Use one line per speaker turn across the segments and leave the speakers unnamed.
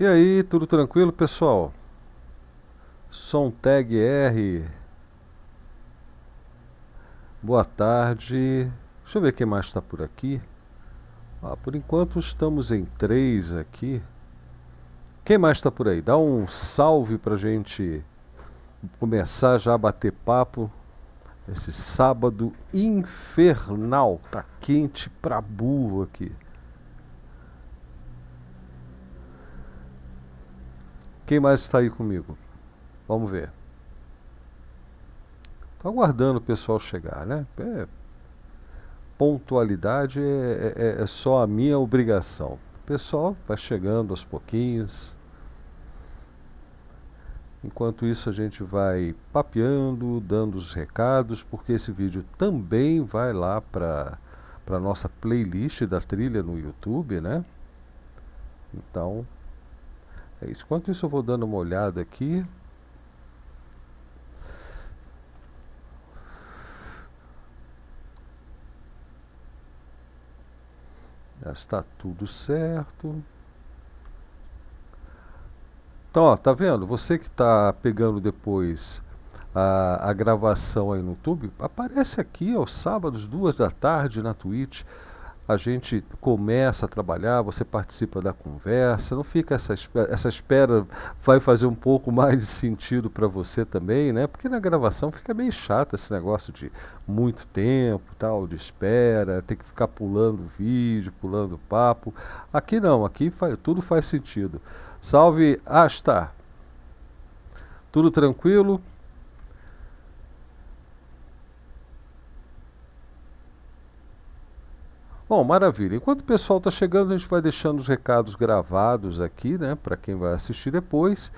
E aí, tudo tranquilo, pessoal? Sontag R. Boa tarde. Deixa eu ver quem mais está por aqui. Ah, por enquanto estamos em três aqui. Quem mais está por aí? Dá um salve para gente começar já a bater papo. Esse sábado infernal. Tá quente pra burro aqui. Quem mais está aí comigo? Vamos ver. Estou aguardando o pessoal chegar, né? É, pontualidade é, é, é, é só a minha obrigação. O pessoal vai chegando aos pouquinhos. Enquanto isso, a gente vai papeando, dando os recados, porque esse vídeo também vai lá para a nossa playlist da trilha no YouTube, né? Então, é isso. Enquanto isso eu vou dando uma olhada aqui. Já está tudo certo. Então, ó, tá vendo? Você que está pegando depois a, a gravação aí no YouTube, aparece aqui aos sábados, duas da tarde, na Twitch a gente começa a trabalhar, você participa da conversa, não fica essa espera, essa espera vai fazer um pouco mais de sentido para você também, né? Porque na gravação fica bem chato esse negócio de muito tempo, tal, de espera, tem que ficar pulando vídeo, pulando papo. Aqui não, aqui faz, tudo faz sentido. Salve Asta. Tudo tranquilo? Bom, maravilha. Enquanto o pessoal está chegando, a gente vai deixando os recados gravados aqui, né, para quem vai assistir depois,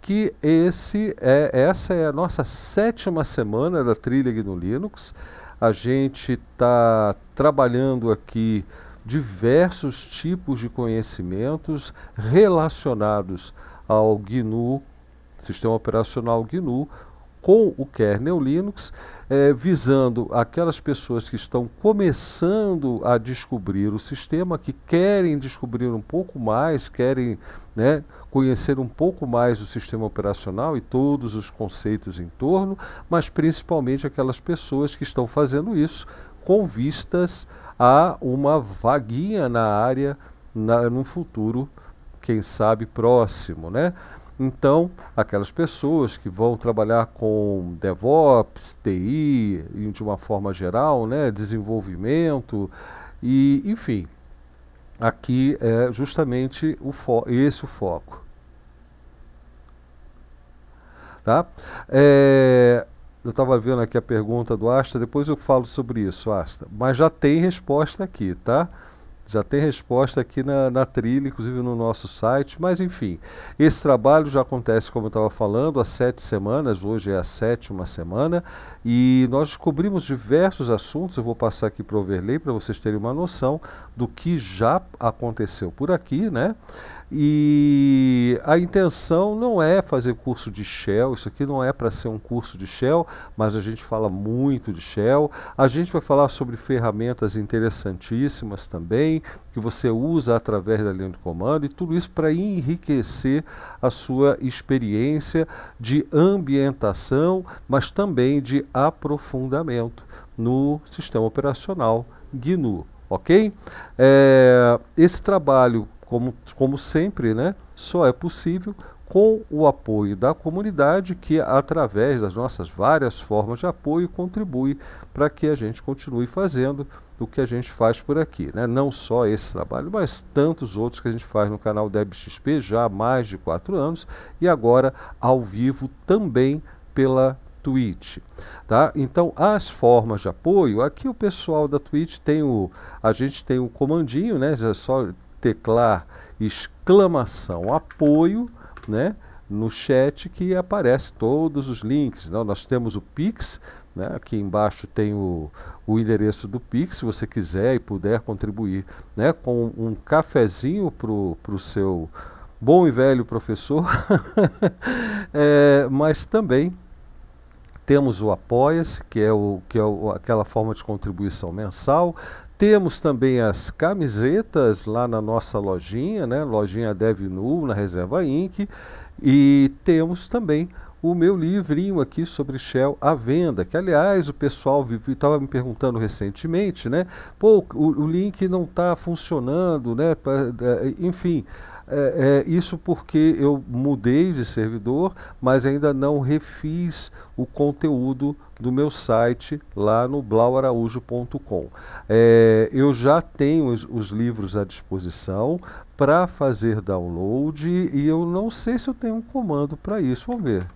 que esse é essa é a nossa sétima semana da trilha no Linux. A gente está trabalhando aqui diversos tipos de conhecimentos relacionados ao GNU, sistema operacional GNU, com o kernel Linux, é, visando aquelas pessoas que estão começando a descobrir o sistema, que querem descobrir um pouco mais, querem né, conhecer um pouco mais o sistema operacional e todos os conceitos em torno, mas principalmente aquelas pessoas que estão fazendo isso com vistas a uma vaguinha na área na, num futuro, quem sabe, próximo. Né? Então, aquelas pessoas que vão trabalhar com DevOps, TI, de uma forma geral, né, desenvolvimento, e enfim, aqui é justamente o esse o foco. Tá? É, eu estava vendo aqui a pergunta do Asta, depois eu falo sobre isso, Asta. Mas já tem resposta aqui, tá? já tem resposta aqui na, na trilha, inclusive no nosso site. Mas enfim, esse trabalho já acontece, como eu estava falando, há sete semanas, hoje é a sétima semana, e nós descobrimos diversos assuntos. Eu vou passar aqui para o overlay para vocês terem uma noção do que já aconteceu por aqui, né? E a intenção não é fazer curso de Shell, isso aqui não é para ser um curso de Shell, mas a gente fala muito de Shell. A gente vai falar sobre ferramentas interessantíssimas também, que você usa através da linha de comando, e tudo isso para enriquecer a sua experiência de ambientação, mas também de aprofundamento no sistema operacional GNU. Ok? É, esse trabalho como, como sempre, né, só é possível com o apoio da comunidade que, através das nossas várias formas de apoio, contribui para que a gente continue fazendo o que a gente faz por aqui. Né? Não só esse trabalho, mas tantos outros que a gente faz no canal DebXP já há mais de quatro anos e agora ao vivo também pela Twitch. Tá? Então, as formas de apoio, aqui o pessoal da Twitch tem o. A gente tem o comandinho, né? Já só teclar exclamação apoio, né? No chat que aparece todos os links. Não? Nós temos o Pix, né? Aqui embaixo tem o, o endereço do Pix, se você quiser e puder contribuir né? com um cafezinho para o seu bom e velho professor, é, mas também temos o Apoia-se, que é, o, que é o, aquela forma de contribuição mensal, temos também as camisetas lá na nossa lojinha, né? Lojinha DevNu, na Reserva Inc. E temos também o meu livrinho aqui sobre Shell à venda, que aliás o pessoal estava me perguntando recentemente, né? Pô, o, o link não está funcionando, né? É, enfim, é, é, isso porque eu mudei de servidor, mas ainda não refiz o conteúdo do meu site lá no blauaraújo.com. É, eu já tenho os, os livros à disposição para fazer download e eu não sei se eu tenho um comando para isso. Vamos ver.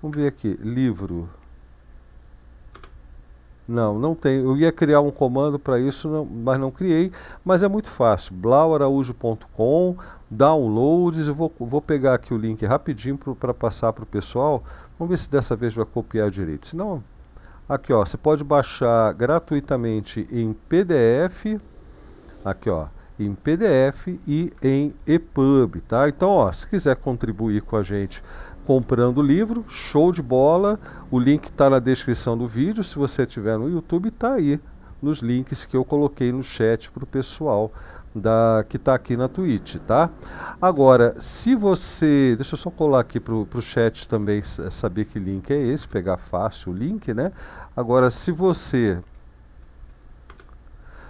Vamos ver aqui. Livro. Não, não tem. Eu ia criar um comando para isso, não, mas não criei. Mas é muito fácil. blauaraújo.com downloads. Eu vou, vou pegar aqui o link rapidinho para passar para o pessoal. Vamos ver se dessa vez vai copiar direito. Se não, aqui ó, você pode baixar gratuitamente em PDF, aqui ó, em PDF e em EPUB, tá? Então ó, se quiser contribuir com a gente comprando o livro, show de bola. O link está na descrição do vídeo. Se você estiver no YouTube, está aí nos links que eu coloquei no chat para o pessoal da que está aqui na Twitch, tá? Agora, se você, deixa eu só colar aqui para o chat também saber que link é esse, pegar fácil o link, né? Agora, se você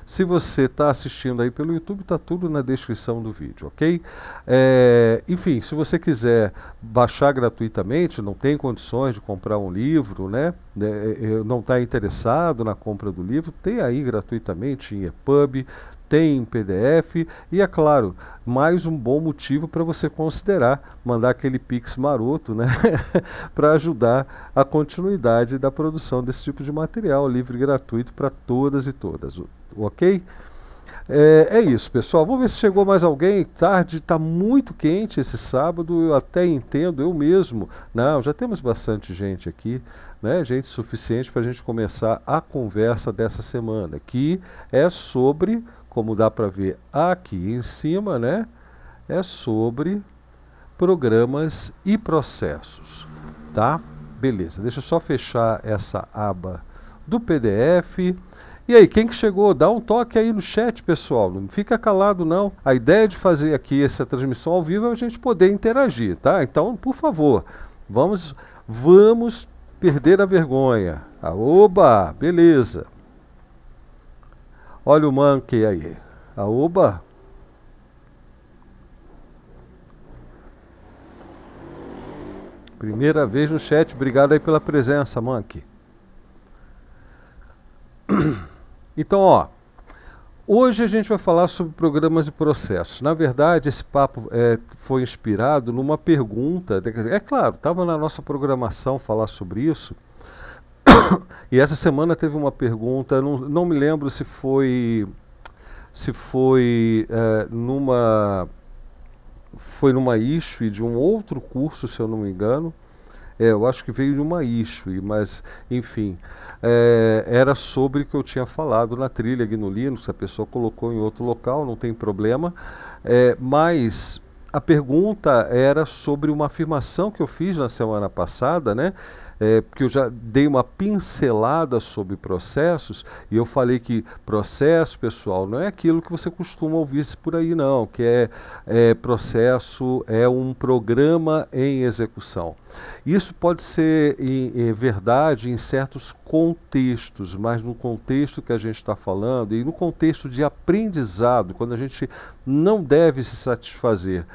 se você está assistindo aí pelo YouTube, está tudo na descrição do vídeo, ok? É, enfim, se você quiser baixar gratuitamente, não tem condições de comprar um livro, né? É, é, é não está interessado na compra do livro, tem aí gratuitamente em EPUB, tem em PDF e é claro, mais um bom motivo para você considerar mandar aquele pix maroto, né, para ajudar a continuidade da produção desse tipo de material livre e gratuito para todas e todas, OK? É, é, isso, pessoal. Vamos ver se chegou mais alguém. Tarde está muito quente esse sábado. Eu até entendo, eu mesmo. Não, já temos bastante gente aqui, né? Gente suficiente para a gente começar a conversa dessa semana, que é sobre como dá para ver aqui em cima, né, é sobre programas e processos, tá? Beleza, deixa eu só fechar essa aba do PDF. E aí, quem que chegou? Dá um toque aí no chat, pessoal. Não fica calado, não. A ideia de fazer aqui essa transmissão ao vivo é a gente poder interagir, tá? Então, por favor, vamos, vamos perder a vergonha. Ah, oba, beleza. Olha o monkey aí. A ah, uba. Primeira vez no chat. Obrigado aí pela presença, monkey. Então, ó. Hoje a gente vai falar sobre programas e processos. Na verdade, esse papo é, foi inspirado numa pergunta. É claro, estava na nossa programação falar sobre isso e essa semana teve uma pergunta, não, não me lembro se foi se foi é, numa foi numa issue de um outro curso, se eu não me engano. É, eu acho que veio de uma issue, mas enfim, é, era sobre o que eu tinha falado na trilha aqui no Linux, a pessoa colocou em outro local, não tem problema, é, mas a pergunta era sobre uma afirmação que eu fiz na semana passada, né? é, porque eu já dei uma pincelada sobre processos e eu falei que processo, pessoal, não é aquilo que você costuma ouvir por aí, não, que é, é processo, é um programa em execução. Isso pode ser em, em verdade em certos contextos, mas no contexto que a gente está falando e no contexto de aprendizado, quando a gente não deve se satisfazer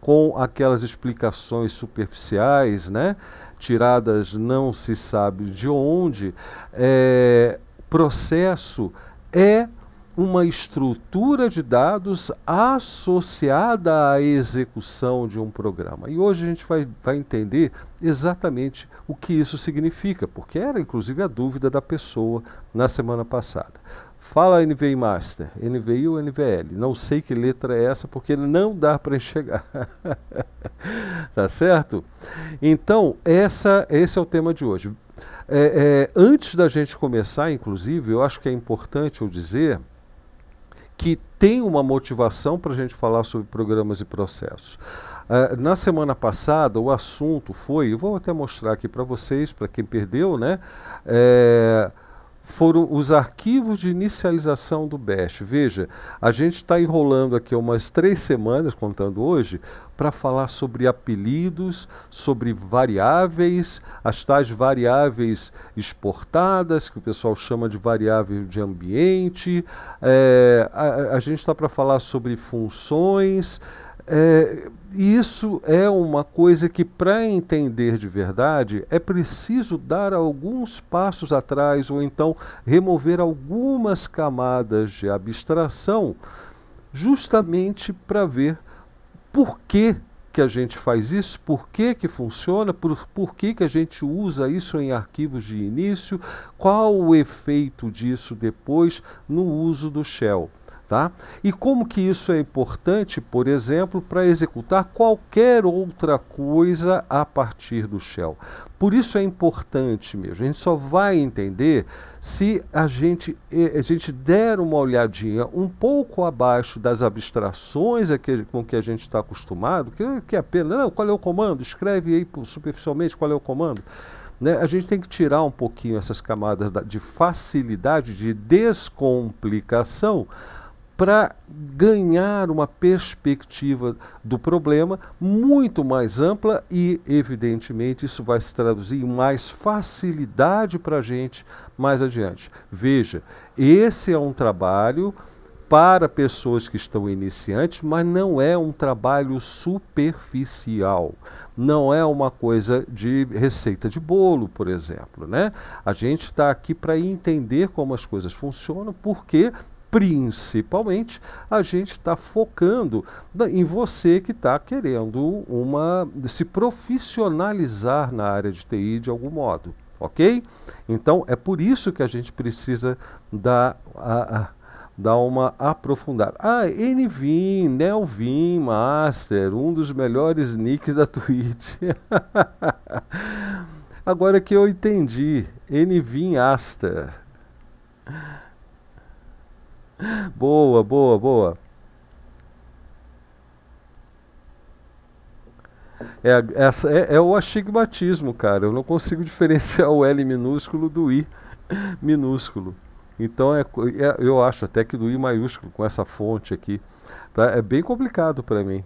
com aquelas explicações superficiais, né? tiradas não se sabe de onde, é, processo é uma estrutura de dados associada à execução de um programa. E hoje a gente vai, vai entender exatamente o que isso significa, porque era inclusive a dúvida da pessoa na semana passada. Fala NVI Master, NVI ou NVL? Não sei que letra é essa porque não dá para enxergar. tá certo? Então, essa, esse é o tema de hoje. É, é, antes da gente começar, inclusive, eu acho que é importante eu dizer que tem uma motivação para a gente falar sobre programas e processos. Uh, na semana passada, o assunto foi, eu vou até mostrar aqui para vocês, para quem perdeu, né? É, foram os arquivos de inicialização do bash. Veja, a gente está enrolando aqui umas três semanas, contando hoje, para falar sobre apelidos, sobre variáveis, as tais variáveis exportadas, que o pessoal chama de variável de ambiente. É, a, a gente está para falar sobre funções. É, isso é uma coisa que, para entender de verdade, é preciso dar alguns passos atrás ou então remover algumas camadas de abstração, justamente para ver por que, que a gente faz isso, por que, que funciona, por, por que, que a gente usa isso em arquivos de início, qual o efeito disso depois no uso do shell. Tá? E como que isso é importante, por exemplo, para executar qualquer outra coisa a partir do shell. Por isso é importante mesmo. A gente só vai entender se a gente, eh, a gente der uma olhadinha um pouco abaixo das abstrações com que a gente está acostumado, que, que é pena, não, qual é o comando? Escreve aí superficialmente qual é o comando. Né? A gente tem que tirar um pouquinho essas camadas de facilidade, de descomplicação para ganhar uma perspectiva do problema muito mais ampla e, evidentemente, isso vai se traduzir em mais facilidade para a gente mais adiante. Veja, esse é um trabalho para pessoas que estão iniciantes, mas não é um trabalho superficial. Não é uma coisa de receita de bolo, por exemplo. Né? A gente está aqui para entender como as coisas funcionam, porque principalmente a gente está focando em você que está querendo uma se profissionalizar na área de TI de algum modo, ok? Então é por isso que a gente precisa dar a, a uma aprofundada. Ah, NVIM, Nelvin, Master, um dos melhores nicks da Twitch. Agora que eu entendi, NVIM Aster boa, boa, boa. É, essa, é, é, o astigmatismo, cara. Eu não consigo diferenciar o L minúsculo do I minúsculo. Então é, é eu acho até que do I maiúsculo com essa fonte aqui. Tá? É bem complicado para mim.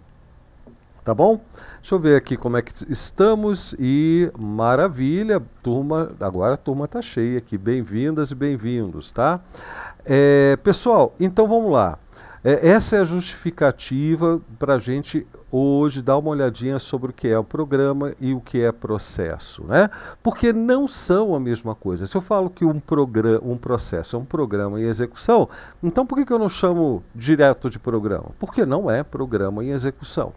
Tá bom? Deixa eu ver aqui como é que estamos e maravilha, turma. Agora a turma tá cheia aqui. Bem-vindas e bem-vindos, tá? É, pessoal, então vamos lá. É, essa é a justificativa para a gente hoje dar uma olhadinha sobre o que é o programa e o que é processo, né? Porque não são a mesma coisa. Se eu falo que um, programa, um processo é um programa em execução, então por que, que eu não chamo direto de programa? Porque não é programa em execução.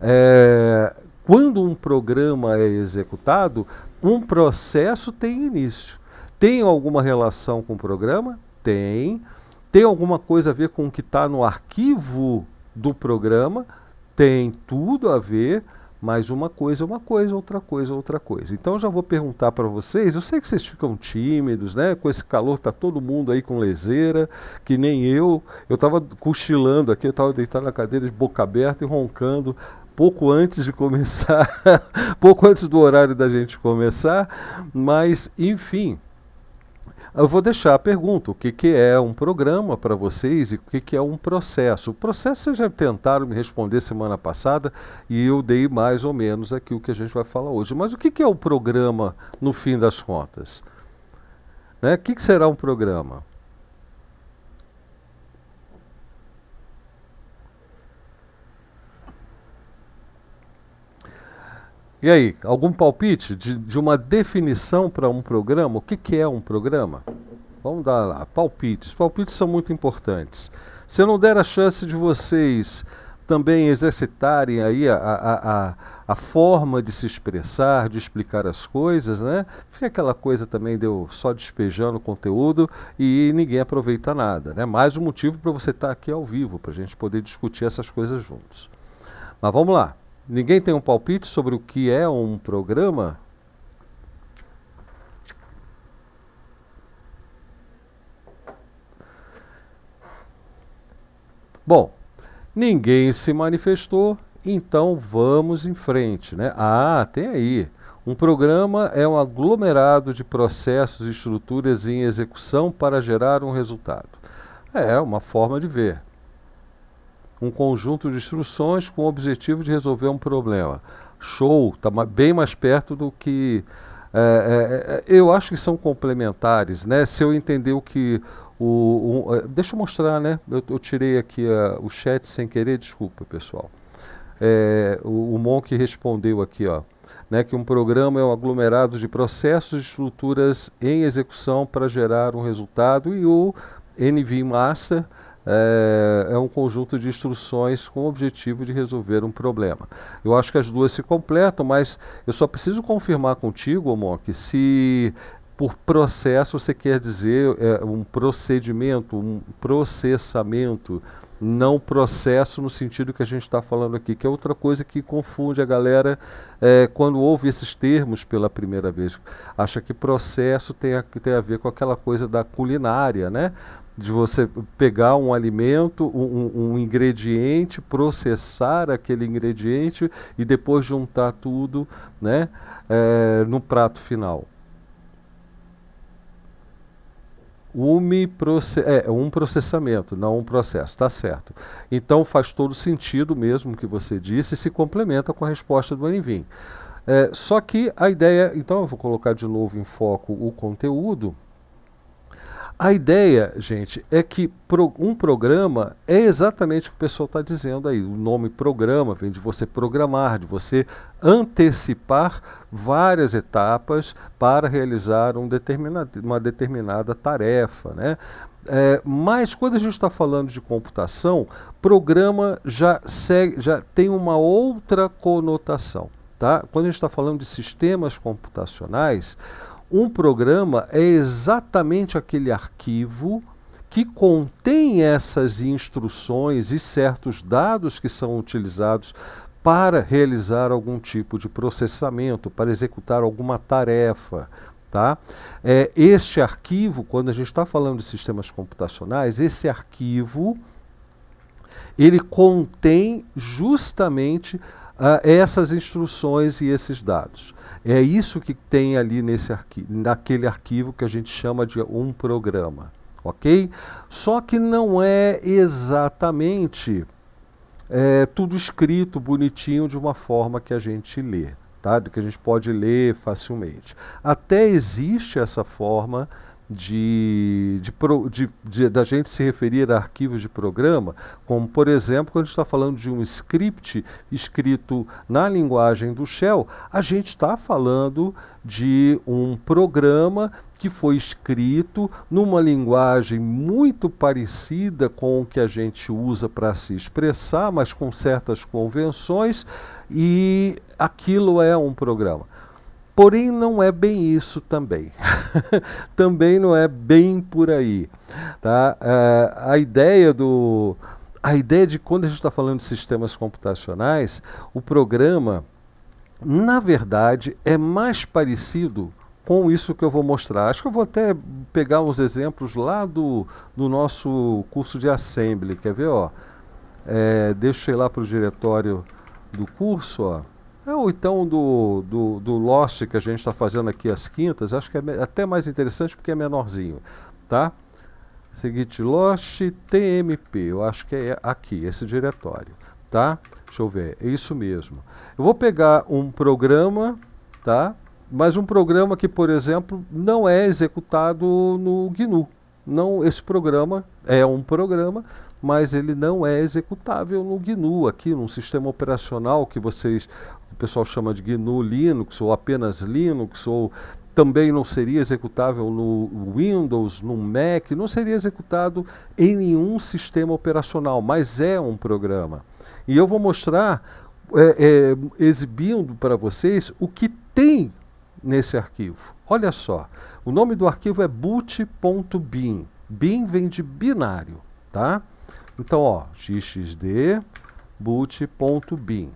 É, quando um programa é executado, um processo tem início. Tem alguma relação com o programa? Tem. Tem alguma coisa a ver com o que está no arquivo do programa? Tem tudo a ver, mas uma coisa é uma coisa, outra coisa é outra coisa. Então já vou perguntar para vocês, eu sei que vocês ficam tímidos, né? Com esse calor tá todo mundo aí com leseira, que nem eu. Eu estava cochilando aqui, eu estava deitado na cadeira de boca aberta e roncando pouco antes de começar, pouco antes do horário da gente começar, mas enfim, eu vou deixar a pergunta: o que, que é um programa para vocês e o que, que é um processo? O processo vocês já tentaram me responder semana passada e eu dei mais ou menos aqui o que a gente vai falar hoje. Mas o que, que é o um programa no fim das contas? Né? O que, que será um programa? E aí, algum palpite de, de uma definição para um programa? O que, que é um programa? Vamos dar lá, palpites. Palpites são muito importantes. Se eu não der a chance de vocês também exercitarem aí a, a, a, a, forma de se expressar, de explicar as coisas, né? Fica aquela coisa também de eu só despejando conteúdo e ninguém aproveita nada, né? Mais um motivo para você estar tá aqui ao vivo, para a gente poder discutir essas coisas juntos. Mas vamos lá. Ninguém tem um palpite sobre o que é um programa? Bom, ninguém se manifestou, então vamos em frente, né? Ah, tem aí. Um programa é um aglomerado de processos e estruturas em execução para gerar um resultado. É uma forma de ver um conjunto de instruções com o objetivo de resolver um problema. Show, está bem mais perto do que. É, é, é, eu acho que são complementares, né? Se eu entender o que o, o, é, deixa eu mostrar, né? Eu, eu tirei aqui uh, o chat sem querer, desculpa, pessoal. É, o, o Monk respondeu aqui, ó, né, que um programa é um aglomerado de processos e estruturas em execução para gerar um resultado e o NV massa é, é um conjunto de instruções com o objetivo de resolver um problema. Eu acho que as duas se completam, mas eu só preciso confirmar contigo, Omok, se por processo você quer dizer é, um procedimento, um processamento, não processo no sentido que a gente está falando aqui, que é outra coisa que confunde a galera é, quando ouve esses termos pela primeira vez. Acha que processo tem a, tem a ver com aquela coisa da culinária, né? de você pegar um alimento, um, um, ingrediente, processar aquele ingrediente e depois juntar tudo né, é, no prato final. proce, é, é, um processamento, não um processo, tá certo. Então faz todo sentido mesmo o que você disse e se complementa com a resposta do Anivim. É, eh, só que a ideia, então eu vou colocar de novo em foco o conteúdo, a ideia, gente, é que um programa é exatamente o que o pessoal está dizendo aí. O nome programa vem de você programar, de você antecipar várias etapas para realizar um determinado, uma determinada tarefa, né? É, mas quando a gente está falando de computação, programa já, segue, já tem uma outra conotação. Tá? Quando a gente está falando de sistemas computacionais, um programa é exatamente aquele arquivo que contém essas instruções e certos dados que são utilizados para realizar algum tipo de processamento, para executar alguma tarefa. Tá? É, este arquivo, quando a gente está falando de sistemas computacionais, esse arquivo ele contém justamente uh, essas instruções e esses dados. É isso que tem ali nesse arquivo, naquele arquivo que a gente chama de um programa, ok? Só que não é exatamente é, tudo escrito bonitinho de uma forma que a gente lê, tá? Que a gente pode ler facilmente. Até existe essa forma de, de, pro, de, de, da gente se referir a arquivos de programa, como por exemplo, quando a gente está falando de um script escrito na linguagem do Shell, a gente está falando de um programa que foi escrito numa linguagem muito parecida com o que a gente usa para se expressar, mas com certas convenções, e aquilo é um programa. Porém, não é bem isso também. também não é bem por aí. Tá? Uh, a ideia do. A ideia de quando a gente está falando de sistemas computacionais, o programa, na verdade, é mais parecido com isso que eu vou mostrar. Acho que eu vou até pegar uns exemplos lá do, do nosso curso de Assembly. Quer ver? Ó? É, deixa eu ir lá para o diretório do curso. Ó. É, ou então do, do, do Lost que a gente está fazendo aqui as quintas, acho que é até mais interessante porque é menorzinho, tá? Seguinte, Lost TMP, eu acho que é aqui, esse diretório, tá? Deixa eu ver, é isso mesmo. Eu vou pegar um programa, tá? Mas um programa que, por exemplo, não é executado no GNU. Não, esse programa é um programa, mas ele não é executável no GNU aqui, num sistema operacional que vocês, o pessoal chama de GNU Linux ou apenas Linux ou também não seria executável no Windows, no Mac, não seria executado em nenhum sistema operacional, mas é um programa. E eu vou mostrar, é, é, exibindo para vocês o que tem nesse arquivo. Olha só, o nome do arquivo é boot.bin. Bin vem de binário, tá? Então, ó, xxd boot.bin.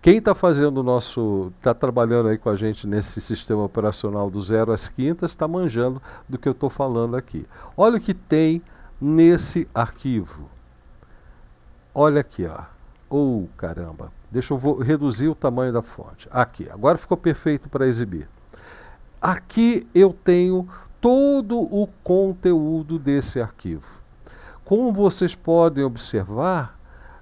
Quem está fazendo o nosso, está trabalhando aí com a gente nesse sistema operacional do zero às quintas, está manjando do que eu estou falando aqui. Olha o que tem nesse arquivo. Olha aqui, ó. Oh, caramba. Deixa eu reduzir o tamanho da fonte. Aqui, agora ficou perfeito para exibir. Aqui eu tenho todo o conteúdo desse arquivo. Como vocês podem observar,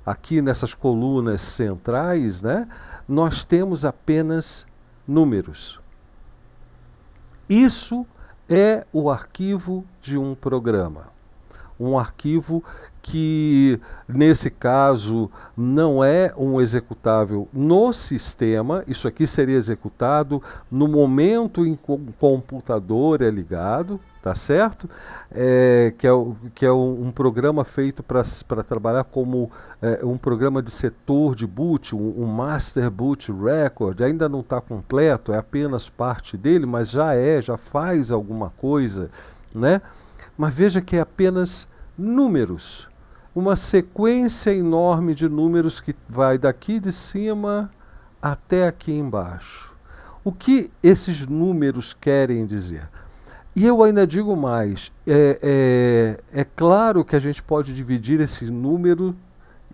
aqui nessas colunas centrais, né, nós temos apenas números. Isso é o arquivo de um programa. Um arquivo que, nesse caso, não é um executável no sistema, isso aqui seria executado no momento em que o computador é ligado, tá certo? É, que é, que é um, um programa feito para trabalhar como é, um programa de setor de boot, um, um Master Boot Record. Ainda não está completo, é apenas parte dele, mas já é, já faz alguma coisa, né? Mas veja que é apenas números, uma sequência enorme de números que vai daqui de cima até aqui embaixo. O que esses números querem dizer? E eu ainda digo mais: é, é, é claro que a gente pode dividir esse número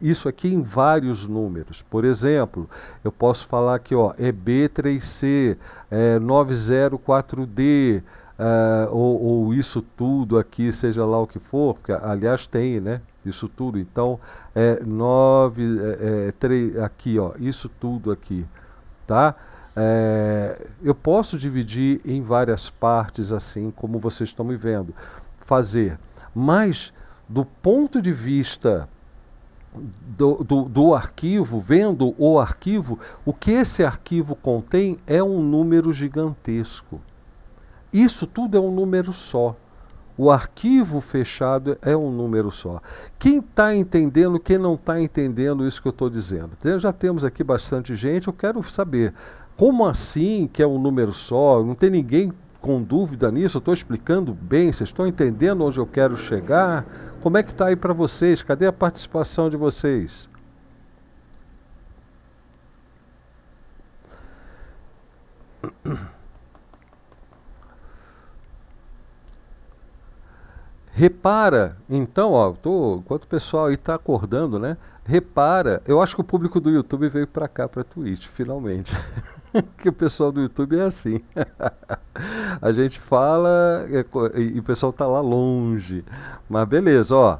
isso aqui em vários números. Por exemplo, eu posso falar aqui, ó, EB3C, é, 904D, uh, é, ou, ou, isso tudo aqui, seja lá o que for, porque aliás tem, né? Isso tudo. Então, é 9, é, é, 3, aqui, ó, isso tudo aqui, tá? É, eu posso dividir em várias partes, assim como vocês estão me vendo, fazer, mas do ponto de vista do, do, do, arquivo, vendo o arquivo, o que esse arquivo contém é um número gigantesco. Isso tudo é um número só. O arquivo fechado é um número só. Quem está entendendo, quem não está entendendo isso que eu estou dizendo? Então, já temos aqui bastante gente, eu quero saber como assim que é um número só? Não tem ninguém com dúvida nisso? Eu estou explicando bem? Vocês estão entendendo onde eu quero chegar? Como é que está aí para vocês? Cadê a participação de vocês? Repara, então, ó, tô, enquanto o pessoal aí está acordando, né? Repara, eu acho que o público do YouTube veio para cá, para Twitch, finalmente. que o pessoal do YouTube é assim. a gente fala é, e, e o pessoal está lá longe. Mas beleza, ó.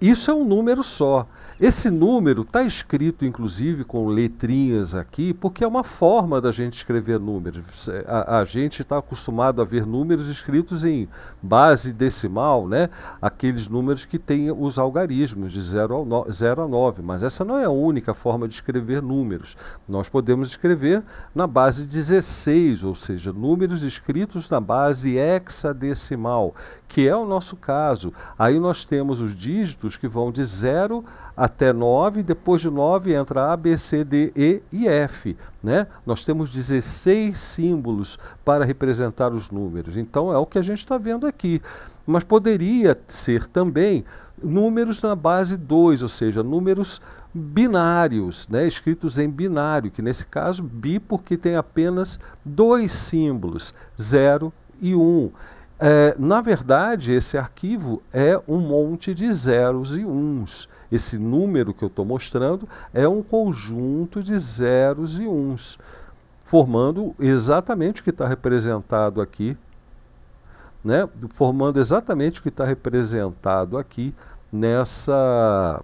Isso é um número só. Esse número está escrito, inclusive, com letrinhas aqui, porque é uma forma da gente escrever números. É, a, a gente está acostumado a ver números escritos em base decimal, né? aqueles números que têm os algarismos, de 0 zero a 9. Mas essa não é a única forma de escrever números. Nós podemos escrever na base 16, ou seja, números escritos na base hexadecimal, que é o nosso caso. Aí nós temos os dígitos que vão de 0 até 9, depois de 9 entra A, B, C, D, E e F. Né? Nós temos 16 símbolos para representar os números. Então é o que a gente está vendo aqui. Mas poderia ser também números na base 2, ou seja, números binários, né, escritos em binário, que nesse caso bi porque tem apenas dois símbolos, 0 e 1. Um. É, na verdade, esse arquivo é um monte de zeros e uns. Esse número que eu estou mostrando é um conjunto de zeros e uns, formando exatamente o que está representado aqui, né? formando exatamente o que está representado aqui nessa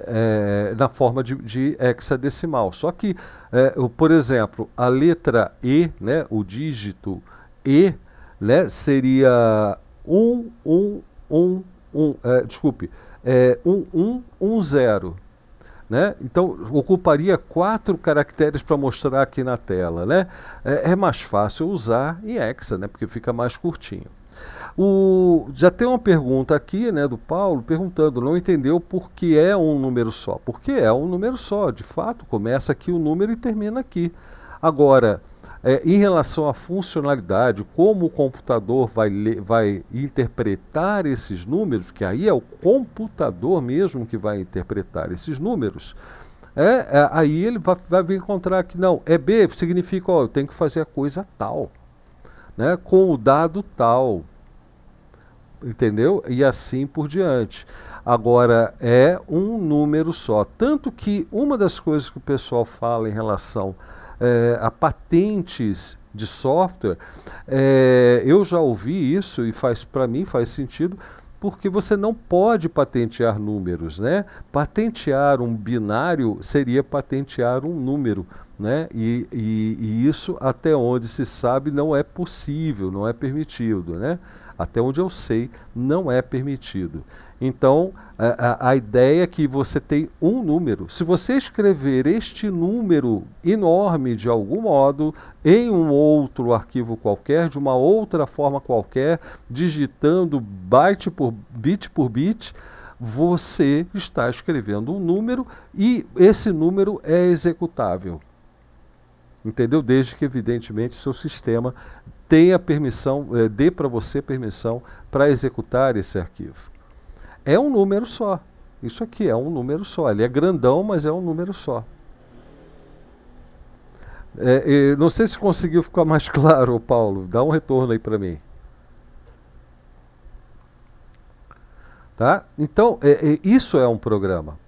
é, na forma de, de, hexadecimal. Só que, é, por exemplo, a letra E, né, o dígito E, né, seria 1, 1, 1, 1, desculpe, é, 1, 1, 1, 0. Né? Então, ocuparia quatro caracteres para mostrar aqui na tela. Né? É, é, mais fácil usar em hexa, né? porque fica mais curtinho. O, já tem uma pergunta aqui né, do Paulo perguntando, não entendeu por que é um número só? Porque é um número só, de fato, começa aqui o número e termina aqui. Agora, é, em relação à funcionalidade, como o computador vai, ler, vai interpretar esses números, que aí é o computador mesmo que vai interpretar esses números, é, é, aí ele vai, vai encontrar que não, é B, significa, ó, eu tenho que fazer a coisa tal, né, com o dado tal, entendeu? E assim por diante. Agora, é um número só. Tanto que uma das coisas que o pessoal fala em relação é, a patentes de software, é, eu já ouvi isso e faz para mim faz sentido porque você não pode patentear números, né? Patentear um binário seria patentear um número, né? E, e, e isso até onde se sabe não é possível, não é permitido, né? Até onde eu sei não é permitido. Então a, a, a ideia é que você tem um número. Se você escrever este número enorme de algum modo em um outro arquivo qualquer, de uma outra forma qualquer, digitando byte por bit por bit, você está escrevendo um número e esse número é executável. Entendeu? Desde que, evidentemente, seu sistema tenha permissão, eh, dê para você permissão para executar esse arquivo é um número só. Isso aqui é um número só. Ele é grandão, mas é um número só. É, não sei se conseguiu ficar mais claro, Paulo. Dá um retorno aí para mim. Tá? Então, é, é, isso é um programa.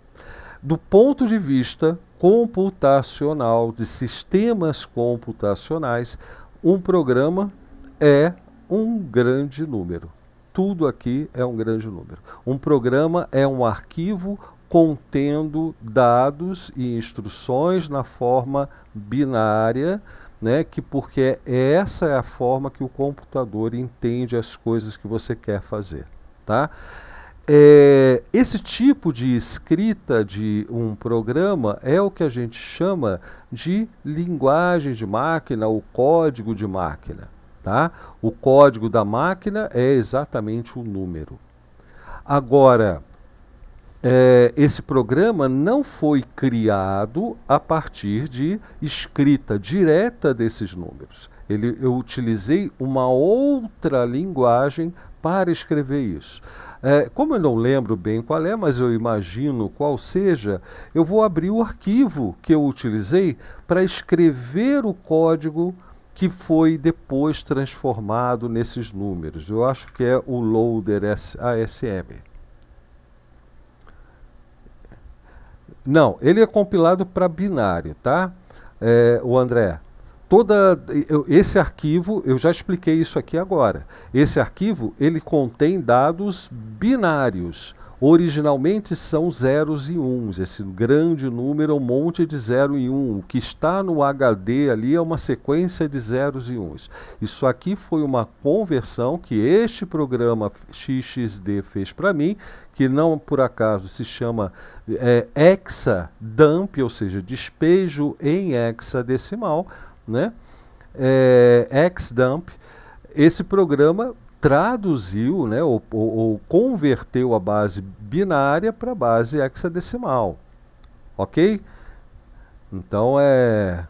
Do ponto de vista computacional, de sistemas computacionais, um programa é um grande número tudo aqui é um grande número. Um programa é um arquivo contendo dados e instruções na forma binária, né, que porque é essa é a forma que o computador entende as coisas que você quer fazer, tá? É, esse tipo de escrita de um programa é o que a gente chama de linguagem de máquina ou código de máquina. Tá? O código da máquina é exatamente o número. Agora, é, esse programa não foi criado a partir de escrita direta desses números. Ele, eu utilizei uma outra linguagem para escrever isso. É, como eu não lembro bem qual é, mas eu imagino qual seja, eu vou abrir o arquivo que eu utilizei para escrever o código que foi depois transformado nesses números. Eu acho que é o loader ASM. Não, ele é compilado para binário, tá? É, o André. Toda esse arquivo, eu já expliquei isso aqui agora. Esse arquivo ele contém dados binários. Originalmente são zeros e uns. Esse grande número é um monte de zero e um. O que está no HD ali é uma sequência de zeros e uns. Isso aqui foi uma conversão que este programa XXD fez para mim, que não por acaso se chama é, ou seja, despejo em hexadecimal, né? É, Esse programa traduziu né, ou, ou, ou converteu a base binária para a base hexadecimal. Ok? Então é.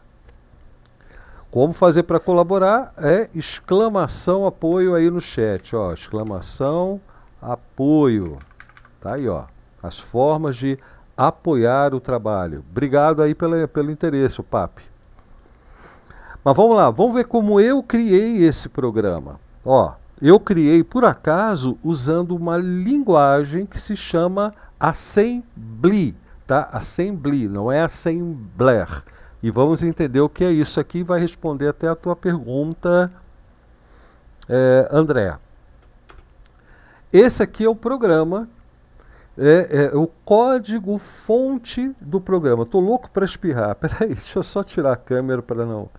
Como fazer para colaborar? É exclamação apoio aí no chat, ó, exclamação apoio. Tá aí, ó, as formas de apoiar o trabalho. Obrigado aí pela, pelo interesse, o PAP. Mas vamos lá, vamos ver como eu criei esse programa. Ó, eu criei por acaso usando uma linguagem que se chama assembly, tá? Assembly, não é assembler. E vamos entender o que é isso aqui vai responder até a tua pergunta, é, André. Esse aqui é o programa, é, é o código fonte do programa. Estou louco para espirrar. Peraí, deixa eu só tirar a câmera para não.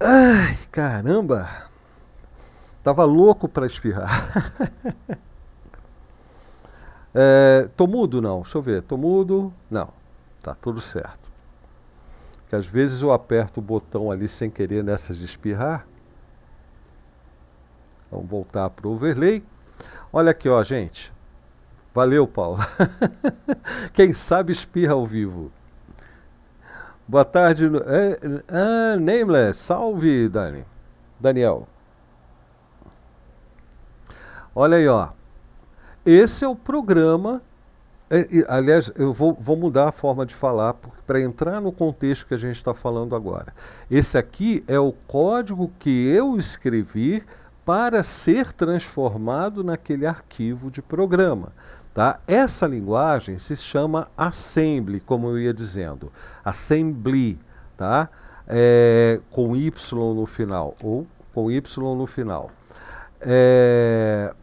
Ai, caramba! Tava louco para espirrar. é, tô mudo, não. Deixa eu ver. Tô mudo? Não. Tá tudo certo. Porque às vezes eu aperto o botão ali sem querer nessas de espirrar. Vamos voltar pro overlay. Olha aqui, ó, gente. Valeu, Paulo. Quem sabe espirra ao vivo. Boa tarde. Ah, é, é, Nameless, salve, Dani. Daniel. Olha aí, ó. Esse é o programa. É, é, aliás, eu vou, vou, mudar a forma de falar para entrar no contexto que a gente está falando agora. Esse aqui é o código que eu escrevi para ser transformado naquele arquivo de programa. Tá? Essa linguagem se chama assembly, como eu ia dizendo. Assembly, tá? É, com Y no final, ou com Y no final. É,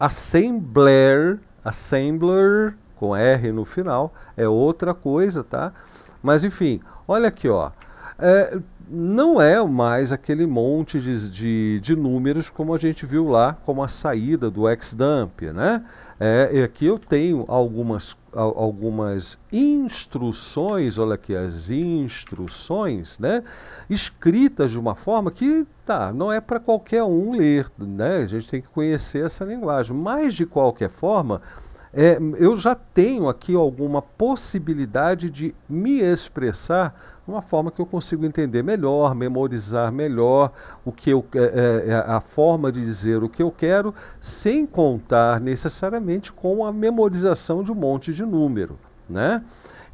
assembler, assembler, com R no final, é outra coisa, tá? Mas enfim, olha aqui, ó. É, não é mais aquele monte de, de, de números como a gente viu lá, como a saída do dump né? É, e aqui eu tenho algumas, algumas instruções, olha aqui, as instruções, né? Escritas de uma forma que, tá, não é para qualquer um ler, né? A gente tem que conhecer essa linguagem. Mas, de qualquer forma, é, eu já tenho aqui alguma possibilidade de me expressar uma forma que eu consigo entender melhor, memorizar melhor o que eu, é, é, é, a forma de dizer o que eu quero, sem contar necessariamente com a memorização de um monte de número. Né?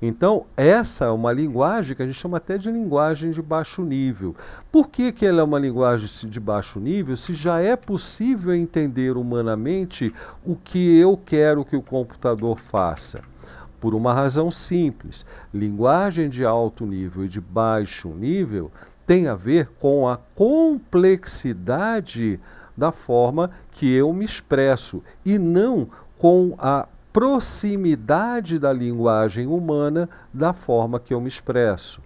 Então, essa é uma linguagem que a gente chama até de linguagem de baixo nível. Por que, que ela é uma linguagem de baixo nível? Se já é possível entender humanamente o que eu quero que o computador faça. Por uma razão simples: linguagem de alto nível e de baixo nível tem a ver com a complexidade da forma que eu me expresso e não com a proximidade da linguagem humana da forma que eu me expresso.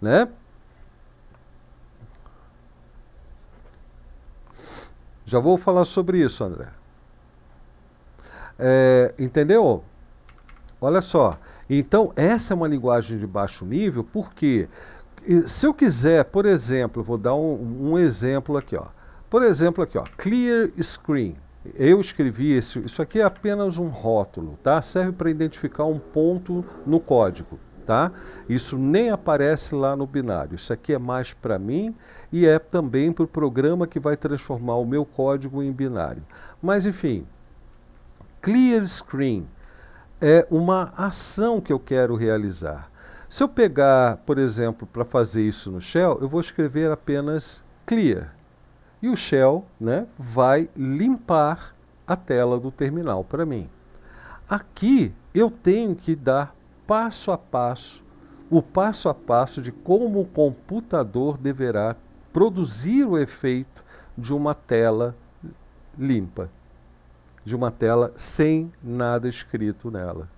Né? Já vou falar sobre isso, André. É, entendeu? Olha só. Então, essa é uma linguagem de baixo nível, porque se eu quiser, por exemplo, vou dar um, um exemplo aqui, ó. Por exemplo, aqui, ó, clear screen. Eu escrevi isso, isso aqui é apenas um rótulo, tá? Serve para identificar um ponto no código, tá? Isso nem aparece lá no binário. Isso aqui é mais para mim e é também para o programa que vai transformar o meu código em binário. Mas enfim, Clear Screen é uma ação que eu quero realizar. Se eu pegar, por exemplo, para fazer isso no shell, eu vou escrever apenas clear. E o shell né, vai limpar a tela do terminal para mim. Aqui eu tenho que dar passo a passo, o passo a passo de como o computador deverá produzir o efeito de uma tela limpa, de uma tela sem nada escrito nela.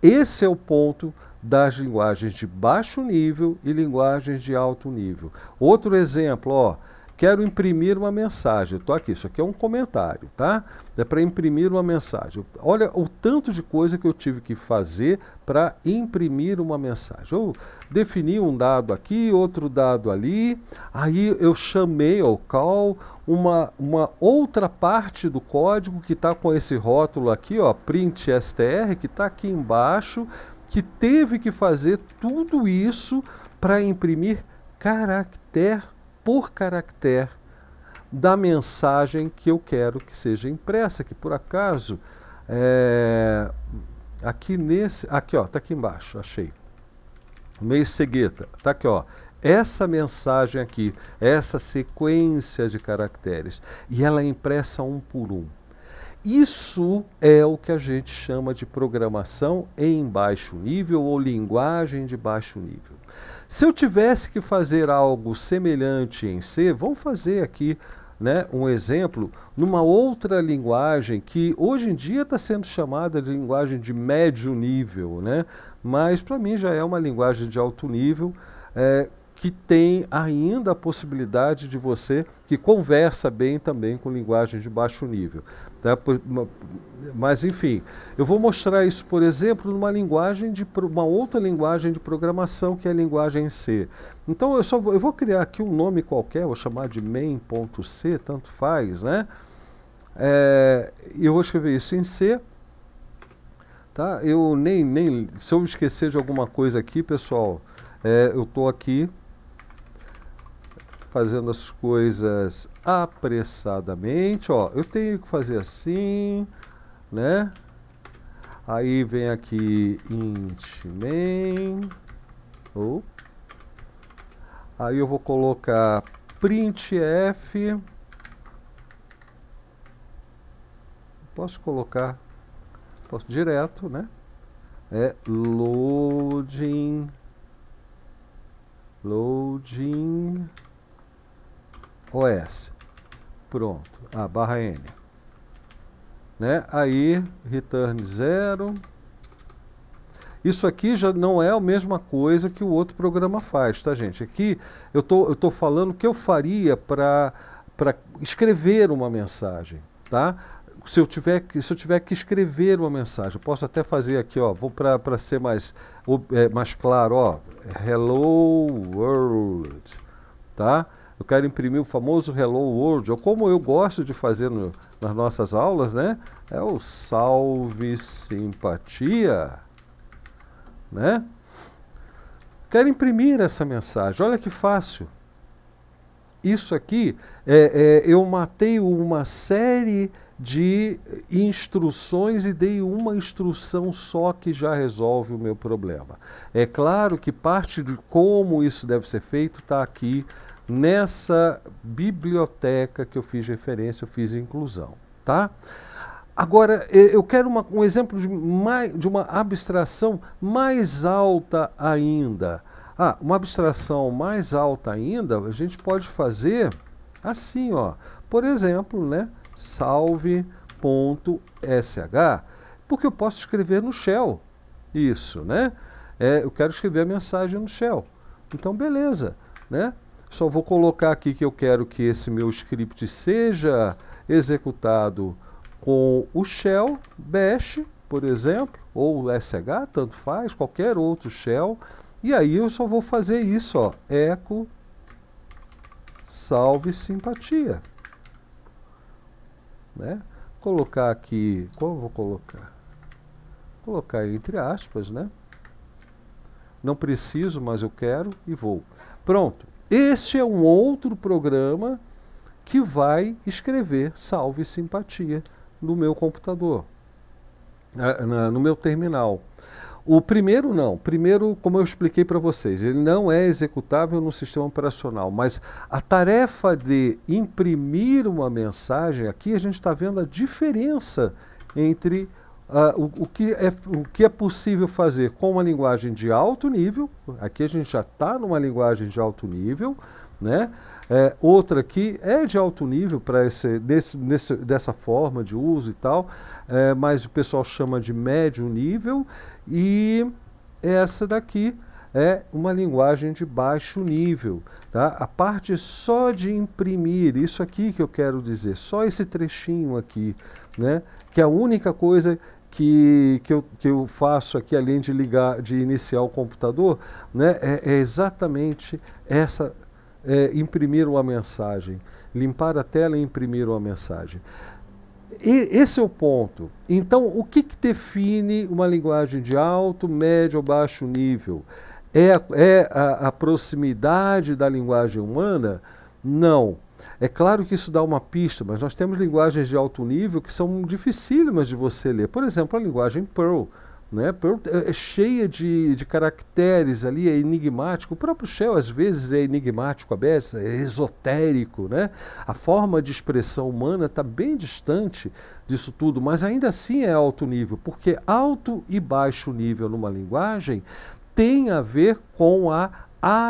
Esse é o ponto das linguagens de baixo nível e linguagens de alto nível. Outro exemplo, ó Quero imprimir uma mensagem. Estou aqui, isso aqui é um comentário, tá? É para imprimir uma mensagem. Olha o tanto de coisa que eu tive que fazer para imprimir uma mensagem. Eu defini um dado aqui, outro dado ali, aí eu chamei ao call uma, uma outra parte do código que está com esse rótulo aqui, ó, print str, que está aqui embaixo, que teve que fazer tudo isso para imprimir caractere por caractere da mensagem que eu quero que seja impressa, que por acaso é, aqui nesse, aqui ó, tá aqui embaixo, achei. Meio cegueta, tá aqui ó. Essa mensagem aqui, essa sequência de caracteres, e ela é impressa um por um. Isso é o que a gente chama de programação em baixo nível ou linguagem de baixo nível. Se eu tivesse que fazer algo semelhante em C, vamos fazer aqui né, um exemplo numa outra linguagem que hoje em dia está sendo chamada de linguagem de médio nível, né, mas para mim já é uma linguagem de alto nível. É, que tem ainda a possibilidade de você, que conversa bem também com linguagem de baixo nível. Tá? Mas, enfim, eu vou mostrar isso, por exemplo, numa linguagem de uma outra linguagem de programação que é a linguagem C. Então, eu só vou, eu vou criar aqui um nome qualquer, vou chamar de main.c, tanto faz, né? É, eu vou escrever isso em C. Tá? Eu nem, nem, se eu esquecer de alguma coisa aqui, pessoal, é, eu estou aqui fazendo as coisas apressadamente. Ó, eu tenho que fazer assim, né? Aí vem aqui intman. Oh. Aí eu vou colocar printf. Posso colocar, posso direto, né? É loading, loading OS. É Pronto, a ah, barra N. Né? Aí, return 0. Isso aqui já não é a mesma coisa que o outro programa faz, tá gente? Aqui eu tô, estou tô falando o que eu faria para escrever uma mensagem, tá? Se eu, tiver que, se eu tiver que escrever uma mensagem, eu posso até fazer aqui, ó, vou para ser mais, é, mais claro, ó, hello world, tá? eu quero imprimir o famoso Hello World, ou como eu gosto de fazer no, nas nossas aulas, né? É o salve simpatia, né? Quero imprimir essa mensagem, olha que fácil. Isso aqui, é, é eu matei uma série de instruções e dei uma instrução só que já resolve o meu problema. É claro que parte de como isso deve ser feito está aqui Nessa biblioteca que eu fiz referência, eu fiz inclusão, tá? Agora, eu quero uma, um exemplo de, mais, de uma abstração mais alta ainda. Ah, uma abstração mais alta ainda, a gente pode fazer assim, ó. Por exemplo, né? salve.sh, porque eu posso escrever no shell isso, né? É, eu quero escrever a mensagem no shell. Então, beleza, né? Só vou colocar aqui que eu quero que esse meu script seja executado com o shell bash, por exemplo, ou sh, tanto faz, qualquer outro shell. E aí eu só vou fazer isso, ó, echo salve simpatia. Né? Colocar aqui, como vou colocar? Colocar entre aspas, né? Não preciso, mas eu quero e vou. Pronto. Este é um outro programa que vai escrever salve simpatia no meu computador, no meu terminal. O primeiro não. Primeiro, como eu expliquei para vocês, ele não é executável no sistema operacional, mas a tarefa de imprimir uma mensagem, aqui a gente está vendo a diferença entre Uh, o, o, que é, o que é possível fazer com uma linguagem de alto nível, aqui a gente já está numa linguagem de alto nível, né? É, outra aqui é de alto nível para esse desse, nesse, dessa forma de uso e tal, é, mas o pessoal chama de médio nível e essa daqui é uma linguagem de baixo nível, tá? A parte só de imprimir, isso aqui que eu quero dizer, só esse trechinho aqui, né? Que é a única coisa que, que, eu, que eu faço aqui, além de ligar, de iniciar o computador, né, é, é exatamente essa, é, imprimir uma mensagem, limpar a tela e imprimir uma mensagem. E esse é o ponto. Então, o que, que define uma linguagem de alto, médio ou baixo nível? É, é a, a proximidade da linguagem humana? Não. É claro que isso dá uma pista, mas nós temos linguagens de alto nível que são dificílimas de você ler. Por exemplo, a linguagem Perl. Né? Perl é, é cheia de, de caracteres ali, é enigmático. O próprio Shell, às vezes, é enigmático, aberto, é esotérico. Né? A forma de expressão humana está bem distante disso tudo, mas ainda assim é alto nível, porque alto e baixo nível numa linguagem tem a ver com a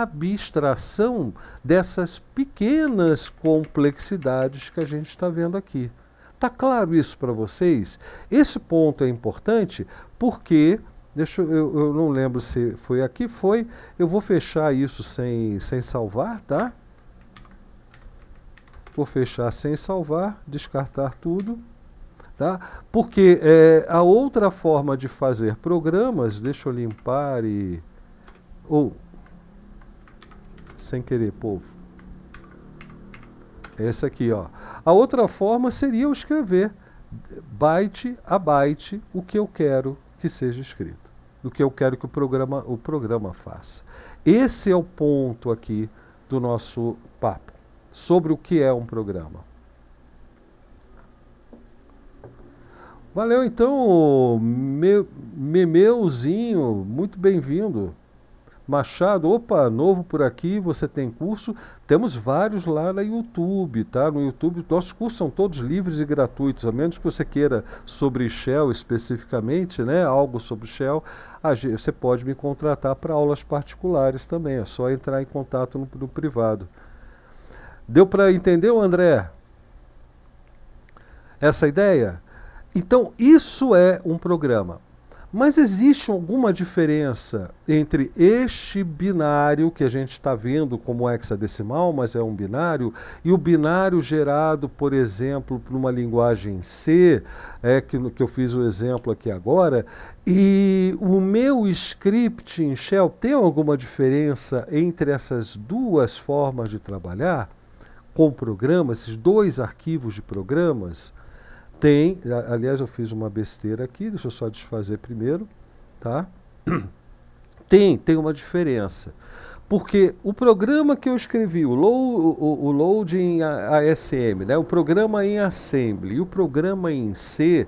abstração dessas pequenas complexidades que a gente está vendo aqui. Está claro isso para vocês? Esse ponto é importante porque, deixa eu, eu não lembro se foi aqui, foi, eu vou fechar isso sem, sem salvar, tá? Vou fechar sem salvar, descartar tudo. Tá? Porque é, a outra forma de fazer programas, deixa eu limpar e. Ou, sem querer, povo. Essa aqui, ó. A outra forma seria eu escrever byte a byte o que eu quero que seja escrito, do que eu quero que o programa, o programa faça. Esse é o ponto aqui do nosso papo sobre o que é um programa. Valeu então, meu, Memeuzinho, muito bem-vindo. Machado, opa, novo por aqui, você tem curso? Temos vários lá no YouTube, tá? No YouTube, nossos cursos são todos livres e gratuitos, a menos que você queira sobre Shell especificamente, né? Algo sobre Shell, você pode me contratar para aulas particulares também, é só entrar em contato no, no privado. Deu para entender, André? Essa ideia? Então, isso é um programa. Mas existe alguma diferença entre este binário que a gente está vendo como hexadecimal, mas é um binário, e o binário gerado, por exemplo, por uma linguagem C, é, que, que eu fiz o exemplo aqui agora, e o meu script em Shell tem alguma diferença entre essas duas formas de trabalhar com programas, esses dois arquivos de programas? Tem, aliás, eu fiz uma besteira aqui, deixa eu só desfazer primeiro, tá? Tem, tem uma diferença. Porque o programa que eu escrevi, o, load, o, o Loading ASM, né? o programa em Assembly e o programa em C,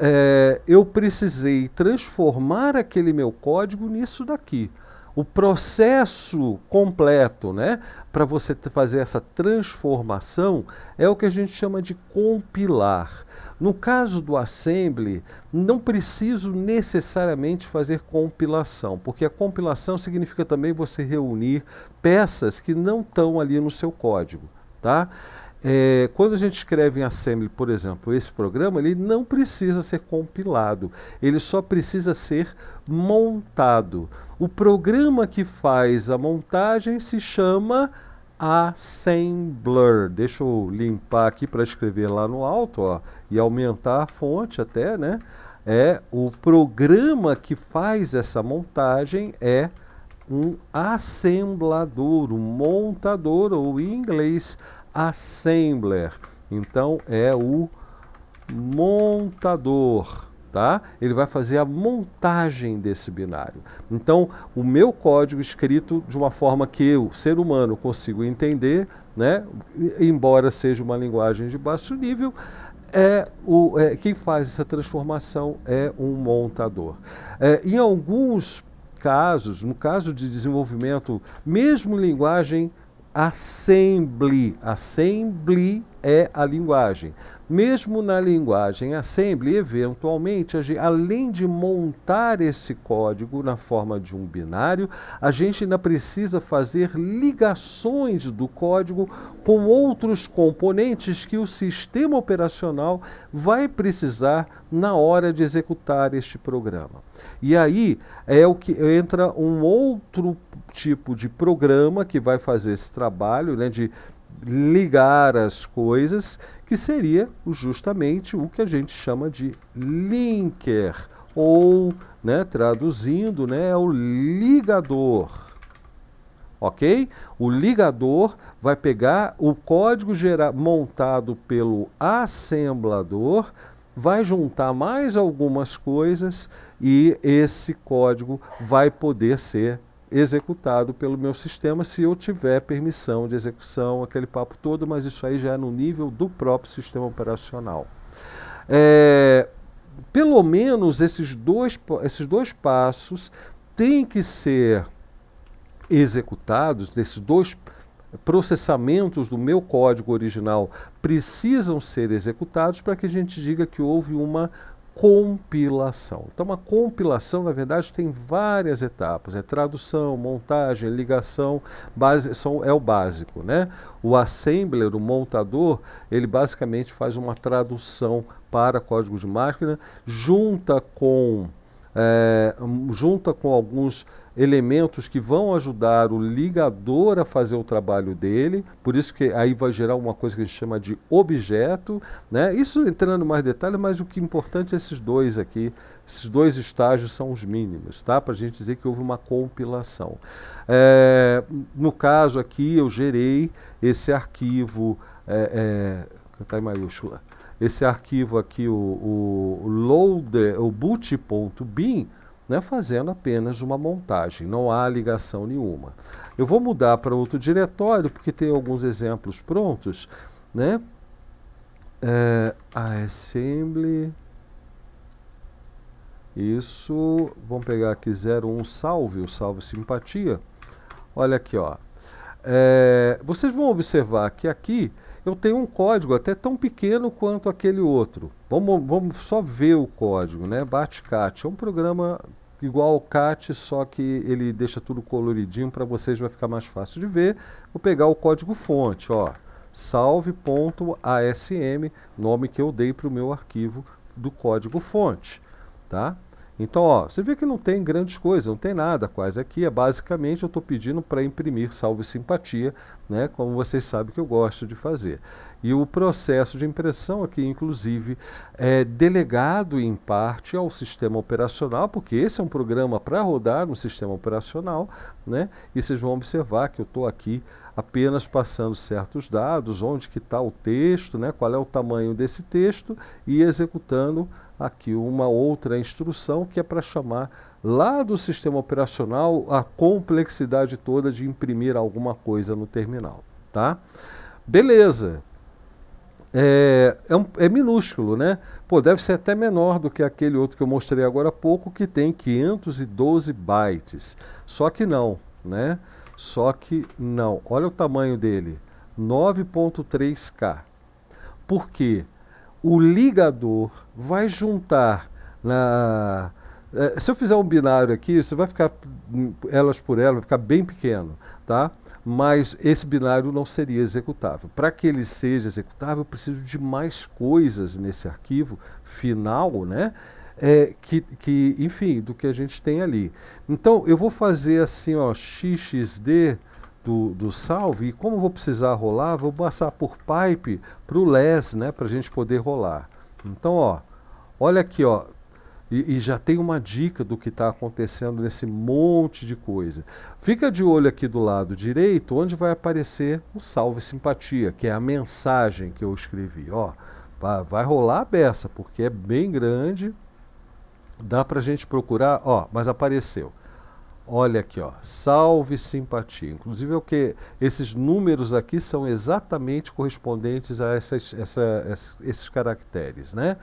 é, eu precisei transformar aquele meu código nisso daqui. O processo completo né, para você fazer essa transformação é o que a gente chama de compilar. No caso do Assembly, não preciso necessariamente fazer compilação, porque a compilação significa também você reunir peças que não estão ali no seu código. Tá? É, quando a gente escreve em Assembly, por exemplo, esse programa, ele não precisa ser compilado, ele só precisa ser montado. O programa que faz a montagem se chama Assembler. Deixa eu limpar aqui para escrever lá no alto, ó, e aumentar a fonte até, né? É o programa que faz essa montagem é um assemblador, um montador ou em inglês assembler. Então é o montador tá? Ele vai fazer a montagem desse binário. Então, o meu código escrito de uma forma que eu, ser humano, consigo entender, né? Embora seja uma linguagem de baixo nível, é o é, quem faz essa transformação é um montador. É, em alguns casos, no caso de desenvolvimento, mesmo linguagem assembly, assembly é a linguagem. Mesmo na linguagem assembly, eventualmente, além de montar esse código na forma de um binário, a gente ainda precisa fazer ligações do código com outros componentes que o sistema operacional vai precisar na hora de executar este programa. E aí é o que entra um outro tipo de programa que vai fazer esse trabalho né, de ligar as coisas, que seria justamente o que a gente chama de linker, ou, né, traduzindo, né, é o ligador. Ok? O ligador vai pegar o código geral montado pelo assemblador, vai juntar mais algumas coisas e esse código vai poder ser executado pelo meu sistema se eu tiver permissão de execução, aquele papo todo, mas isso aí já é no nível do próprio sistema operacional. É, pelo menos esses dois, esses dois passos têm que ser executados, esses dois processamentos do meu código original precisam ser executados para que a gente diga que houve uma compilação. Então, uma compilação, na verdade, tem várias etapas: é tradução, montagem, ligação, base, são, é o básico, né? O assembler, o montador, ele basicamente faz uma tradução para código de máquina, junta com é, junta com alguns elementos que vão ajudar o ligador a fazer o trabalho dele, por isso que aí vai gerar uma coisa que a gente chama de objeto, né? Isso entrando mais detalhe, mas o que é importante é esses dois aqui, esses dois estágios são os mínimos, tá? Para a gente dizer que houve uma compilação. É, no caso aqui, eu gerei esse arquivo, é, é, tá em maiúscula, esse arquivo aqui, o, o loader, o boot.bin, né, fazendo apenas uma montagem, não há ligação nenhuma. Eu vou mudar para outro diretório, porque tem alguns exemplos prontos, né? É, a assembly, isso, vamos pegar aqui 01 salve, o salve simpatia. Olha aqui, ó. É, vocês vão observar que aqui eu tenho um código até tão pequeno quanto aquele outro. Vamos, vamos só ver o código, né? Batcat é um programa igual ao CAT, só que ele deixa tudo coloridinho para vocês, vai ficar mais fácil de ver. Vou pegar o código fonte, ó, salve.asm, nome que eu dei para o meu arquivo do código fonte, tá? Então, ó, você vê que não tem grandes coisas, não tem nada quase aqui. É basicamente eu estou pedindo para imprimir salve simpatia, né? Como vocês sabem que eu gosto de fazer. E o processo de impressão aqui, inclusive, é delegado em parte ao sistema operacional, porque esse é um programa para rodar no sistema operacional, né? E vocês vão observar que eu estou aqui apenas passando certos dados, onde que está o texto, né? Qual é o tamanho desse texto e executando aqui uma outra instrução que é para chamar lá do sistema operacional a complexidade toda de imprimir alguma coisa no terminal, tá? Beleza é, é, um, é, minúsculo, né? Pô, deve ser até menor do que aquele outro que eu mostrei agora há pouco, que tem 512 bytes. Só que não, né? Só que não. Olha o tamanho dele, 9.3K. Por quê? O ligador vai juntar na... É, se eu fizer um binário aqui, você vai ficar hum, elas por elas, vai ficar bem pequeno, tá? mas esse binário não seria executável. Para que ele seja executável, eu preciso de mais coisas nesse arquivo final, né? É, que, que, enfim, do que a gente tem ali. Então, eu vou fazer assim, ó, xxd do, do salve, e como vou precisar rolar, vou passar por pipe para o less, né, para a gente poder rolar. Então, ó, olha aqui, ó, e, e já tem uma dica do que está acontecendo nesse monte de coisa. Fica de olho aqui do lado direito, onde vai aparecer o salve simpatia, que é a mensagem que eu escrevi. Ó, vai rolar a beça, porque é bem grande. Dá para a gente procurar, ó, mas apareceu olha aqui, ó, salve simpatia. Inclusive, é o que esses números aqui são exatamente correspondentes a essas, essa, esses caracteres, né?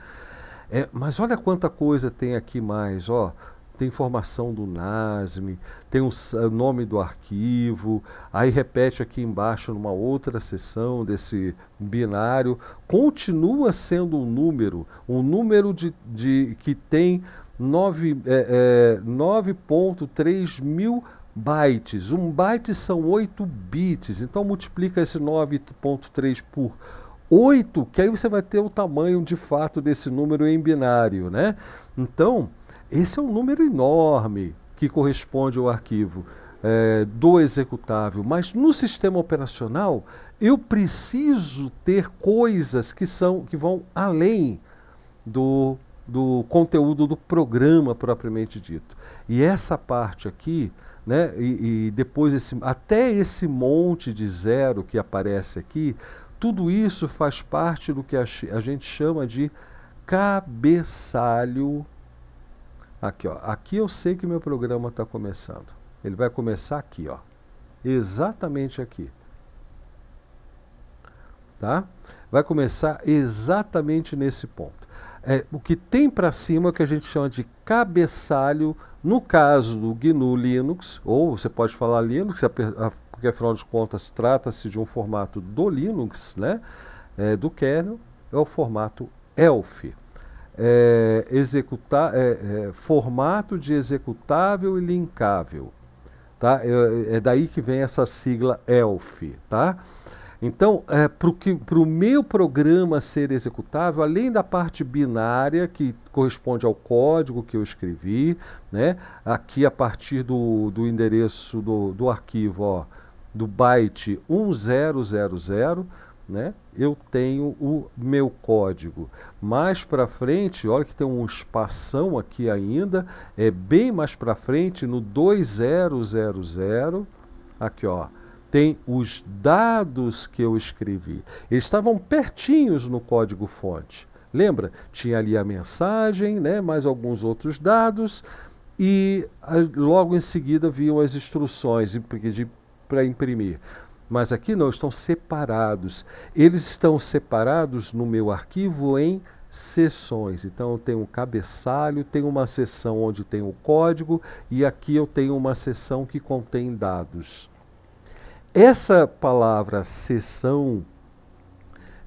É, mas olha quanta coisa tem aqui mais, ó. Tem informação do NASM, tem o nome do arquivo, aí repete aqui embaixo numa outra seção desse binário. Continua sendo um número, um número de, de que tem 9.3 é, é, mil bytes. Um byte são 8 bits, então multiplica esse 9.3 por 8, que aí você vai ter o tamanho de fato desse número em binário, né? Então, esse é um número enorme que corresponde ao arquivo é, do executável, mas no sistema operacional eu preciso ter coisas que são que vão além do, do conteúdo do programa propriamente dito. E essa parte aqui, né, e, e depois esse, até esse monte de zero que aparece aqui, tudo isso faz parte do que a, a gente chama de cabeçalho. Aqui, ó. Aqui eu sei que meu programa está começando. Ele vai começar aqui, ó. Exatamente aqui. Tá? Vai começar exatamente nesse ponto. É, o que tem para cima é o que a gente chama de cabeçalho, no caso do GNU Linux, ou você pode falar Linux, a, a porque afinal de contas trata-se de um formato do Linux, né? É, do kernel, é o formato ELF. É, executar, é, é, formato de executável e linkável. Tá? É, é daí que vem essa sigla ELF. Tá? Então, é, para o meu programa ser executável, além da parte binária, que corresponde ao código que eu escrevi, né? aqui a partir do, do endereço do, do arquivo, ó, do byte 1000, né? Eu tenho o meu código. Mais para frente, olha que tem um espação aqui ainda, é bem mais para frente no 2000, aqui ó, tem os dados que eu escrevi. Eles estavam pertinhos no código fonte. Lembra? Tinha ali a mensagem, né, mais alguns outros dados e ah, logo em seguida vinham as instruções de para imprimir. Mas aqui não, estão separados. Eles estão separados no meu arquivo em seções. Então eu tenho um cabeçalho, tenho uma seção onde tem o código e aqui eu tenho uma seção que contém dados. Essa palavra seção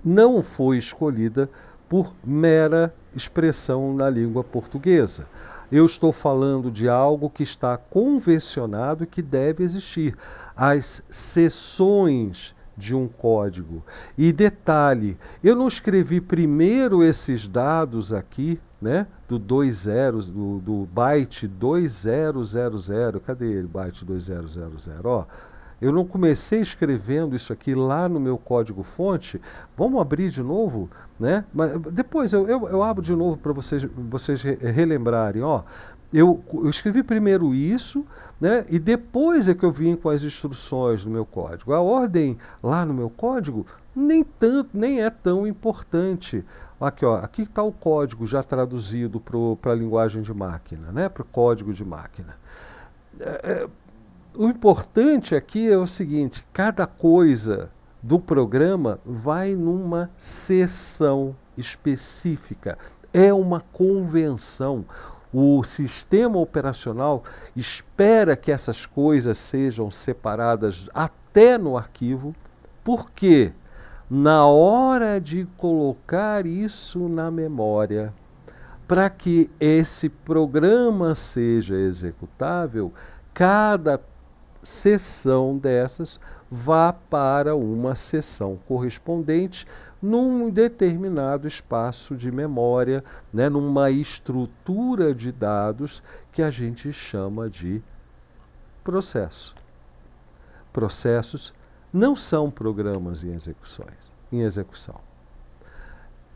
não foi escolhida por mera expressão na língua portuguesa. Eu estou falando de algo que está convencionado e que deve existir as seções de um código. E detalhe, eu não escrevi primeiro esses dados aqui, né, do 20 do, do byte 2000, cadê ele, byte 2000, ó, eu não comecei escrevendo isso aqui lá no meu código fonte. Vamos abrir de novo, né? Mas depois eu, eu, eu abro de novo para vocês, vocês re relembrarem. Ó, eu, eu, escrevi primeiro isso, né? E depois é que eu vim com as instruções no meu código. A ordem lá no meu código nem tanto, nem é tão importante. Aqui, ó, aqui está o código já traduzido para a linguagem de máquina, né? Para o código de máquina. É, é, o importante aqui é o seguinte: cada coisa do programa vai numa seção específica. É uma convenção. O sistema operacional espera que essas coisas sejam separadas até no arquivo, porque na hora de colocar isso na memória, para que esse programa seja executável, cada sessão dessas vá para uma sessão correspondente num determinado espaço de memória, né, numa estrutura de dados que a gente chama de processo. Processos não são programas em, execuções, em execução.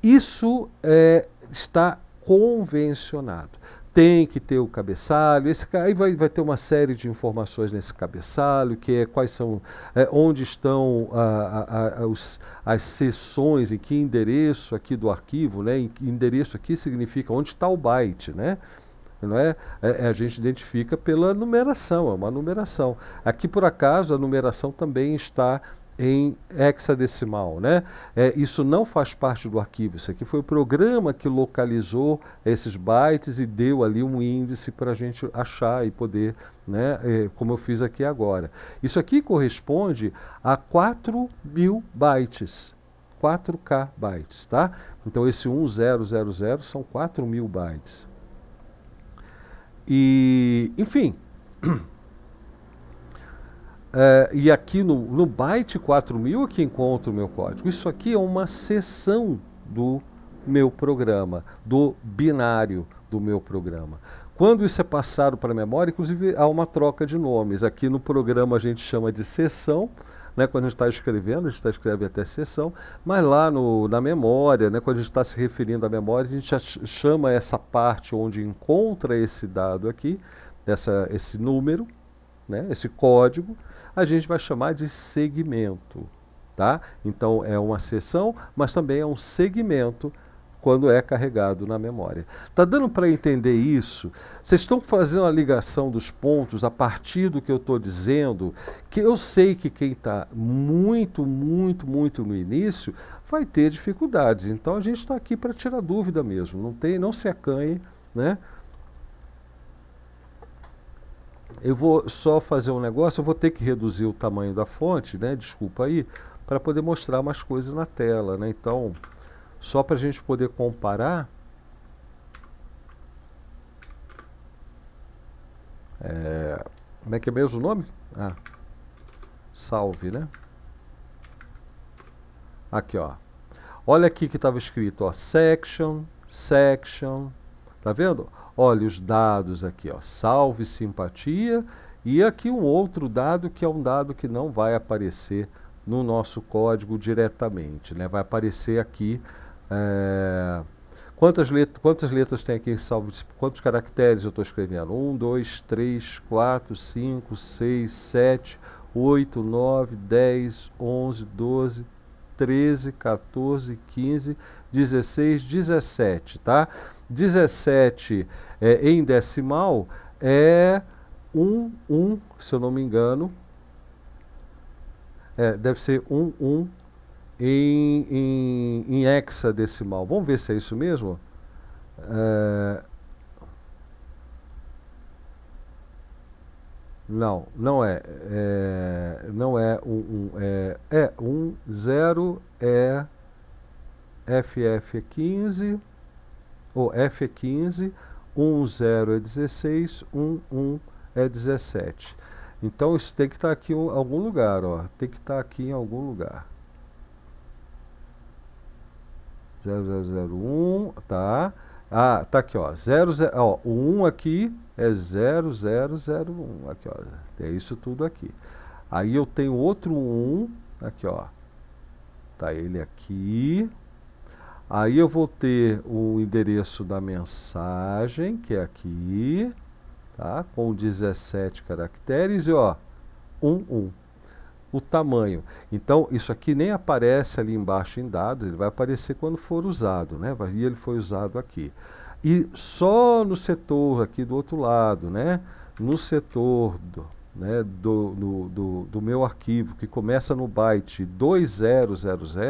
Isso é, está convencionado tem que ter o cabeçalho. Esse aí vai, vai ter uma série de informações nesse cabeçalho, que é quais são, é, onde estão a, a, a, os, as sessões em que endereço aqui do arquivo, né? Em, endereço aqui significa onde está o byte, né? Não é? é? é? A gente identifica pela numeração, é uma numeração. Aqui por acaso a numeração também está em hexadecimal, né? É, isso não faz parte do arquivo, isso aqui foi o programa que localizou esses bytes e deu ali um índice para a gente achar e poder, né, é, como eu fiz aqui agora. Isso aqui corresponde a 4 mil bytes, 4K bytes, tá? Então esse 1000 são 4 mil bytes. E, enfim... Uh, e aqui no, no Byte 4000 é que encontro o meu código. Isso aqui é uma seção do meu programa, do binário do meu programa. Quando isso é passado para a memória, inclusive há uma troca de nomes. Aqui no programa a gente chama de seção, né, quando a gente está escrevendo, a gente tá escreve até seção, mas lá no, na memória, né, quando a gente está se referindo à memória, a gente chama essa parte onde encontra esse dado aqui, essa, esse número, né, esse código, a gente vai chamar de segmento. Tá? Então é uma seção, mas também é um segmento quando é carregado na memória. Tá dando para entender isso? Vocês estão fazendo a ligação dos pontos a partir do que eu estou dizendo, que eu sei que quem está muito, muito, muito no início vai ter dificuldades. Então a gente está aqui para tirar dúvida mesmo. Não tem, não se acanhe, né? eu vou só fazer um negócio, eu vou ter que reduzir o tamanho da fonte, né? Desculpa aí, para poder mostrar mais coisas na tela, né? Então, só para a gente poder comparar. É, como é que é mesmo o nome? Ah, salve, né? Aqui, ó. Olha aqui que estava escrito, ó, section, section, tá vendo? Olha os dados aqui, ó, salve simpatia e aqui um outro dado que é um dado que não vai aparecer no nosso código diretamente, né? Vai aparecer aqui é, quantas, letras, quantas letras tem aqui em salve, quantos caracteres eu estou escrevendo? 1, 2, 3, 4, 5, 6, 7, 8, 9, 10, 11, 12, 13, 14, 15, 16, 17, tá? 17 é, em decimal é 1, um, 1, um, se eu não me engano. É, deve ser 1, um, 1 um em, em, em hexadecimal. Vamos ver se é isso mesmo? É... Não, não é. é. Não é um, um é, é um zero é FF15 o F15, 10 é 16, 11 é 17. Então isso tem que estar tá aqui em algum lugar, ó. Tem que estar tá aqui em algum lugar. 0001, tá? Ah, tá aqui, ó. 00, ó, o 1 aqui é 0001, aqui, ó. É isso tudo aqui. Aí eu tenho outro 1 aqui, ó. Tá ele aqui, Aí eu vou ter o endereço da mensagem, que é aqui, tá? Com 17 caracteres e ó, 11. O tamanho. Então, isso aqui nem aparece ali embaixo em dados, ele vai aparecer quando for usado, né? E ele foi usado aqui. E só no setor aqui do outro lado, né? No setor do, né, do, do, do, do meu arquivo, que começa no byte 2000,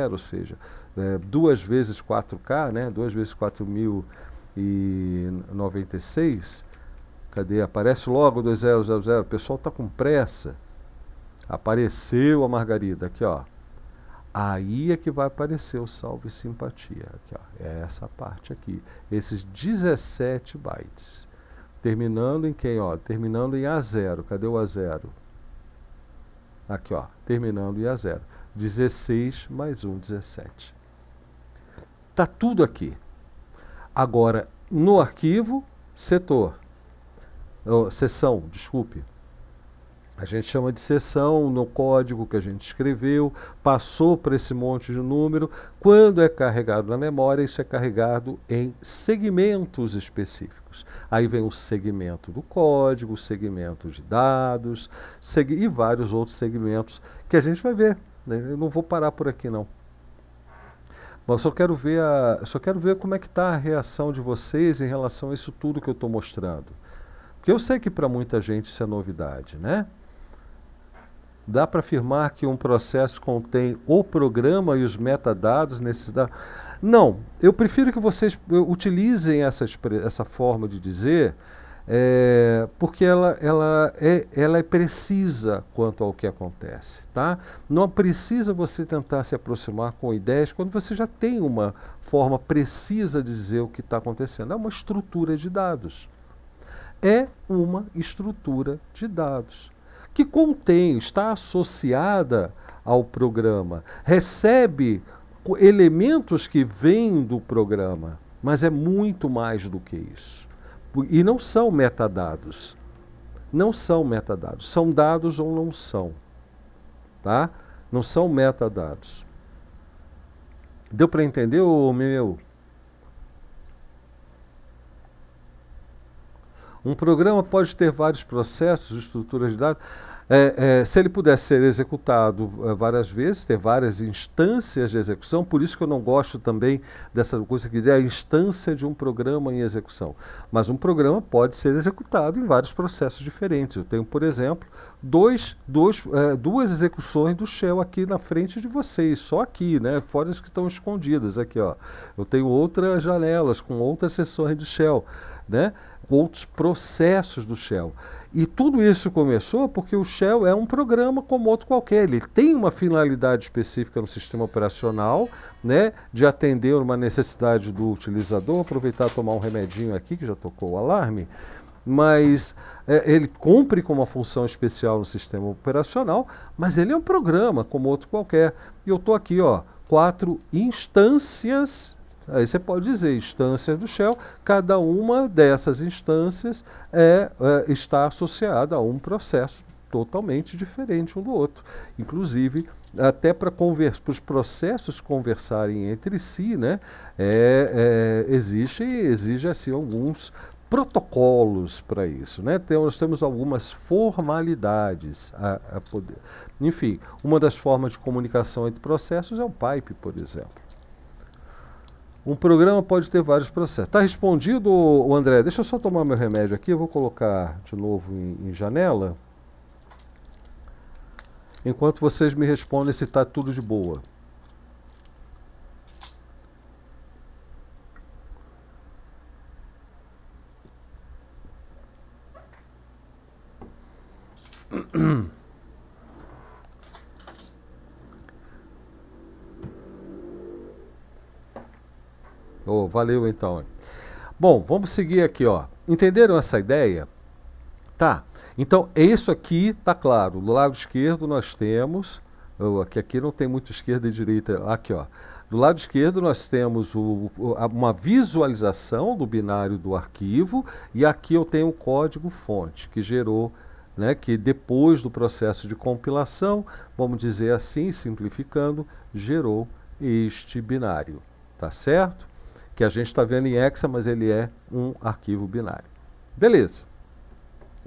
ou seja, é, duas vezes 4K, né? Duas vezes 4.096. Cadê? Aparece logo 2000. O pessoal está com pressa. Apareceu a Margarida aqui, ó. Aí é que vai aparecer o salve simpatia. Aqui, ó. É essa parte aqui. Esses 17 bytes. Terminando em quem? Ó? Terminando em A0. Cadê o A0? Aqui, ó. Terminando em A0. 16 mais 1, 17. Está tudo aqui. Agora, no arquivo, setor. sessão, desculpe. A gente chama de sessão no código que a gente escreveu, passou para esse monte de número. Quando é carregado na memória, isso é carregado em segmentos específicos. Aí vem o segmento do código, segmento de dados e vários outros segmentos que a gente vai ver. Né? Eu não vou parar por aqui, não. Mas eu só quero ver a, só quero ver como é que está a reação de vocês em relação a isso tudo que eu estou mostrando. Porque eu sei que para muita gente isso é novidade, né? Dá para afirmar que um processo contém o programa e os metadados nesses Não, eu prefiro que vocês utilizem essa, essa forma de dizer é, porque ela, ela, é, ela é precisa quanto ao que acontece. Tá? Não precisa você tentar se aproximar com ideias quando você já tem uma forma precisa de dizer o que está acontecendo. É uma estrutura de dados. É uma estrutura de dados que contém, está associada ao programa, recebe elementos que vêm do programa, mas é muito mais do que isso. E não são metadados. Não são metadados. São dados ou não são. Tá? Não são metadados. Deu para entender, ô meu? Um programa pode ter vários processos, estruturas de dados, é, é, se ele pudesse ser executado é, várias vezes, ter várias instâncias de execução, por isso que eu não gosto também dessa coisa que é a instância de um programa em execução. Mas um programa pode ser executado em vários processos diferentes. Eu tenho, por exemplo, dois, dois, é, duas execuções do Shell aqui na frente de vocês, só aqui, né? fora as que estão escondidas aqui. Ó. Eu tenho outras janelas com outras sessões do Shell, né? outros processos do Shell. E tudo isso começou porque o Shell é um programa como outro qualquer. Ele tem uma finalidade específica no sistema operacional, né, de atender uma necessidade do utilizador, aproveitar tomar um remedinho aqui que já tocou o alarme, mas é, ele cumpre com uma função especial no sistema operacional, mas ele é um programa como outro qualquer. E eu estou aqui, ó, quatro instâncias Aí você pode dizer instância do Shell, cada uma dessas instâncias é, é, está associada a um processo totalmente diferente um do outro. Inclusive, até para os processos conversarem entre si, né, é, é, exige assim, alguns protocolos para isso, né? Tem, nós temos algumas formalidades a, a poder. Enfim, uma das formas de comunicação entre processos é o pipe, por exemplo. Um programa pode ter vários processos. Está respondido, o André? Deixa eu só tomar meu remédio aqui. Eu vou colocar de novo em, em janela. Enquanto vocês me respondem se está tudo de boa. Oh, valeu então. Bom, vamos seguir aqui, ó. Entenderam essa ideia? Tá. Então, isso aqui tá claro. Do lado esquerdo nós temos, oh, aqui, aqui não tem muito esquerda e direita, aqui, ó. Do lado esquerdo nós temos o, o, a, uma visualização do binário do arquivo e aqui eu tenho o código fonte que gerou, né, que depois do processo de compilação, vamos dizer assim, simplificando, gerou este binário, tá certo? que a gente está vendo em hexa, mas ele é um arquivo binário. Beleza.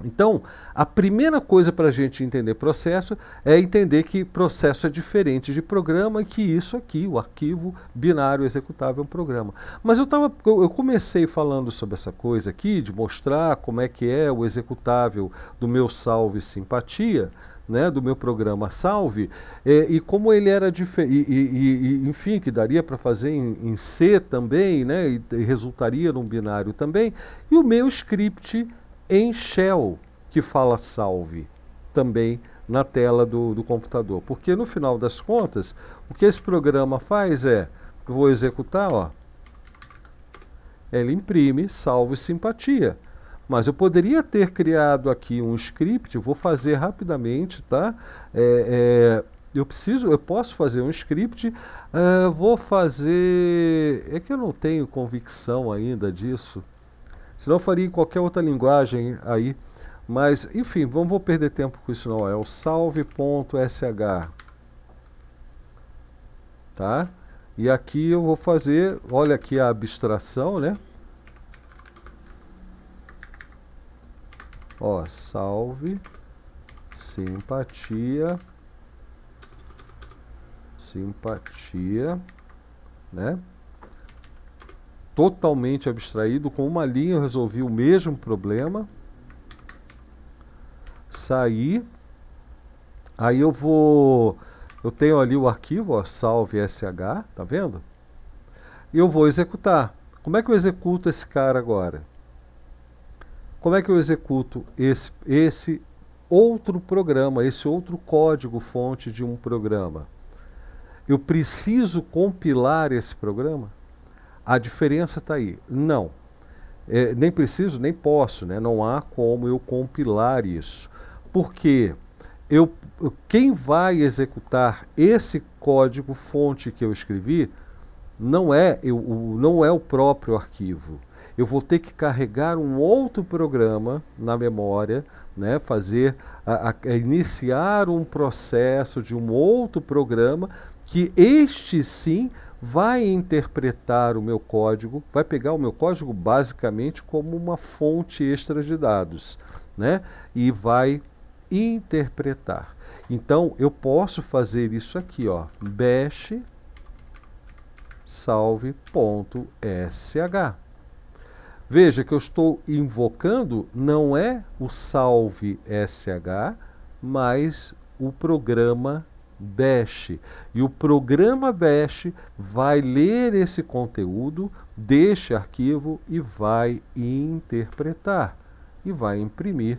Então, a primeira coisa para a gente entender processo é entender que processo é diferente de programa e que isso aqui, o arquivo binário executável, é um programa. Mas eu, tava, eu comecei falando sobre essa coisa aqui, de mostrar como é que é o executável do meu salve simpatia, né, do meu programa Salve, é, e como ele era diferente, e, e, enfim, que daria para fazer em, em, C também, né, e, e resultaria num binário também, e o meu script em Shell, que fala Salve também na tela do, do computador. Porque no final das contas, o que esse programa faz é, vou executar, ó, ele imprime salve simpatia. Mas eu poderia ter criado aqui um script, vou fazer rapidamente, tá? É, é, eu preciso, eu posso fazer um script, é, vou fazer. É que eu não tenho convicção ainda disso. Senão eu faria em qualquer outra linguagem aí. Mas, enfim, não vou perder tempo com isso não. É o salve.sh. Tá? E aqui eu vou fazer, olha aqui a abstração, né? Ó, salve, simpatia, simpatia, né? Totalmente abstraído, com uma linha eu resolvi o mesmo problema. Sair, aí eu vou, eu tenho ali o arquivo, ó, salve sh, tá vendo? E eu vou executar. Como é que eu executo esse cara agora? Como é que eu executo esse, esse outro programa, esse outro código-fonte de um programa? Eu preciso compilar esse programa? A diferença está aí. Não. É, nem preciso, nem posso, né? não há como eu compilar isso. Porque eu, quem vai executar esse código-fonte que eu escrevi não é, eu, não é o próprio arquivo eu vou ter que carregar um outro programa na memória, né, fazer a, a, é, iniciar um processo de um outro programa que este sim vai interpretar o meu código, vai pegar o meu código basicamente como uma fonte extra de dados, né, e vai interpretar. Então eu posso fazer isso aqui, ó, bash salve.sh Veja que eu estou invocando não é o salve SH, mas o programa Bash. E o programa Bash vai ler esse conteúdo deste arquivo e vai interpretar e vai imprimir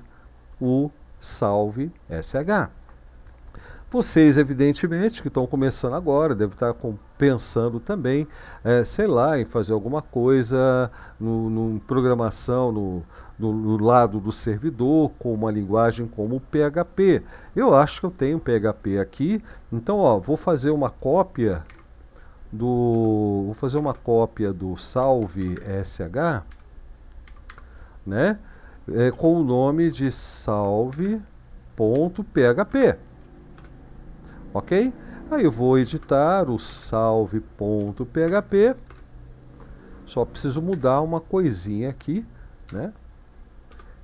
o salve SH. Vocês, evidentemente, que estão começando agora, devem estar com pensando também, é, sei lá, em fazer alguma coisa no, programação, no, no, no, lado do servidor, com uma linguagem como o PHP. Eu acho que eu tenho PHP aqui, então ó, vou fazer uma cópia do. Vou fazer uma cópia do salve SH, né? É, com o nome de salve.php. Ok? Aí eu vou editar o salve.php. Só preciso mudar uma coisinha aqui, né?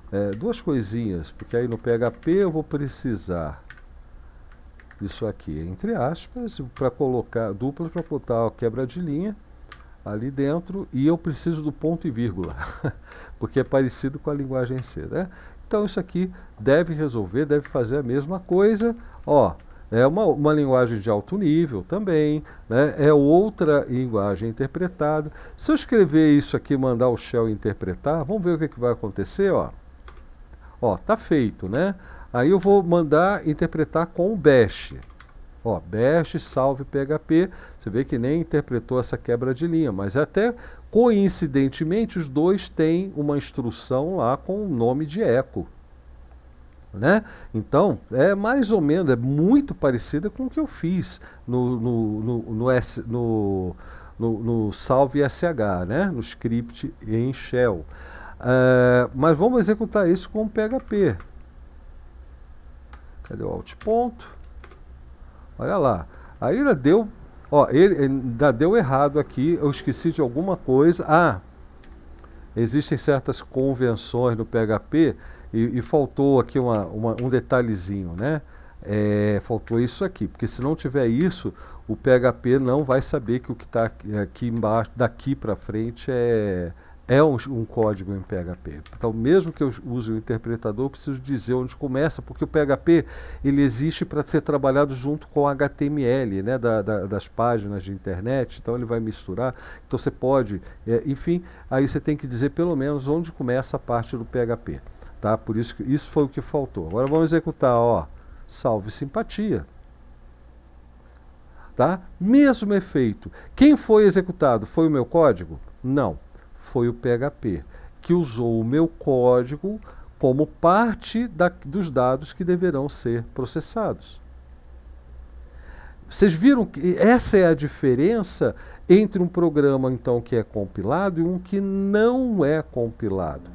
É, duas coisinhas, porque aí no PHP eu vou precisar disso aqui, entre aspas, para colocar duplas para botar a quebra de linha ali dentro e eu preciso do ponto e vírgula, porque é parecido com a linguagem C, né? Então isso aqui deve resolver, deve fazer a mesma coisa, ó, é uma, uma linguagem de alto nível também, né? é outra linguagem interpretada. Se eu escrever isso aqui mandar o Shell interpretar, vamos ver o que, que vai acontecer. Ó. ó, tá feito, né? Aí eu vou mandar interpretar com o Bash. Ó, bash salve PHP. Você vê que nem interpretou essa quebra de linha, mas é até coincidentemente os dois têm uma instrução lá com o nome de echo. Né? Então, é mais ou menos, é muito parecida com o que eu fiz no, no, no, no, S, no, no, no Salve SH, né? no script em Shell. Eh, mas vamos executar isso com PHP. Cadê o alt ponto? Olha lá. Aí ainda deu, ó, ele ainda deu errado aqui, eu esqueci de alguma coisa. Ah, existem certas convenções no PHP e, e faltou aqui uma, uma, um detalhezinho, né? É, faltou isso aqui, porque se não tiver isso, o PHP não vai saber que o que está aqui embaixo, daqui para frente, é, é um, um, código em PHP. Então, mesmo que eu use o interpretador, eu preciso dizer onde começa, porque o PHP ele existe para ser trabalhado junto com o HTML, né, da, da, das páginas de internet. Então, ele vai misturar. Então, você pode, é, enfim, aí você tem que dizer pelo menos onde começa a parte do PHP. Tá? Por isso que isso foi o que faltou. Agora vamos executar, ó, salve simpatia. Tá? Mesmo efeito. Quem foi executado? Foi o meu código? Não, foi o PHP, que usou o meu código como parte da, dos dados que deverão ser processados. Vocês viram que essa é a diferença entre um programa então que é compilado e um que não é compilado.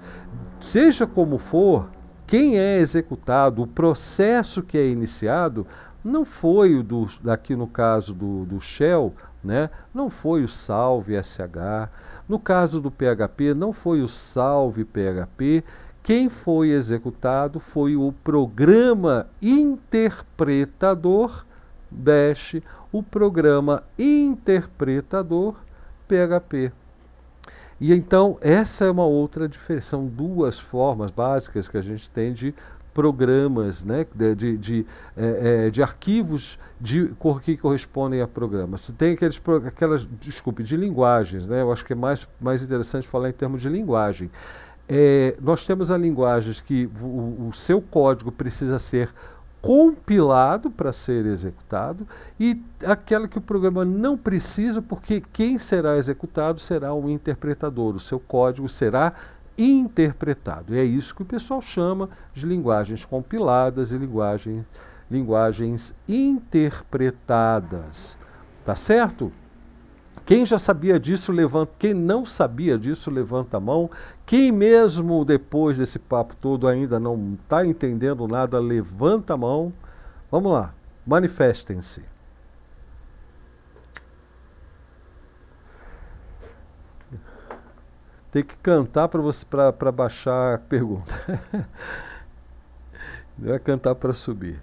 Seja como for, quem é executado, o processo que é iniciado, não foi o do, aqui no caso do, do Shell, né? não foi o Salve SH, no caso do PHP, não foi o Salve PHP, quem foi executado foi o programa interpretador Bash o programa interpretador PHP. E então, essa é uma outra diferença. São duas formas básicas que a gente tem de programas, né, de, de, de, é, é de arquivos de, que correspondem a programas. Você tem aqueles, aquelas, desculpe, de linguagens, né, eu acho que é mais, mais interessante falar em termos de linguagem. É, nós temos a linguagens que o, o seu código precisa ser compilado para ser executado e aquela que o programa não precisa, porque quem será executado será o interpretador, o seu código será interpretado. E é isso que o pessoal chama de linguagens compiladas e linguagem, linguagens interpretadas. Tá certo? Quem já sabia disso, levanta. Quem não sabia disso, levanta a mão. Quem mesmo depois desse papo todo ainda não está entendendo nada, levanta a mão. Vamos lá, manifestem-se. Tem que cantar para você para baixar a pergunta. Não é cantar para subir.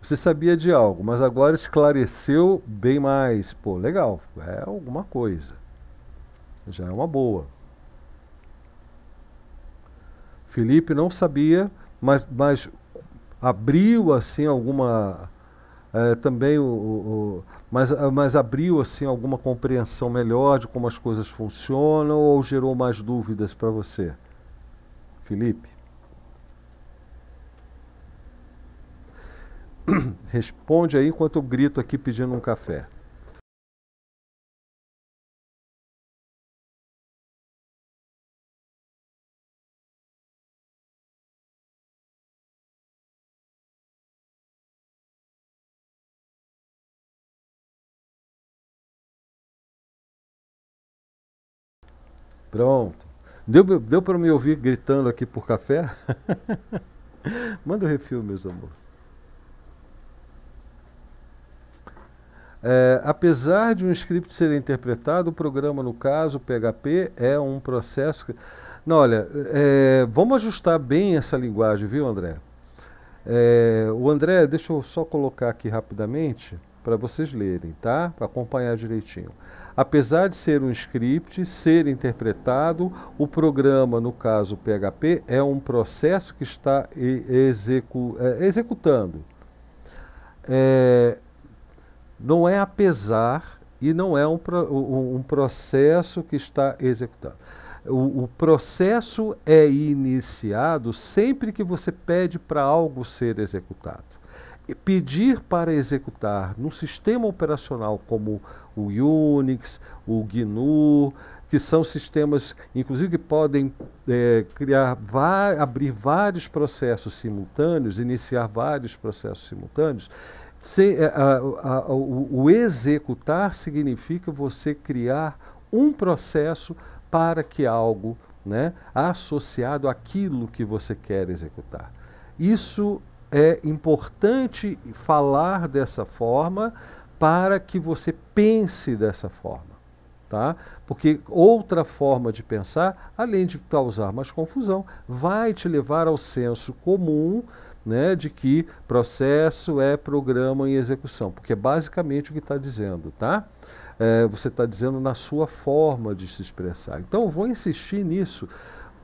Você sabia de algo, mas agora esclareceu bem mais. Pô, legal, é alguma coisa. Já é uma boa. Felipe não sabia, mas, mas abriu assim alguma. É, também o, o, mas, mas abriu assim alguma compreensão melhor de como as coisas funcionam ou gerou mais dúvidas para você, Felipe? Responde aí enquanto eu grito aqui pedindo um café. Pronto. Deu, deu para me ouvir gritando aqui por café? Manda o um refil, meus amores. É, apesar de um script ser interpretado, o programa, no caso, PHP, é um processo. Que... Não, olha, é, vamos ajustar bem essa linguagem, viu, André? É, o André, deixa eu só colocar aqui rapidamente para vocês lerem, tá? Para acompanhar direitinho. Apesar de ser um script, ser interpretado, o programa, no caso PHP, é um processo que está execu é, executando. É, não é apesar e não é um, um, processo que está executado. O, o, processo é iniciado sempre que você pede para algo ser executado. E pedir para executar num sistema operacional como o Unix, o GNU, que são sistemas, inclusive, que podem é, criar, abrir vários processos simultâneos, iniciar vários processos simultâneos, se, é, a, a, a, o, o executar significa você criar um processo para que algo né, associado àquilo que você quer executar. Isso é importante falar dessa forma para que você pense dessa forma. Tá? Porque outra forma de pensar, além de causar mais confusão, vai te levar ao senso comum né, de que processo é programa em execução, porque é basicamente o que está dizendo, tá? É, você está dizendo na sua forma de se expressar. Então, vou insistir nisso.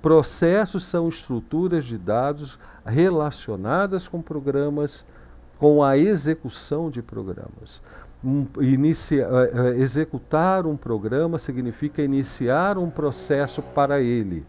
Processos são estruturas de dados relacionadas com programas, com a execução de programas. Um, inicia, uh, executar um programa significa iniciar um processo para ele,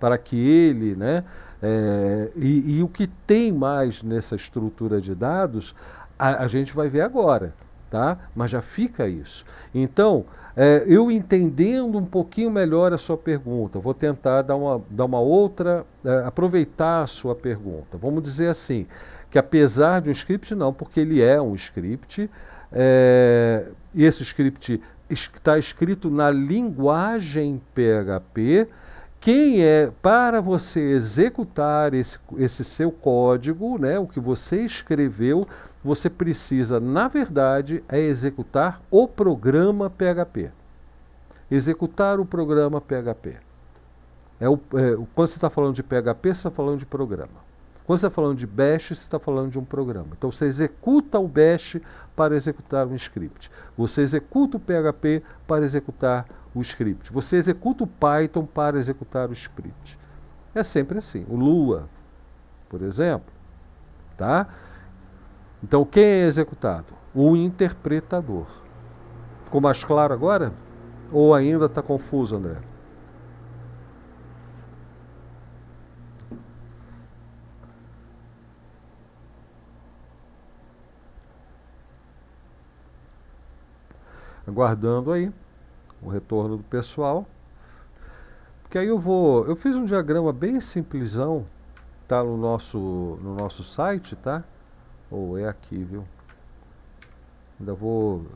para que ele né, é, e, e, o que tem mais nessa estrutura de dados, a, a, gente vai ver agora, tá? Mas já fica isso. Então, é, eu entendendo um pouquinho melhor a sua pergunta, vou tentar dar uma, dar uma outra, é, aproveitar a sua pergunta. Vamos dizer assim, que apesar de um script, não, porque ele é um script, é, e esse script está escrito na linguagem PHP, quem é para você executar esse, esse seu código, né, o que você escreveu, você precisa, na verdade, é executar o programa PHP. Executar o programa PHP. É o, é, quando você está falando de PHP, você está falando de programa. Quando você está falando de bash, você está falando de um programa. Então você executa o bash para executar um script. Você executa o PHP para executar o script. Você executa o Python para executar o script. É sempre assim. O Lua, por exemplo, tá? Então, quem é executado? O interpretador. Ficou mais claro agora? Ou ainda está confuso, André? Aguardando aí o retorno do pessoal. Porque aí eu vou, eu fiz um diagrama bem simplesão, tá no nosso no nosso site, tá? Ou oh, é aqui, viu? Ainda vou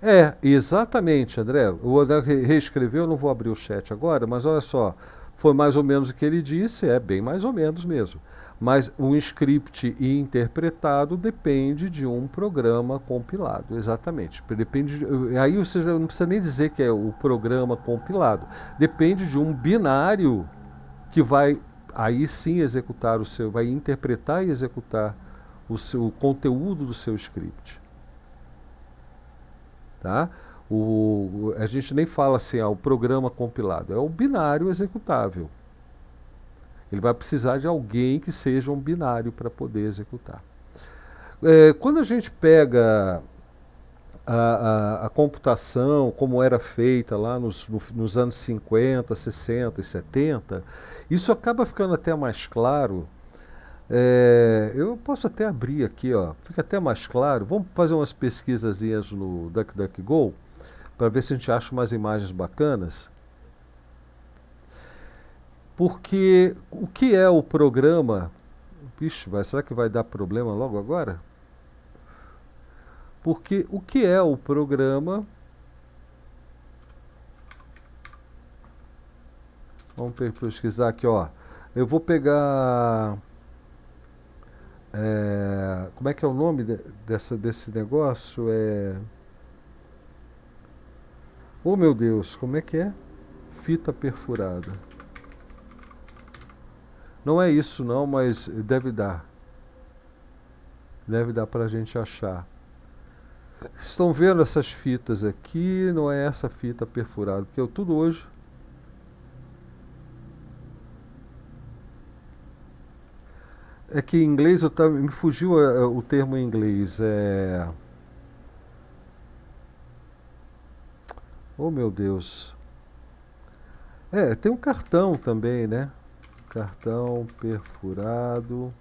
É, exatamente, André. O André reescreveu, eu não vou abrir o chat agora, mas olha só, foi mais ou menos o que ele disse, é bem mais ou menos mesmo mas um script interpretado depende de um programa compilado, exatamente. Depende, de, aí você não precisa nem dizer que é o programa compilado, depende de um binário que vai aí sim executar o seu, vai interpretar e executar o seu o conteúdo do seu script, tá? O, a gente nem fala assim, ah, o programa compilado, é o binário executável. Ele vai precisar de alguém que seja um binário para poder executar. É, quando a gente pega a, a, a, computação, como era feita lá nos, no, nos anos 50, 60 e 70, isso acaba ficando até mais claro. É, eu posso até abrir aqui, ó, fica até mais claro. Vamos fazer umas pesquisazinhas no DuckDuckGo para ver se a gente acha umas imagens bacanas. Porque o que é o programa? Vixe, mas será que vai dar problema logo agora? Porque o que é o programa? Vamos pesquisar aqui, ó. Eu vou pegar. É, como é que é o nome de, dessa, desse negócio? É. Oh meu Deus, como é que é? Fita perfurada. Não é isso não, mas deve dar. Deve dar para a gente achar. Estão vendo essas fitas aqui? Não é essa fita perfurada, porque eu tudo hoje é que em inglês eu tava, me fugiu eh, eh, o termo em inglês. É... Oh meu Deus. É, tem um cartão também, né? cartão perfurado.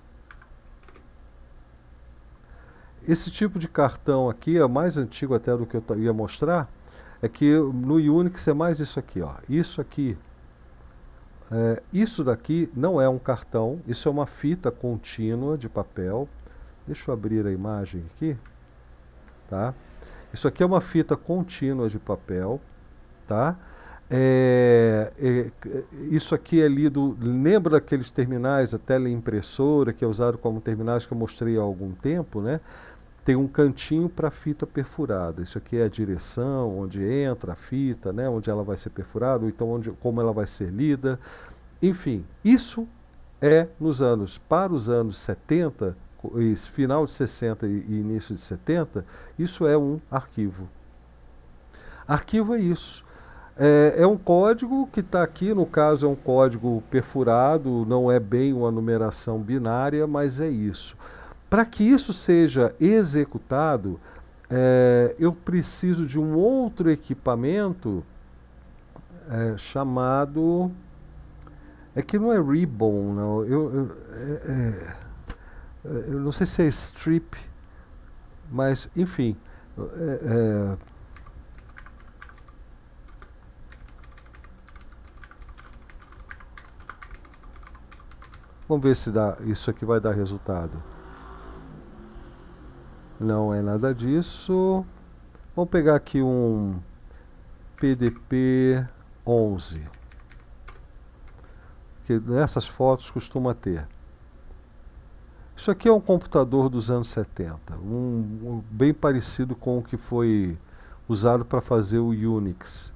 Esse tipo de cartão aqui é mais antigo até do que eu ia mostrar. É que no Unix é mais isso aqui, ó. Isso aqui, é, isso daqui não é um cartão. Isso é uma fita contínua de papel. Deixa eu abrir a imagem aqui, tá? Isso aqui é uma fita contínua de papel, tá? É, é, é, isso aqui é lido. Lembra daqueles terminais, a teleimpressora, que é usado como terminais que eu mostrei há algum tempo, né? Tem um cantinho para fita perfurada. Isso aqui é a direção, onde entra a fita, né? onde ela vai ser perfurada, ou então onde, como ela vai ser lida. Enfim, isso é nos anos, para os anos 70, final de 60 e início de 70, isso é um arquivo. Arquivo é isso é, é, um código que está aqui, no caso é um código perfurado, não é bem uma numeração binária, mas é isso. Para que isso seja executado, é, eu preciso de um outro equipamento é, chamado. É que não é Ribbon, não. Eu, eu, é, é, eu não sei se é Strip, mas enfim. é, é Vamos ver se dá, isso aqui vai dar resultado. Não é nada disso. Vamos pegar aqui um PDP 11. Que nessas fotos costuma ter. Isso aqui é um computador dos anos 70, um, um bem parecido com o que foi usado para fazer o Unix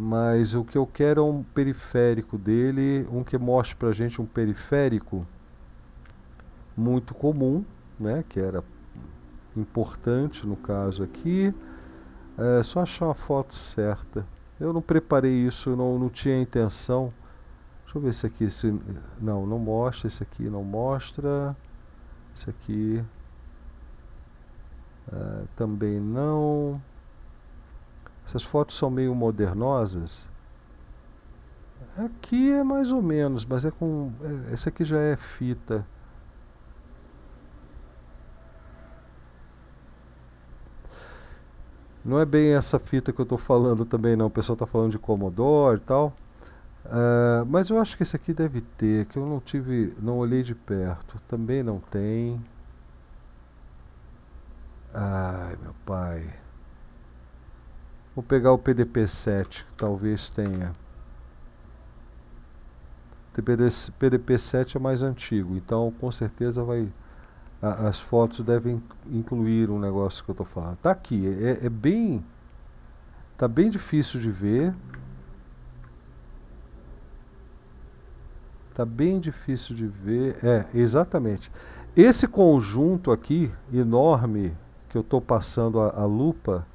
mas o que eu quero é um periférico dele, um que mostre pra gente um periférico muito comum, né, que era importante no caso aqui. É só achar a foto certa. Eu não preparei isso, não, não tinha intenção. Deixa eu ver se aqui, se não, não mostra, esse aqui não mostra, esse aqui é, também não. Essas fotos são meio modernosas. Aqui é mais ou menos, mas é com. É, essa aqui já é fita. Não é bem essa fita que eu estou falando também, não. O pessoal está falando de Commodore e tal. Uh, mas eu acho que esse aqui deve ter, que eu não tive, não olhei de perto. Também não tem. Ai, meu pai. Vou pegar o PDP-7, que talvez tenha. O PDP-7 é mais antigo, então com certeza vai a, as fotos devem incluir um negócio que eu estou falando. Está aqui, é, é, é bem Está bem difícil de ver. Está bem difícil de ver. É, exatamente. Esse conjunto aqui enorme que eu estou passando a, a lupa,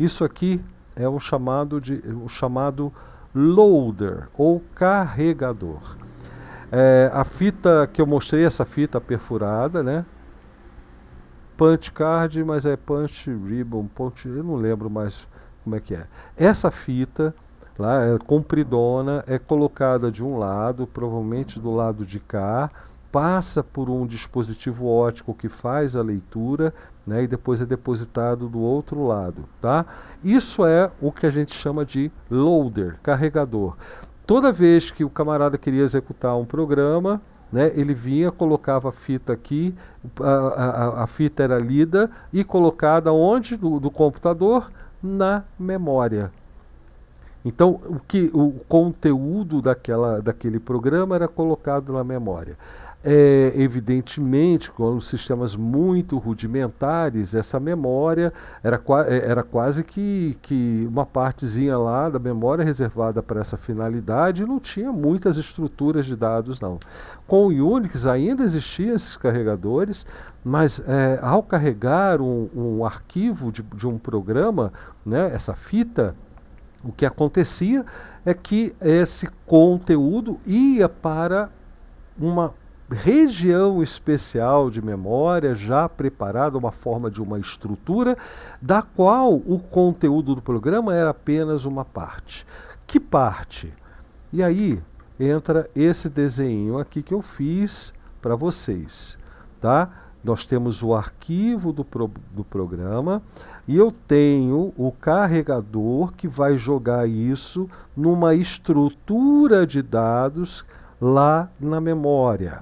isso aqui é o chamado, de, o chamado loader ou carregador. É, a fita que eu mostrei, essa fita perfurada, né? Punch card, mas é punch ribbon, punch, eu não lembro mais como é que é. Essa fita lá, é compridona, é colocada de um lado, provavelmente do lado de cá, passa por um dispositivo ótico que faz a leitura né, e depois é depositado do outro lado. Tá? Isso é o que a gente chama de loader, carregador. Toda vez que o camarada queria executar um programa, né, ele vinha, colocava a fita aqui, a, a, a fita era lida e colocada onde? Do, do computador? Na memória. Então, o, que, o conteúdo daquela, daquele programa era colocado na memória. É, evidentemente, com sistemas muito rudimentares, essa memória era, é, era quase que, que uma partezinha lá da memória reservada para essa finalidade, não tinha muitas estruturas de dados, não. Com o Unix ainda existiam esses carregadores, mas é, ao carregar um, um arquivo de, de, um programa, né, essa fita, o que acontecia é que esse conteúdo ia para uma região especial de memória já preparada, uma forma de uma estrutura, da qual o conteúdo do programa era apenas uma parte. Que parte? E aí entra esse desenho aqui que eu fiz para vocês, tá? Nós temos o arquivo do, pro, do programa e eu tenho o carregador que vai jogar isso numa estrutura de dados lá na memória.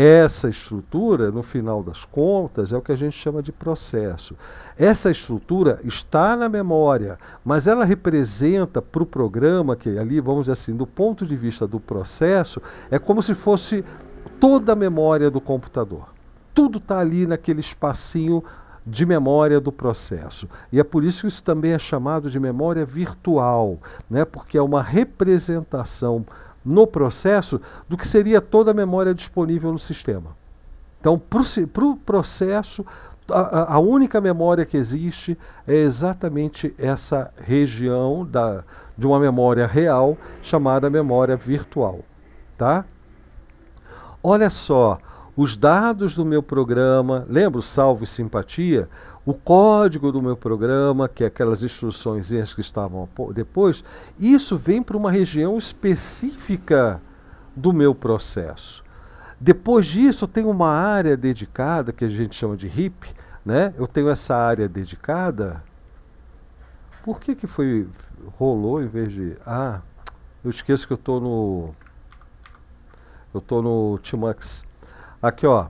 Essa estrutura, no final das contas, é o que a gente chama de processo. Essa estrutura está na memória, mas ela representa para o programa, que ali, vamos dizer assim, do ponto de vista do processo, é como se fosse toda a memória do computador. Tudo está ali naquele espacinho de memória do processo. E é por isso que isso também é chamado de memória virtual, né? porque é uma representação no processo do que seria toda a memória disponível no sistema. Então, para o pro processo, a, a, única memória que existe é exatamente essa região da, de uma memória real chamada memória virtual. Tá? Olha só, os dados do meu programa, lembra o e Simpatia? o código do meu programa, que é aquelas instruções que estavam depois, isso vem para uma região específica do meu processo. Depois disso, eu tenho uma área dedicada, que a gente chama de hip né? Eu tenho essa área dedicada. Por que que foi rolou em vez de ah, eu esqueço que eu estou no eu estou no Tmux. Aqui, ó.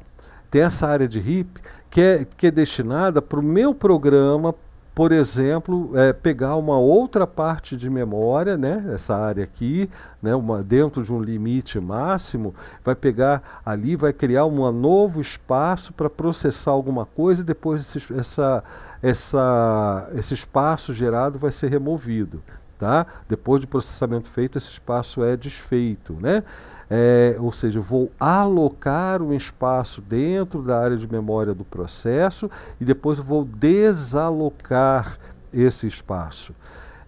Tem essa área de hip que é, que é destinada para o meu programa, por exemplo, é, pegar uma outra parte de memória, né, essa área aqui, né, uma, dentro de um limite máximo, vai pegar ali, vai criar um novo espaço para processar alguma coisa e depois esse, essa, essa, esse espaço gerado vai ser removido. Tá? Depois de processamento feito, esse espaço é desfeito. Né? É, ou seja, vou alocar um espaço dentro da área de memória do processo e depois vou desalocar esse espaço.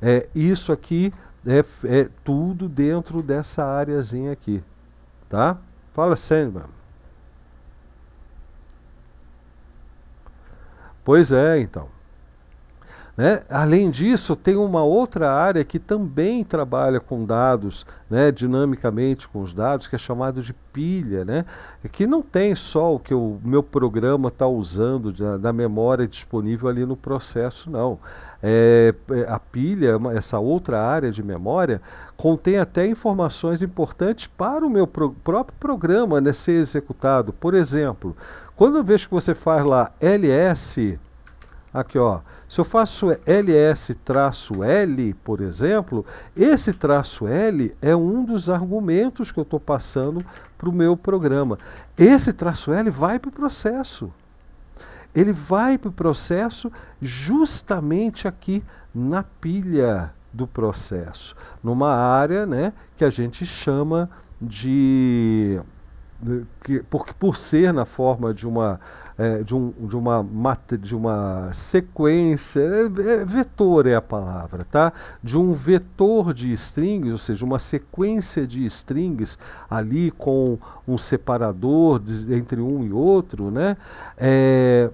É, isso aqui é, é tudo dentro dessa áreazinha aqui. Tá? Fala, Sandman. Pois é, então. Né? Além disso, tem uma outra área que também trabalha com dados, né, dinamicamente com os dados, que é chamado de pilha, né? que não tem só o que o meu programa está usando da, da, memória disponível ali no processo, não. É, é a pilha, é essa outra área de memória, contém até informações importantes para o meu pro, próprio programa né, ser executado. Por exemplo, quando eu vejo que você faz lá ls, aqui ó, se eu faço LS-L, por exemplo, esse traço L é um dos argumentos que eu estou passando para o meu programa. Esse traço L vai para o processo. Ele vai para o processo justamente aqui na pilha do processo, numa área né, que a gente chama de que, porque por ser na forma de uma é, de, um, de, uma de uma sequência é, é, vetor é a palavra tá de um vetor de strings ou seja uma sequência de strings ali com um separador de, entre um e outro né é,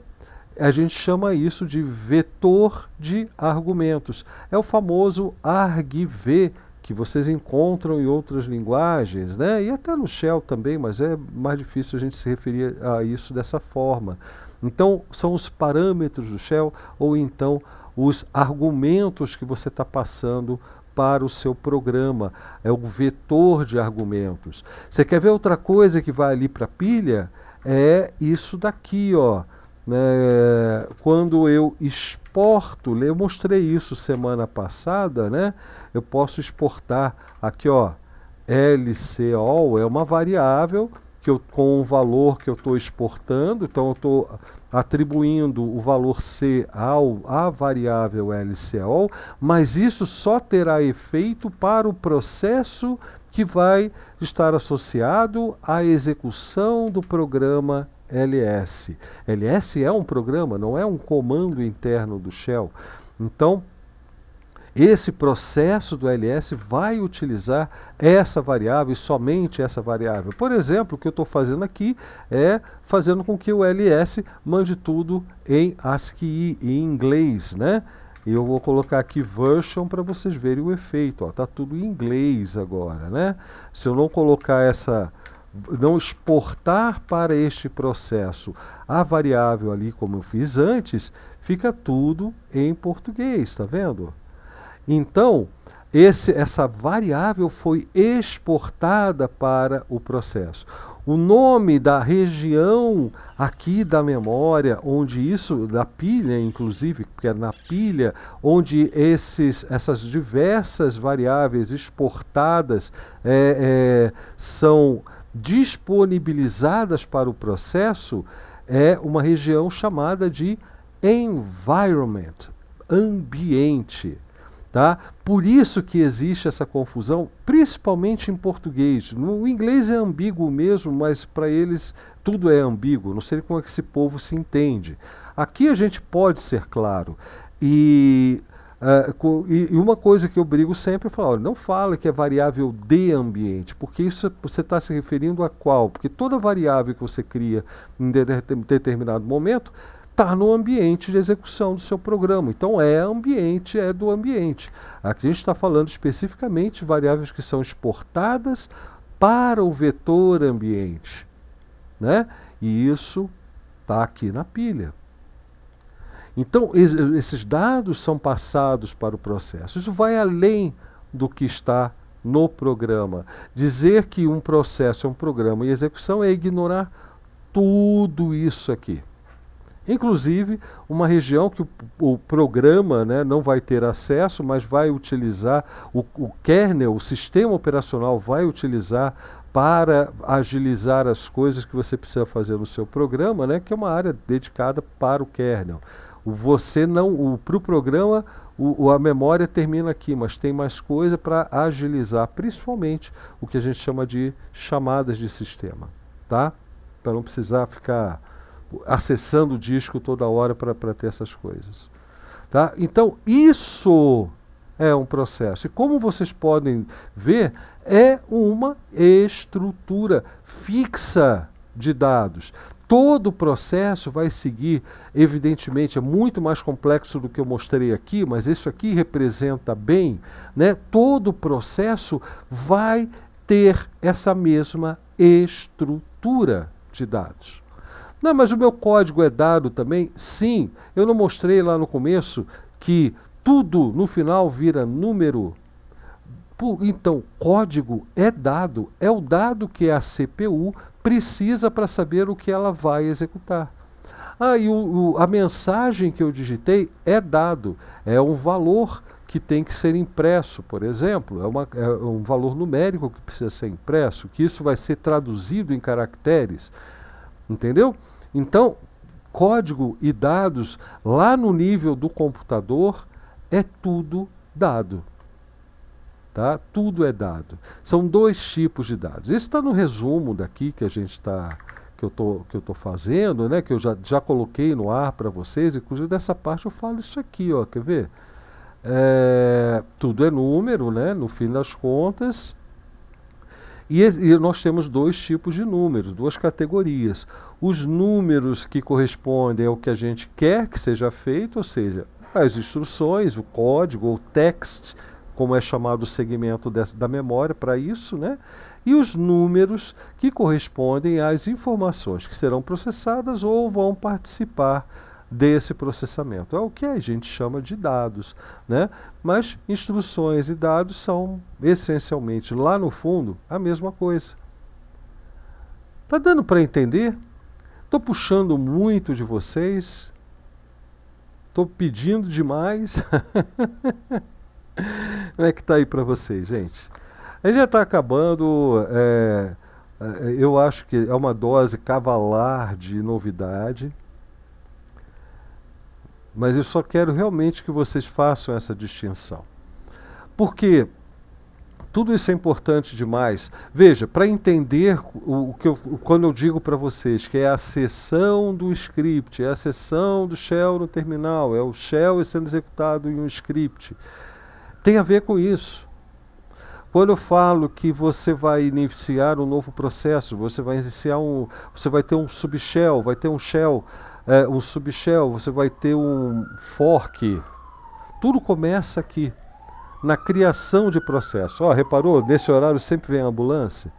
a gente chama isso de vetor de argumentos é o famoso argv que vocês encontram em outras linguagens, né? e até no Shell também, mas é mais difícil a gente se referir a isso dessa forma. Então, são os parâmetros do Shell ou então os argumentos que você está passando para o seu programa. É o vetor de argumentos. Você quer ver outra coisa que vai ali para a pilha? É isso daqui, ó. É, quando eu exporto, eu mostrei isso semana passada, né? eu posso exportar aqui, ó, LCO é uma variável que eu, com o valor que eu estou exportando, então eu estou atribuindo o valor C ao, à variável LCO, mas isso só terá efeito para o processo que vai estar associado à execução do programa LS. LS é um programa, não é um comando interno do Shell. Então, esse processo do LS vai utilizar essa variável e somente essa variável. Por exemplo, o que eu estou fazendo aqui é fazendo com que o LS mande tudo em ASCII, em inglês, né? E eu vou colocar aqui version para vocês verem o efeito. Está tudo em inglês agora, né? Se eu não colocar essa, não exportar para este processo a variável ali como eu fiz antes, fica tudo em português, está vendo? Então, esse, essa variável foi exportada para o processo. O nome da região aqui da memória, onde isso, da pilha inclusive, porque é na pilha, onde esses, essas diversas variáveis exportadas é, é, são disponibilizadas para o processo, é uma região chamada de environment, ambiente. Tá? Por isso que existe essa confusão, principalmente em português. O inglês é ambíguo mesmo, mas para eles tudo é ambíguo. Não sei como é que esse povo se entende. Aqui a gente pode ser claro. E, uh, e uma coisa que eu brigo sempre é falar, olha, não fala que é variável de ambiente, porque isso é, você está se referindo a qual? Porque toda variável que você cria em de determinado momento está no ambiente de execução do seu programa. Então, é ambiente, é do ambiente. Aqui a gente está falando especificamente de variáveis que são exportadas para o vetor ambiente. Né? E isso está aqui na pilha. Então, esses dados são passados para o processo. Isso vai além do que está no programa. Dizer que um processo é um programa e execução é ignorar tudo isso aqui. Inclusive, uma região que o, o programa né, não vai ter acesso, mas vai utilizar, o, o kernel, o sistema operacional vai utilizar para agilizar as coisas que você precisa fazer no seu programa, né, que é uma área dedicada para o kernel. você não, o pro programa, o, o, a memória termina aqui, mas tem mais coisa para agilizar, principalmente o que a gente chama de chamadas de sistema, tá? Para não precisar ficar acessando o disco toda hora para ter essas coisas. Tá? Então, isso é um processo. E como vocês podem ver, é uma estrutura fixa de dados. Todo o processo vai seguir, evidentemente, é muito mais complexo do que eu mostrei aqui, mas isso aqui representa bem, né? Todo o processo vai ter essa mesma estrutura de dados. Não, mas o meu código é dado também? Sim, eu não mostrei lá no começo que tudo no final vira número. Então, código é dado, é o dado que a CPU precisa para saber o que ela vai executar. Ah, e o, o, a mensagem que eu digitei é dado, é um valor que tem que ser impresso, por exemplo, é, uma, é um valor numérico que precisa ser impresso, que isso vai ser traduzido em caracteres. Entendeu? Então, código e dados lá no nível do computador é tudo dado. Tá? Tudo é dado. São dois tipos de dados. Isso está no resumo daqui que a gente está que eu tô que eu tô fazendo, né? Que eu já, já coloquei no ar para vocês. Inclusive dessa parte eu falo isso aqui, ó. Quer ver? É, tudo é número, né? No fim das contas, e, e, nós temos dois tipos de números, duas categorias. Os números que correspondem ao que a gente quer que seja feito, ou seja, as instruções, o código, o text, como é chamado o segmento dessa, da memória para isso, né? E os números que correspondem às informações que serão processadas ou vão participar desse processamento. É o que a gente chama de dados, né? Mas instruções e dados são essencialmente lá no fundo a mesma coisa. Tá dando para entender? Tô puxando muito de vocês. Tô pedindo demais. Como é que tá aí para vocês, gente? A gente já está acabando. É, é, eu acho que é uma dose cavalar de novidade. Mas eu só quero realmente que vocês façam essa distinção. Porque tudo isso é importante demais. Veja, para entender o, que eu, quando eu digo para vocês que é a sessão do script, é a sessão do shell no terminal, é o shell sendo executado em um script, tem a ver com isso. Quando eu falo que você vai iniciar um novo processo, você vai iniciar um, você vai ter um subshell, vai ter um shell, é, o subshell, você vai ter um fork. Tudo começa aqui, na criação de processo. Ó, reparou? Nesse horário sempre vem a ambulância.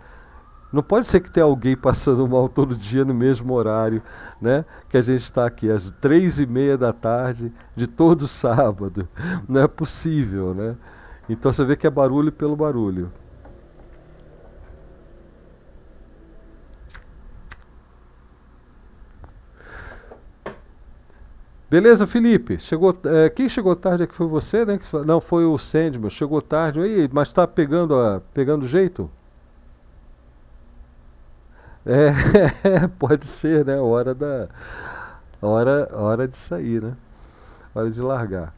Não pode ser que tenha alguém passando mal todo dia no mesmo horário, né? Que a gente está aqui às três e meia da tarde de todo sábado. Não é possível, né? Então você vê que é barulho pelo barulho. Beleza, Felipe? Chegou, é, quem chegou tarde aqui foi você, né? Não, foi o Sandman. Chegou tarde aí, mas tá pegando, a, pegando jeito? É, pode ser, né? Hora da. Hora, hora de sair, né? Hora de largar.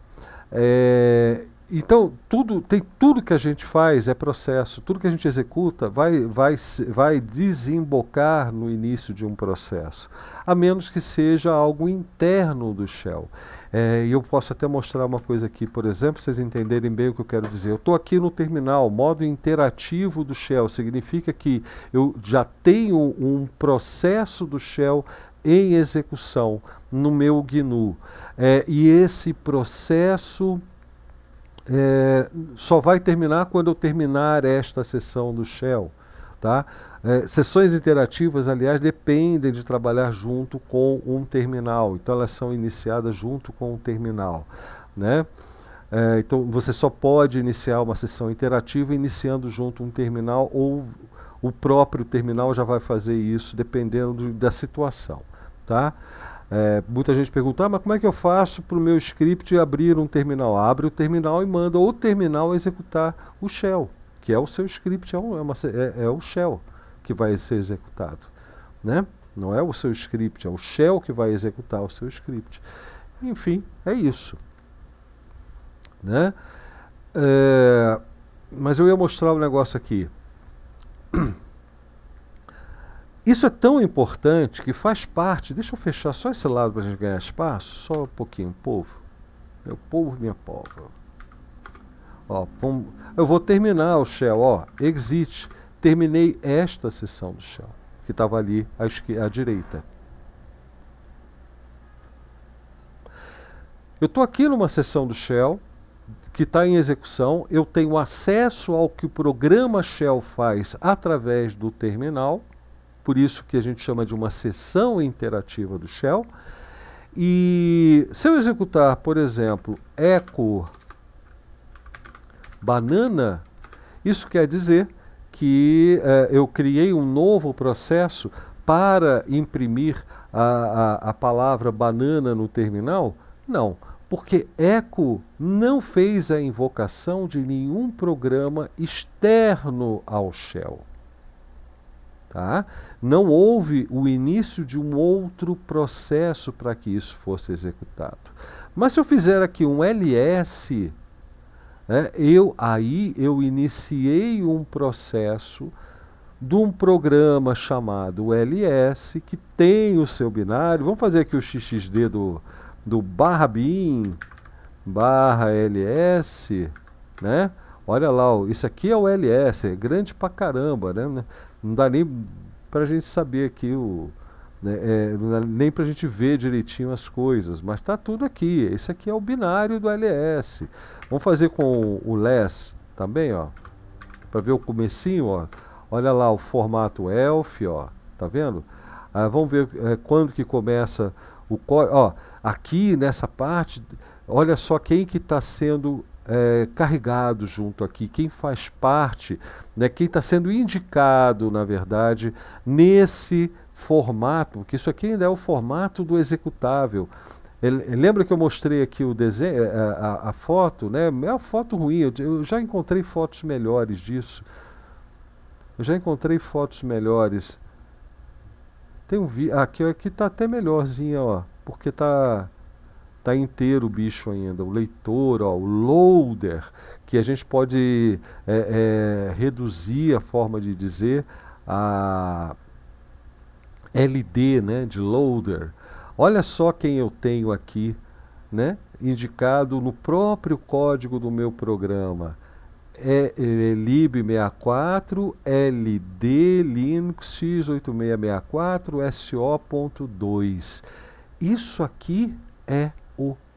É, então tudo tem tudo que a gente faz é processo tudo que a gente executa vai vai vai desembocar no início de um processo a menos que seja algo interno do Shell é, e é, eu posso até mostrar uma coisa aqui por exemplo vocês entenderem bem o que eu quero dizer eu estou aqui no terminal modo interativo do Shell significa que eu já tenho um processo do Shell em execução no meu GNU é, e esse processo é, só vai terminar quando eu terminar esta sessão do Shell. Tá? É, sessões interativas, aliás, dependem de trabalhar junto com um terminal, então elas são iniciadas junto com o um terminal. Né? É, então você só pode iniciar uma sessão interativa iniciando junto um terminal ou o próprio terminal já vai fazer isso dependendo do, da situação. Tá? É, muita gente pergunta, ah, mas como é que eu faço para o meu script abrir um terminal? Abre o terminal e manda o terminal executar o shell, que é o seu script, é, é uma, é, é o shell que vai ser executado. Né? Não é o seu script, é o shell que vai executar o seu script. Enfim, é isso. Né? É, mas eu ia mostrar um negócio aqui. Isso é tão importante que faz parte. Deixa eu fechar só esse lado para a gente ganhar espaço, só um pouquinho, povo. Meu povo, minha povo. Ó, vamos, eu vou terminar o Shell, ó, exit. Terminei esta sessão do Shell, que estava ali à, esquerda, à direita. Eu estou aqui numa sessão do Shell que está em execução, eu tenho acesso ao que o programa Shell faz através do terminal por isso que a gente chama de uma sessão interativa do shell. E se eu executar, por exemplo, echo banana, isso quer dizer que eh, eu criei um novo processo para imprimir a, a, a palavra banana no terminal? Não, porque echo não fez a invocação de nenhum programa externo ao shell. Tá? Não houve o início de um outro processo para que isso fosse executado. Mas se eu fizer aqui um LS, né, eu aí eu iniciei um processo de um programa chamado LS que tem o seu binário. Vamos fazer aqui o XXD do, do barra bin barra LS, né? Olha lá, isso aqui é o LS, é grande pra caramba, né? Não dá nem para a gente saber aqui o. Né, é, nem para a gente ver direitinho as coisas, mas está tudo aqui. Esse aqui é o binário do LS. Vamos fazer com o LES também, ó. Para ver o comecinho, ó. Olha lá o formato ELF, ó. Tá vendo? Ah, vamos ver é, quando que começa o código. Ó, aqui nessa parte, olha só quem que está sendo é, carregado junto aqui, quem faz parte, né, quem está sendo indicado, na verdade, nesse formato, porque isso aqui ainda é o formato do executável. Eh, lembra que eu mostrei aqui o desenho, eh, a, eh, a, a foto, né? É uma foto ruim, eu, eu já encontrei fotos melhores disso. Eu já encontrei fotos melhores. Tem um vídeo. Ah, aqui está até melhorzinha, ó. Porque tá. Está inteiro o bicho ainda. O leitor, ó, o loader, que a gente pode é, é, reduzir a forma de dizer a LD, né, de loader. Olha só quem eu tenho aqui, né, indicado no próprio código do meu programa. É, é lib64 LD Linux x8664 SO.2. Isso aqui é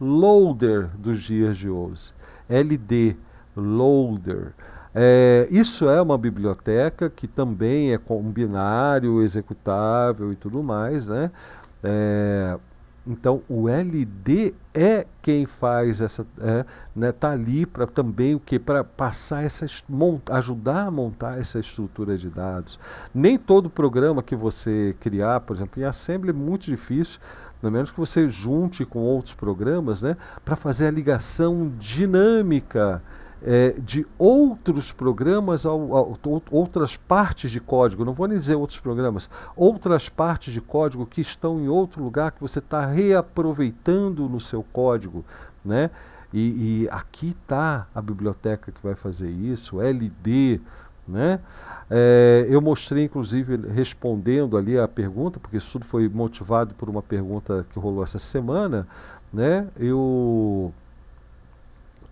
loader dos dias de hoje. LD, loader. É, isso é uma biblioteca que também é com binário, executável e tudo mais, né? É, então o LD é quem faz essa, é, né? Tá ali para também o que para passar essa ajudar a montar essa estrutura de dados. Nem todo programa que você criar, por exemplo, em Assembly é muito difícil a é menos que você junte com outros programas, né, para fazer a ligação dinâmica é, de outros programas, ao, ao, outras partes de código, não vou nem dizer outros programas, outras partes de código que estão em outro lugar que você está reaproveitando no seu código, né? E, e aqui está a biblioteca que vai fazer isso, LD, né? É, eu mostrei, inclusive, respondendo ali a pergunta, porque isso tudo foi motivado por uma pergunta que rolou essa semana. Né? Eu,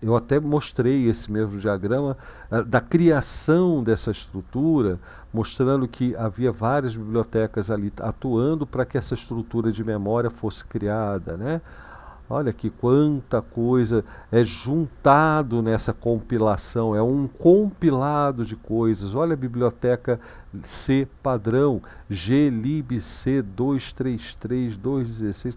eu até mostrei esse mesmo diagrama ah, da criação dessa estrutura, mostrando que havia várias bibliotecas ali atuando para que essa estrutura de memória fosse criada. Né? Olha que quanta coisa é juntado nessa compilação, é um compilado de coisas. Olha a biblioteca C padrão, glibc 233,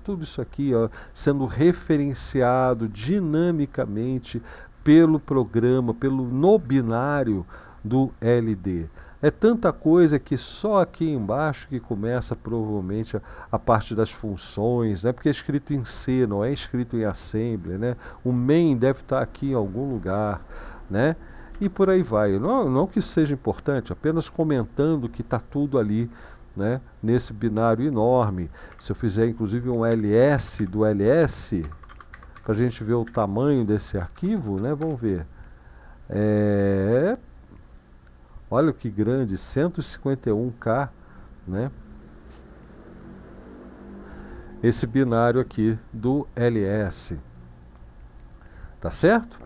tudo isso aqui ó, sendo referenciado dinamicamente pelo programa, pelo no binário do LD. É tanta coisa que só aqui embaixo que começa provavelmente a, a parte das funções, né? porque é escrito em C, não é escrito em assembly. Né? O main deve estar aqui em algum lugar. Né? E por aí vai. Não, não que isso seja importante, apenas comentando que está tudo ali né? nesse binário enorme. Se eu fizer inclusive um ls do ls, para a gente ver o tamanho desse arquivo, né? vamos ver. É Olha que grande, 151K, né? Esse binário aqui do LS. Tá certo?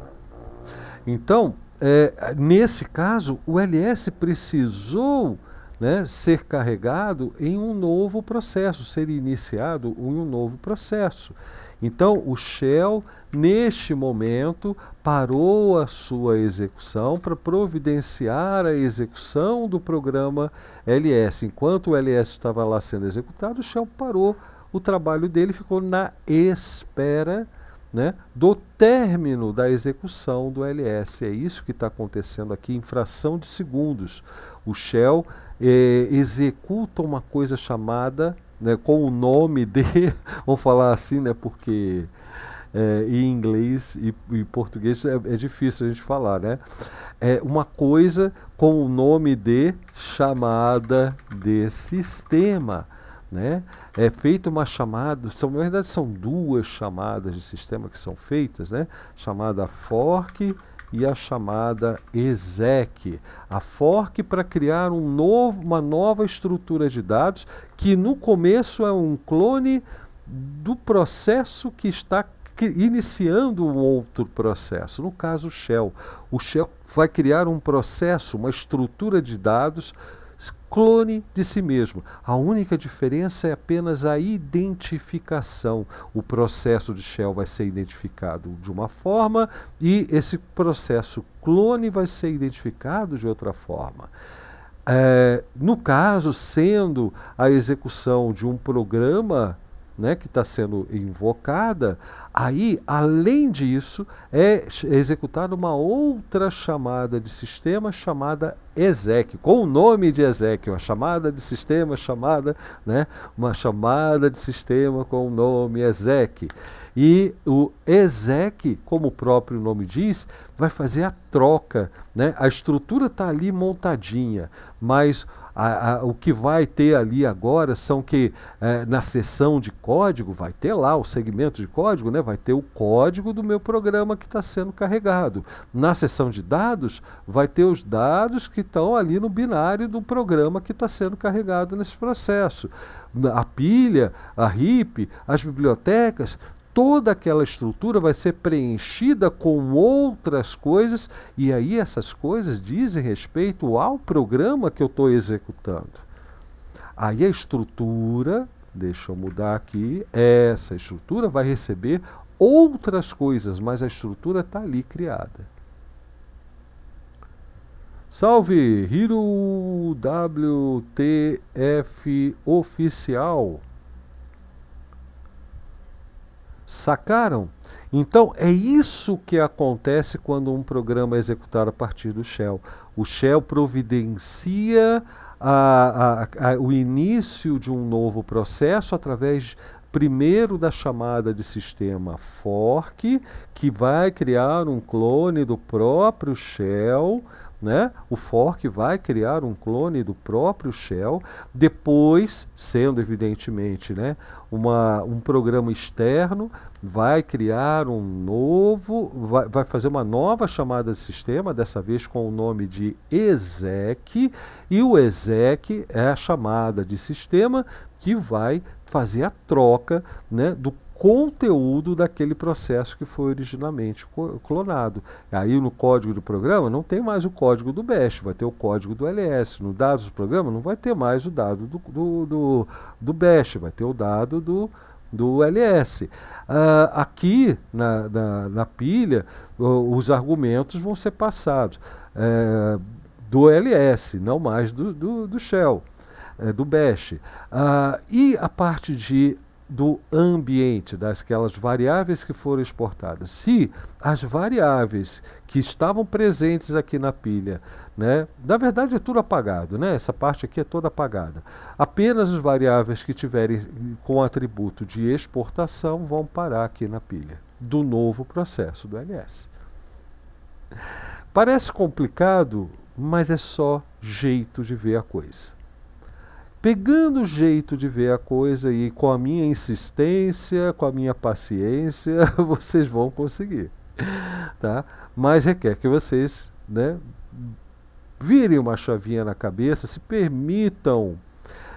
Então, é, nesse caso, o LS precisou né, ser carregado em um novo processo, ser iniciado em um novo processo. Então, o Shell, neste momento, parou a sua execução para providenciar a execução do programa LS. Enquanto o LS estava lá sendo executado, o Shell parou o trabalho dele, ficou na espera né, do término da execução do LS. É isso que está acontecendo aqui em fração de segundos. O Shell eh, executa uma coisa chamada né, com o nome de, vamos falar assim, né, porque é, em inglês e, em português é, é, difícil a gente falar, né? É uma coisa com o nome de chamada de sistema, né? É feita uma chamada, são, na verdade são duas chamadas de sistema que são feitas, né? Chamada fork e a chamada ESEC. A fork para criar um novo, uma nova estrutura de dados que no começo é um clone do processo que está iniciando um outro processo, no caso o Shell. O Shell vai criar um processo, uma estrutura de dados clone de si mesmo. A única diferença é apenas a identificação. O processo de Shell vai ser identificado de uma forma e esse processo clone vai ser identificado de outra forma. É, no caso, sendo a execução de um programa né, que está sendo invocada, Aí, além disso, é executada uma outra chamada de sistema chamada ESEC, com o nome de ESEC, uma chamada de sistema chamada, né, uma chamada de sistema com o nome ESEC. E o ESEC, como o próprio nome diz, vai fazer a troca, né? A estrutura está ali montadinha, mas a, a, o que vai ter ali agora são que é, na seção de código vai ter lá o segmento de código, né? Vai ter o código do meu programa que está sendo carregado. Na seção de dados vai ter os dados que estão ali no binário do programa que está sendo carregado nesse processo. A pilha, a RIP, as bibliotecas, toda aquela estrutura vai ser preenchida com outras coisas, e aí essas coisas dizem respeito ao programa que eu estou executando. Aí a estrutura, deixa eu mudar aqui, essa estrutura vai receber outras coisas, mas a estrutura está ali criada. Salve Hiro WTF Oficial. Sacaram? Então é isso que acontece quando um programa é executado a partir do Shell. O Shell providencia a, a, a, o início de um novo processo através primeiro da chamada de sistema fork, que vai criar um clone do próprio shell, né? O fork vai criar um clone do próprio shell, depois sendo evidentemente, né, uma, um programa externo, vai criar um novo, vai, vai fazer uma nova chamada de sistema, dessa vez com o nome de ESEC, e o ESEC é a chamada de sistema que vai fazer a troca né, do conteúdo daquele processo que foi originalmente clonado. Aí no código do programa não tem mais o código do Bash, vai ter o código do LS. No dados do programa não vai ter mais o dado do, do, do, do Bash, vai ter o dado do, do LS. Uh, ah, aqui na, na, na pilha os argumentos vão ser passados é, do LS, não mais do, do, do Shell, é, do Bash. Uh, e a parte de do ambiente, das aquelas variáveis que foram exportadas. Se as variáveis que estavam presentes aqui na pilha, né, na verdade é tudo apagado, né, essa parte aqui é toda apagada. Apenas as variáveis que tiverem com atributo de exportação vão parar aqui na pilha do novo processo do LS. Parece complicado, mas é só jeito de ver a coisa pegando o jeito de ver a coisa e com a minha insistência, com a minha paciência, vocês vão conseguir, tá? Mas requer que vocês, né, virem uma chavinha na cabeça, se permitam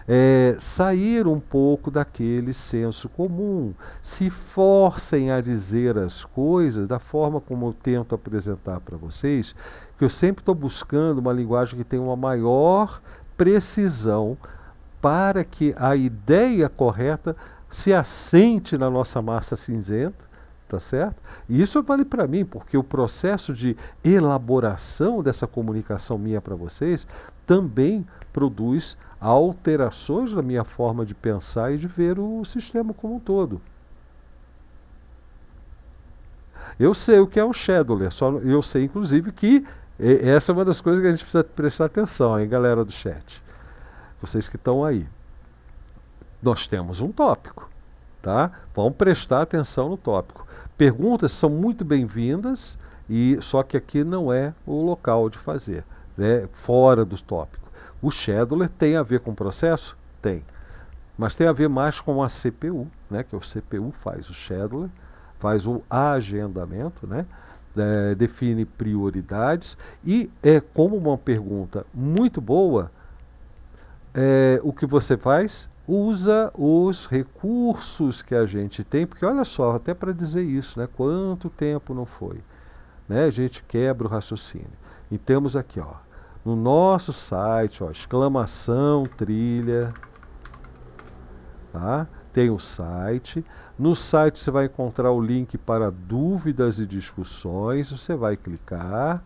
é, sair um pouco daquele senso comum, se forcem a dizer as coisas da forma como eu tento apresentar para vocês, que eu sempre estou buscando uma linguagem que tenha uma maior precisão para que a ideia correta se assente na nossa massa cinzenta, tá certo? E isso vale para mim, porque o processo de elaboração dessa comunicação minha para vocês também produz alterações na minha forma de pensar e de ver o sistema como um todo. Eu sei o que é o scheduler, só eu sei inclusive que essa é uma das coisas que a gente precisa prestar atenção, hein, galera do chat vocês que estão aí. Nós temos um tópico, tá? vamos prestar atenção no tópico. Perguntas são muito bem-vindas e só que aqui não é o local de fazer, né? Fora do tópico. O scheduler tem a ver com o processo? Tem. Mas tem a ver mais com a CPU, né? Que é o CPU faz o scheduler, faz o agendamento, né? É, define prioridades e é como uma pergunta muito boa é, o que você faz? Usa os recursos que a gente tem, porque olha só, até para dizer isso, né? Quanto tempo não foi? Né? A gente quebra o raciocínio. E temos aqui, ó, no nosso site, ó, exclamação trilha, tá? Tem o site. No site você vai encontrar o link para dúvidas e discussões. Você vai clicar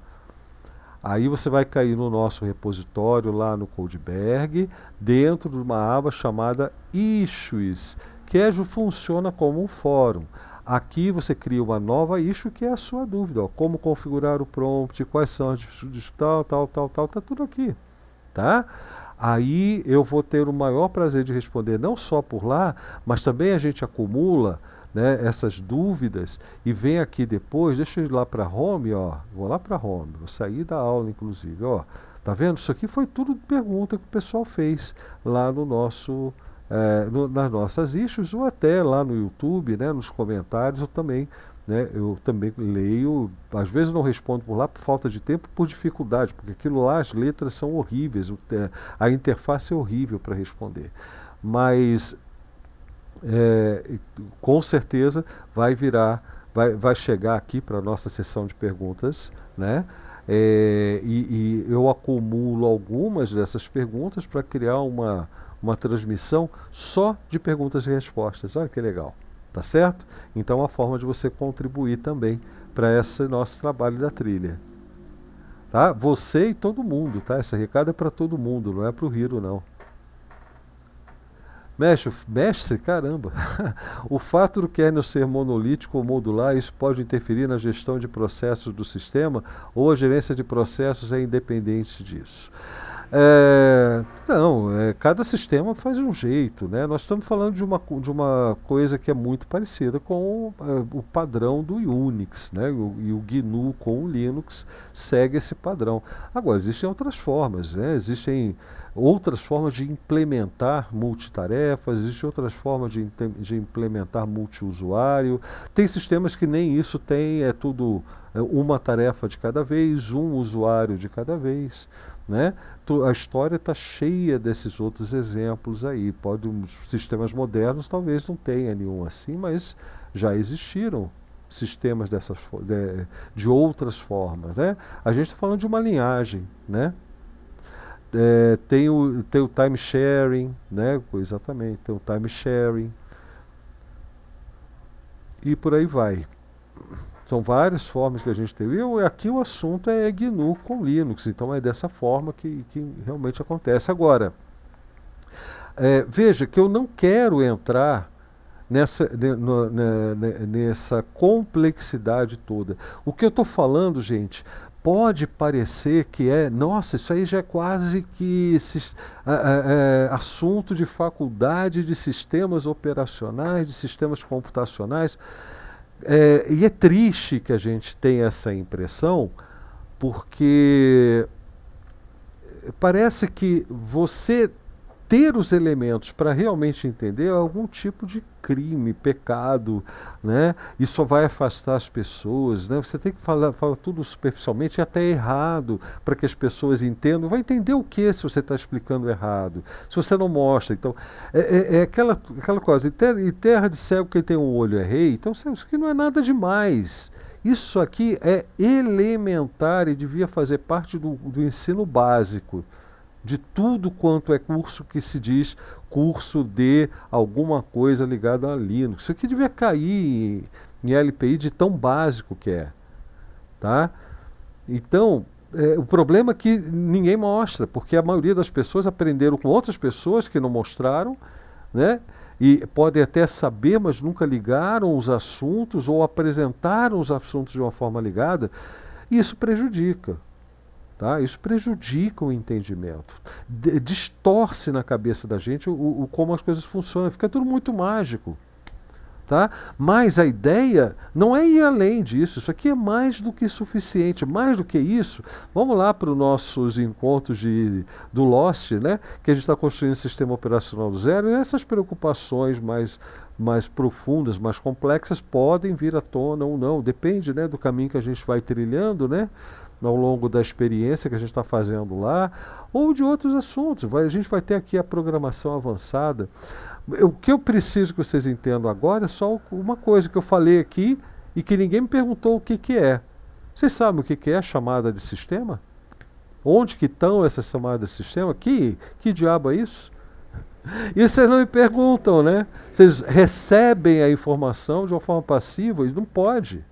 Aí você vai cair no nosso repositório lá no Codeberg, dentro de uma aba chamada Issues, que é, funciona como um fórum. Aqui você cria uma nova issue que é a sua dúvida, ó, como configurar o prompt, quais são as tal, tal, tal, tal, tá tudo aqui, tá? Aí eu vou ter o maior prazer de responder não só por lá, mas também a gente acumula né, essas dúvidas e vem aqui depois, deixa eu ir lá para home, ó, vou lá para home, vou sair da aula inclusive, ó, tá vendo? Isso aqui foi tudo pergunta que o pessoal fez lá no nosso é, no, nas nossas issues ou até lá no YouTube, né, nos comentários, eu também, né, eu também leio, às vezes não respondo por lá por falta de tempo, por dificuldade, porque aquilo lá as letras são horríveis, eh, a interface é horrível para responder. Mas é, com certeza vai virar, vai, vai chegar aqui para a nossa sessão de perguntas, né? É, e, e eu acumulo algumas dessas perguntas para criar uma, uma transmissão só de perguntas e respostas. Olha que legal, tá certo? Então, uma forma de você contribuir também para esse nosso trabalho da trilha. Tá? Você e todo mundo, tá? Esse recado é para todo mundo, não é para o Hiro, não. Mestre, mestre, caramba! o fato do kernel ser monolítico ou modular, isso pode interferir na gestão de processos do sistema ou a gerência de processos é independente disso? É, não, é, cada sistema faz um jeito, né? Nós estamos falando de uma, de uma coisa que é muito parecida com o, é, o padrão do Unix, né? O, e o GNU com o Linux segue esse padrão. Agora, existem outras formas, né? Existem outras formas de implementar multitarefas, existem outras formas de, de implementar multiusuário. Tem sistemas que nem isso tem, é tudo é, uma tarefa de cada vez, um usuário de cada vez. Né? A história está cheia desses outros exemplos aí. Pode, sistemas modernos talvez não tenha nenhum assim, mas já existiram sistemas dessas, de, de outras formas. Né? A gente está falando de uma linhagem, né? É, tem, o, tem o time sharing, né? Exatamente, tem o time sharing. E por aí vai. São várias formas que a gente tem. E aqui o assunto é GNU com Linux, então é dessa forma que, que realmente acontece. Agora, é, veja que eu não quero entrar nessa, nessa complexidade toda. O que eu estou falando, gente, pode parecer que é, nossa, isso aí já é quase que é, é, assunto de faculdade de sistemas operacionais, de sistemas computacionais. É, e é triste que a gente tenha essa impressão, porque eh, parece que você ter os elementos para realmente entender é algum tipo de crime, pecado, né? Isso vai afastar as pessoas, né? Você tem que falar, falar tudo superficialmente e até errado para que as pessoas entendam. Vai entender o que se você está explicando errado, se você não mostra. Então, é, é, é aquela, aquela coisa. E terra, e terra de cego quem tem um olho é rei. Então, isso aqui não é nada demais. Isso aqui é elementar e devia fazer parte do, do ensino básico de tudo quanto é curso que se diz curso de alguma coisa ligada a Linux. Isso aqui devia cair em, em LPI de tão básico que é. Tá? Então, é, o problema é que ninguém mostra, porque a maioria das pessoas aprenderam com outras pessoas que não mostraram, né? e podem até saber, mas nunca ligaram os assuntos ou apresentaram os assuntos de uma forma ligada, e isso prejudica. Tá? Isso prejudica o entendimento, distorce na cabeça da gente o, o, como as coisas funcionam, fica tudo muito mágico. Tá? Mas a ideia não é ir além disso, isso aqui é mais do que suficiente, mais do que isso. Vamos lá para os nossos encontros de, do Lost, né? que a gente está construindo um sistema operacional do zero, e essas preocupações mais, mais profundas, mais complexas, podem vir à tona ou não, depende né, do caminho que a gente vai trilhando. Né? ao longo da experiência que a gente está fazendo lá, ou de outros assuntos. Vai, a gente vai ter aqui a programação avançada. O que eu preciso que vocês entendam agora é só uma coisa que eu falei aqui e que ninguém me perguntou o que, que é. Vocês sabem o que, que é a chamada de sistema? Onde que estão essas chamadas de sistema? Que, que diabo é isso? E vocês não me perguntam, né? Vocês recebem a informação de uma forma passiva e não pode.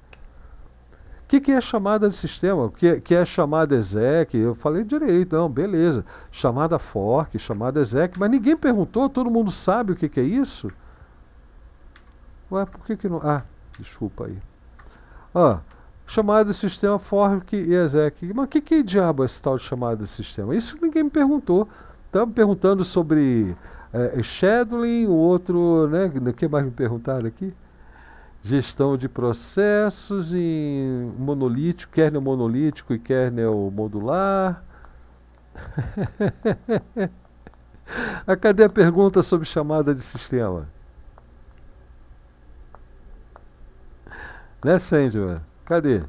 O que, que, é chamada de sistema? O que, é, que é chamada exec? Eu falei direito, não, beleza. Chamada fork, chamada exec, mas ninguém perguntou, todo mundo sabe o que, que é isso? Ué, por que, que não. Ah, desculpa aí. Ah, chamada de sistema fork e exec. Mas o que, que diabo é esse tal de chamada de sistema? Isso ninguém me perguntou. me perguntando sobre é, scheduling, o outro, né? O que mais me perguntaram aqui? gestão de processos em monolítico, kernel monolítico e kernel modular. A ah, cadê a pergunta sobre chamada de sistema? Né, Sandman? Cadê?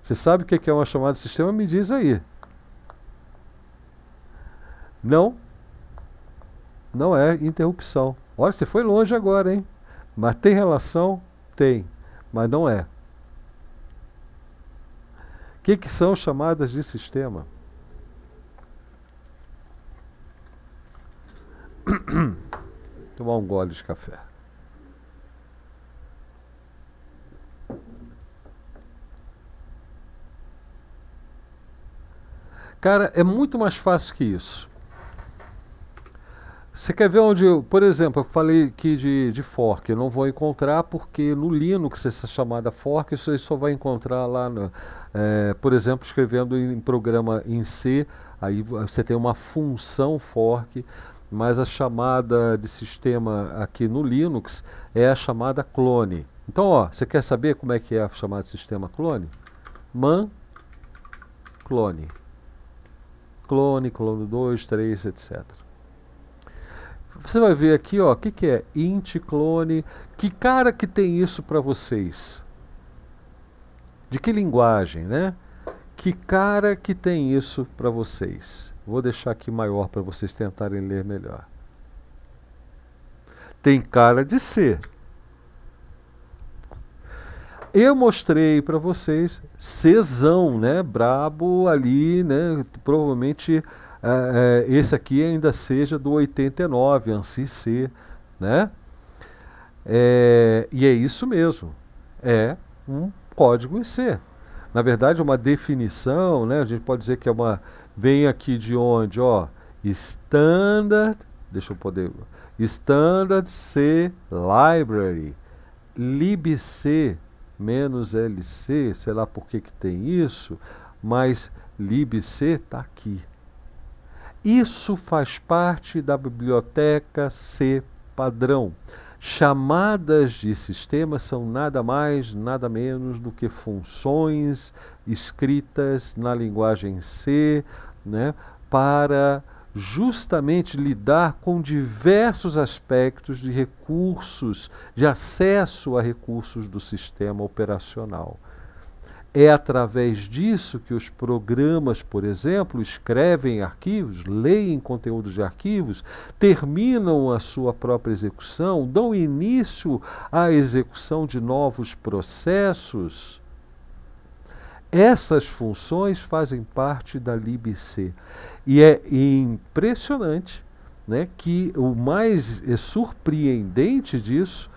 Você sabe o é que é uma chamada de sistema? Me diz aí. Não. Não é interrupção. Olha, você foi longe agora, hein? Mas tem relação tem, mas não é. O que, que são chamadas de sistema? Tomar um gole de café. Cara, é muito mais fácil que isso. Você quer ver onde, por exemplo, eu falei aqui de, de fork, eu não vou encontrar porque no Linux essa chamada fork você só vai encontrar lá, no, é, por exemplo, escrevendo em programa em C, aí você tem uma função fork, mas a chamada de sistema aqui no Linux é a chamada clone. Então, ó, você quer saber como é que é a chamada de sistema clone? Man clone. Clone, clone 2, 3, etc. Você vai ver aqui, ó, o que, que é int, clone, que cara que tem isso para vocês? De que linguagem, né? Que cara que tem isso para vocês? Vou deixar aqui maior para vocês tentarem ler melhor. Tem cara de ser Eu mostrei para vocês cesão né? Brabo ali, né? Provavelmente uh, esse aqui ainda seja do 89, ANSI C, né? É, e é isso mesmo, é um código C. Na verdade, é uma definição, né? A gente pode dizer que é uma vem aqui de onde, ó, standard, deixa eu poder, standard C library, libc menos LC, sei lá por que, que tem isso, mas libc está aqui. Isso faz parte da biblioteca C padrão. Chamadas de sistema são nada mais, nada menos do que funções escritas na linguagem C, né, para justamente lidar com diversos aspectos de recursos, de acesso a recursos do sistema operacional. É através disso que os programas, por exemplo, escrevem arquivos, leem conteúdos de arquivos, terminam a sua própria execução, dão início à execução de novos processos. Essas funções fazem parte da libc. E é impressionante né, que o mais surpreendente disso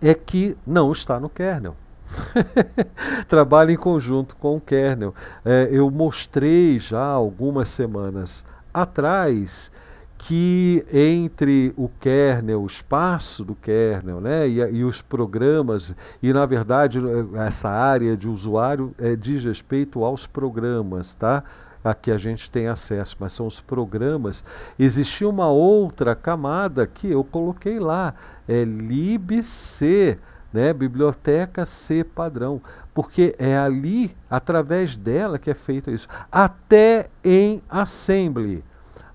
é que não está no kernel. Trabalha em conjunto com o kernel. É, eu mostrei já algumas semanas atrás que entre o kernel, o espaço do kernel, né, e, e, os programas, e na verdade eh, essa área de usuário é, diz respeito aos programas, tá? a que a gente tem acesso, mas são os programas. Existia uma outra camada que eu coloquei lá, é libc né? Biblioteca C padrão, porque é ali, através dela, que é feito isso. Até em Assembly.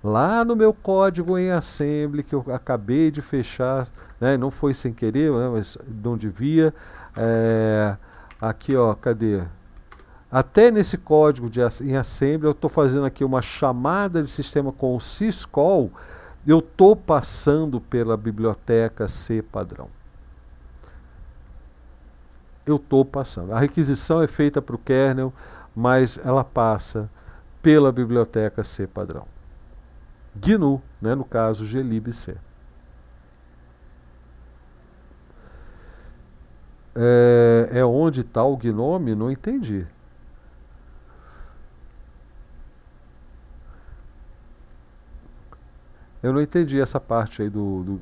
Lá no meu código em Assembly, que eu acabei de fechar, né? não foi sem querer, né? mas de onde É, aqui, ó, cadê? Até nesse código de, em Assembly, eu estou fazendo aqui uma chamada de sistema com o syscall, eu estou passando pela biblioteca C padrão eu estou passando. A requisição é feita para o kernel, mas ela passa pela biblioteca C padrão. GNU, né, no caso glibc. É, é onde está o gnome? Não entendi. Eu não entendi essa parte aí do, do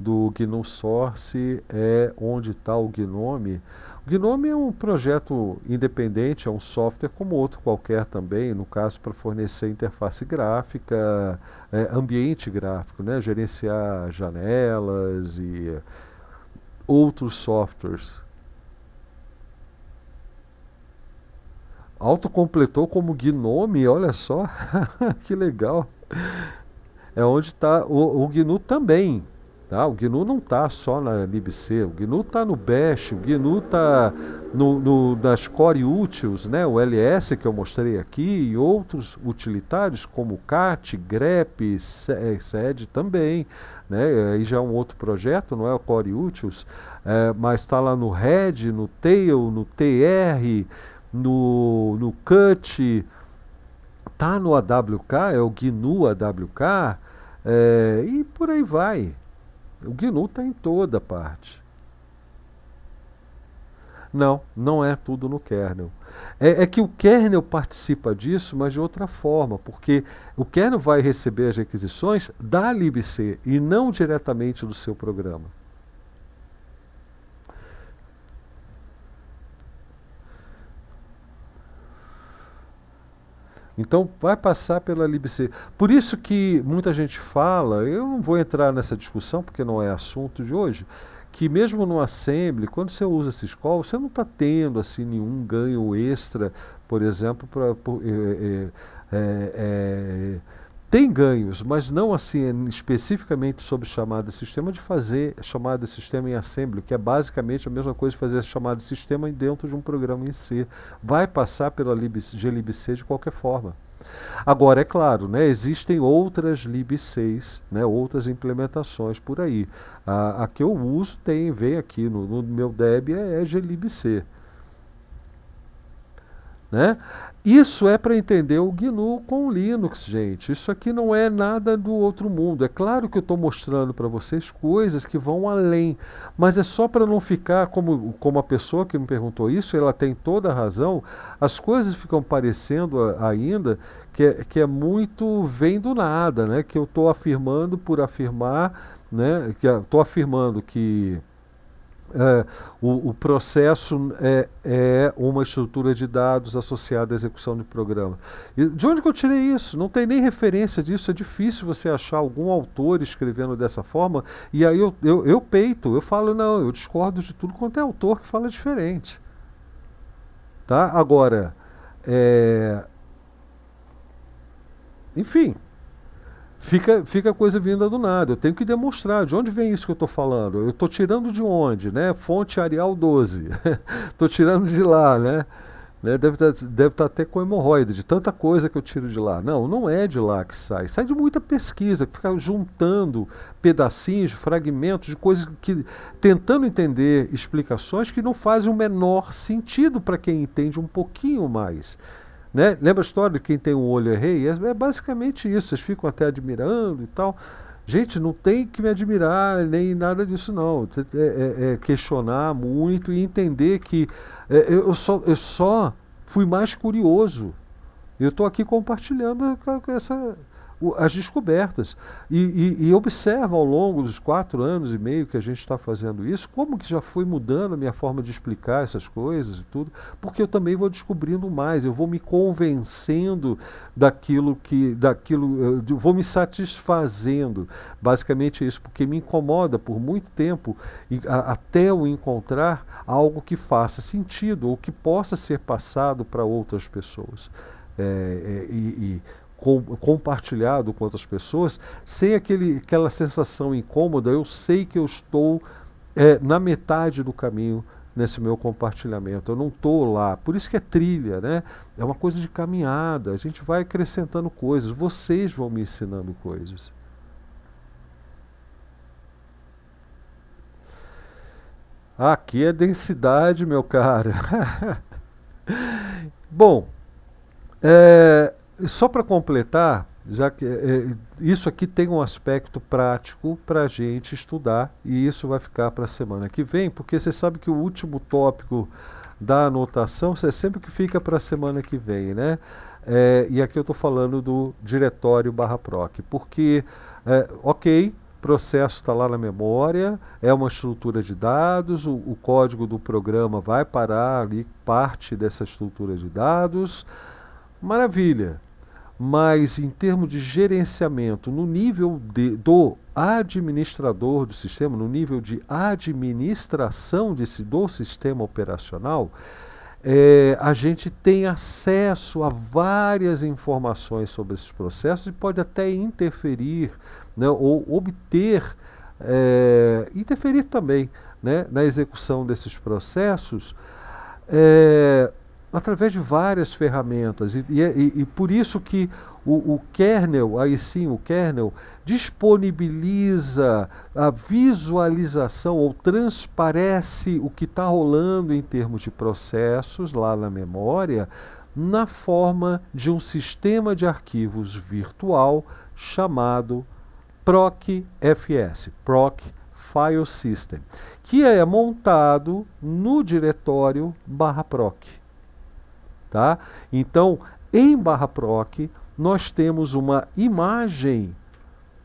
do GNU Source é onde está o Gnome. O Gnome é um projeto independente, é um software como outro qualquer também, no caso para fornecer interface gráfica, é, ambiente gráfico, né? gerenciar janelas e outros softwares. Autocompletou como Gnome, olha só, que legal. É onde está o, o GNU também, Tá? O GNU não está só na libc, o GNU está no Bash, o GNU está no, no, nas core utils, né? o LS que eu mostrei aqui, e outros utilitários como CAT, grep, eh, SED também. Né? Aí já é um outro projeto, não é o core utils, é, mas está lá no RED, no TAIL, no TR, no, no CUT, está no AWK, é o GNU AWK, é, e por aí vai. O GNU está em toda parte. Não, não é tudo no kernel. É, é, que o kernel participa disso, mas de outra forma, porque o kernel vai receber as requisições da libc e não diretamente do seu programa. Então vai passar pela LibC. Por isso que muita gente fala, eu não vou entrar nessa discussão porque não é assunto de hoje, que mesmo no Assembly, quando você usa essa escola, você não está tendo assim nenhum ganho extra, por exemplo, para é, é, é, tem ganhos, mas não assim especificamente sobre chamada de sistema, de fazer chamada de sistema em assembly, que é basicamente a mesma coisa de fazer chamada de sistema dentro de um programa em C Vai passar pela glibc de qualquer forma. Agora, é claro, né, existem outras libc's né, outras implementações por aí. A, a que eu uso tem, vem aqui no, no meu deb é glibc. Né? Isso é para entender o GNU com o Linux, gente. Isso aqui não é nada do outro mundo. É claro que eu estou mostrando para vocês coisas que vão além, mas é só para não ficar como, como a pessoa que me perguntou isso, ela tem toda a razão. As coisas ficam parecendo ainda que é, que é muito vem do nada, né? Que eu estou afirmando por afirmar, né? Que estou afirmando que é, o, o, processo é, é, uma estrutura de dados associada à execução de programa. E de onde que eu tirei isso? Não tem nem referência disso. É difícil você achar algum autor escrevendo dessa forma. E aí eu, eu, eu peito, eu falo, não, eu discordo de tudo quanto é autor que fala diferente. Tá? Agora, é... enfim, fica, fica coisa vinda do nada. Eu tenho que demonstrar de onde vem isso que eu estou falando. Eu estou tirando de onde, né? Fonte Arial 12. Estou tirando de lá, né? né? Deve tá, estar tá até com hemorroida, de tanta coisa que eu tiro de lá. Não, não é de lá que sai. Sai de muita pesquisa, ficar juntando pedacinhos, fragmentos de coisas que. tentando entender explicações que não fazem o menor sentido para quem entende um pouquinho mais. Né? Lembra a história de quem tem um olho é rei? É, é basicamente isso, vocês ficam até admirando e tal. Gente, não tem que me admirar nem nada disso, não. É, é, é questionar muito e entender que é, eu, só, eu só fui mais curioso. Eu estou aqui compartilhando essa, o, as descobertas. E, e, e observa ao longo dos quatro anos e meio que a gente está fazendo isso, como que já foi mudando a minha forma de explicar essas coisas e tudo, porque eu também vou descobrindo mais, eu vou me convencendo daquilo que. daquilo, vou me satisfazendo. Basicamente é isso, porque me incomoda por muito tempo e, a, até eu encontrar algo que faça sentido ou que possa ser passado para outras pessoas. É, é, e, e com, compartilhado com outras pessoas, sem aquele, aquela sensação incômoda, eu sei que eu estou é, na metade do caminho nesse meu compartilhamento. Eu não estou lá. Por isso que é trilha, né? É uma coisa de caminhada. A gente vai acrescentando coisas. Vocês vão me ensinando coisas. Aqui é densidade, meu cara. Bom, é, só para completar, já que é, isso aqui tem um aspecto prático para a gente estudar e isso vai ficar para a semana que vem, porque você sabe que o último tópico da anotação é sempre que fica para a semana que vem, né? É, e aqui eu estou falando do diretório barra proc, porque, é, ok, processo está lá na memória, é uma estrutura de dados, o, o, código do programa vai parar ali parte dessa estrutura de dados. Maravilha mas em termos de gerenciamento, no nível de, do administrador do sistema, no nível de administração desse, do sistema operacional, é, a gente tem acesso a várias informações sobre esses processos e pode até interferir né, ou obter, é, interferir também né, na execução desses processos. É, através de várias ferramentas. E, é, e, e por isso que o, o, kernel, aí sim, o kernel, disponibiliza a visualização ou transparece o que está rolando em termos de processos lá na memória na forma de um sistema de arquivos virtual chamado PROC-FS, PROC File System, que é montado no diretório barra PROC. Tá? Então, em barra proc, nós temos uma imagem,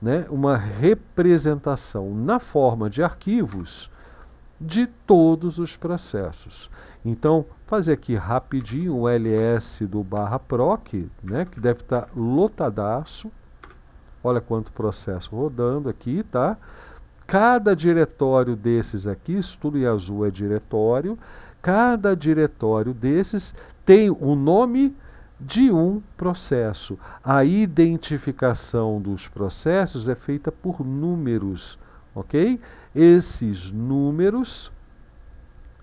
né, uma representação na forma de arquivos de todos os processos. Então, fazer aqui rapidinho o ls do barra proc, né, que deve estar tá lotadaço. Olha quanto processo rodando aqui, tá? Cada diretório desses aqui, isso tudo em azul é diretório, cada diretório desses tem o nome de um processo. A identificação dos processos é feita por números, ok? Esses números,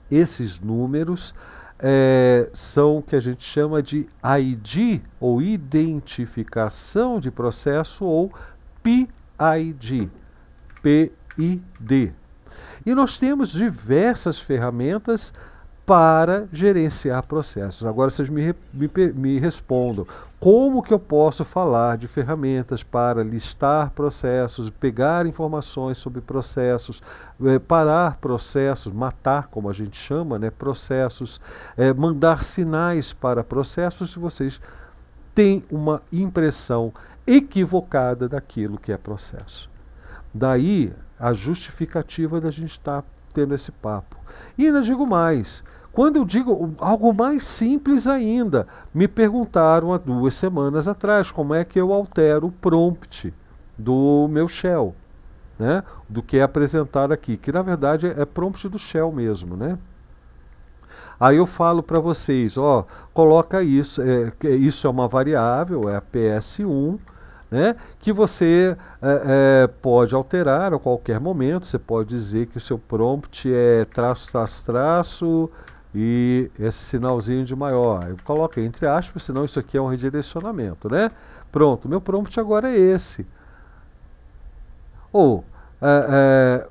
esses números é, são o que a gente chama de ID ou identificação de processo ou PID, PID. E nós temos diversas ferramentas para gerenciar processos. Agora vocês me, me, me, respondam, como que eu posso falar de ferramentas para listar processos, pegar informações sobre processos, é, parar processos, matar, como a gente chama, né, processos, é, mandar sinais para processos se vocês têm uma impressão equivocada daquilo que é processo. Daí a justificativa da gente estar tá tendo esse papo e ainda digo mais. Quando eu digo algo mais simples ainda, me perguntaram há duas semanas atrás como é que eu altero o prompt do meu shell, né? Do que é apresentado aqui, que na verdade é prompt do shell mesmo, né? Aí eu falo para vocês, ó, coloca isso, é, isso é uma variável, é a PS1, né, que você é, é, pode alterar a qualquer momento. Você pode dizer que o seu prompt é traço, traço, traço e esse é sinalzinho de maior. Eu coloco entre aspas, senão isso aqui é um redirecionamento, né? Pronto, meu prompt agora é esse. Ou é, é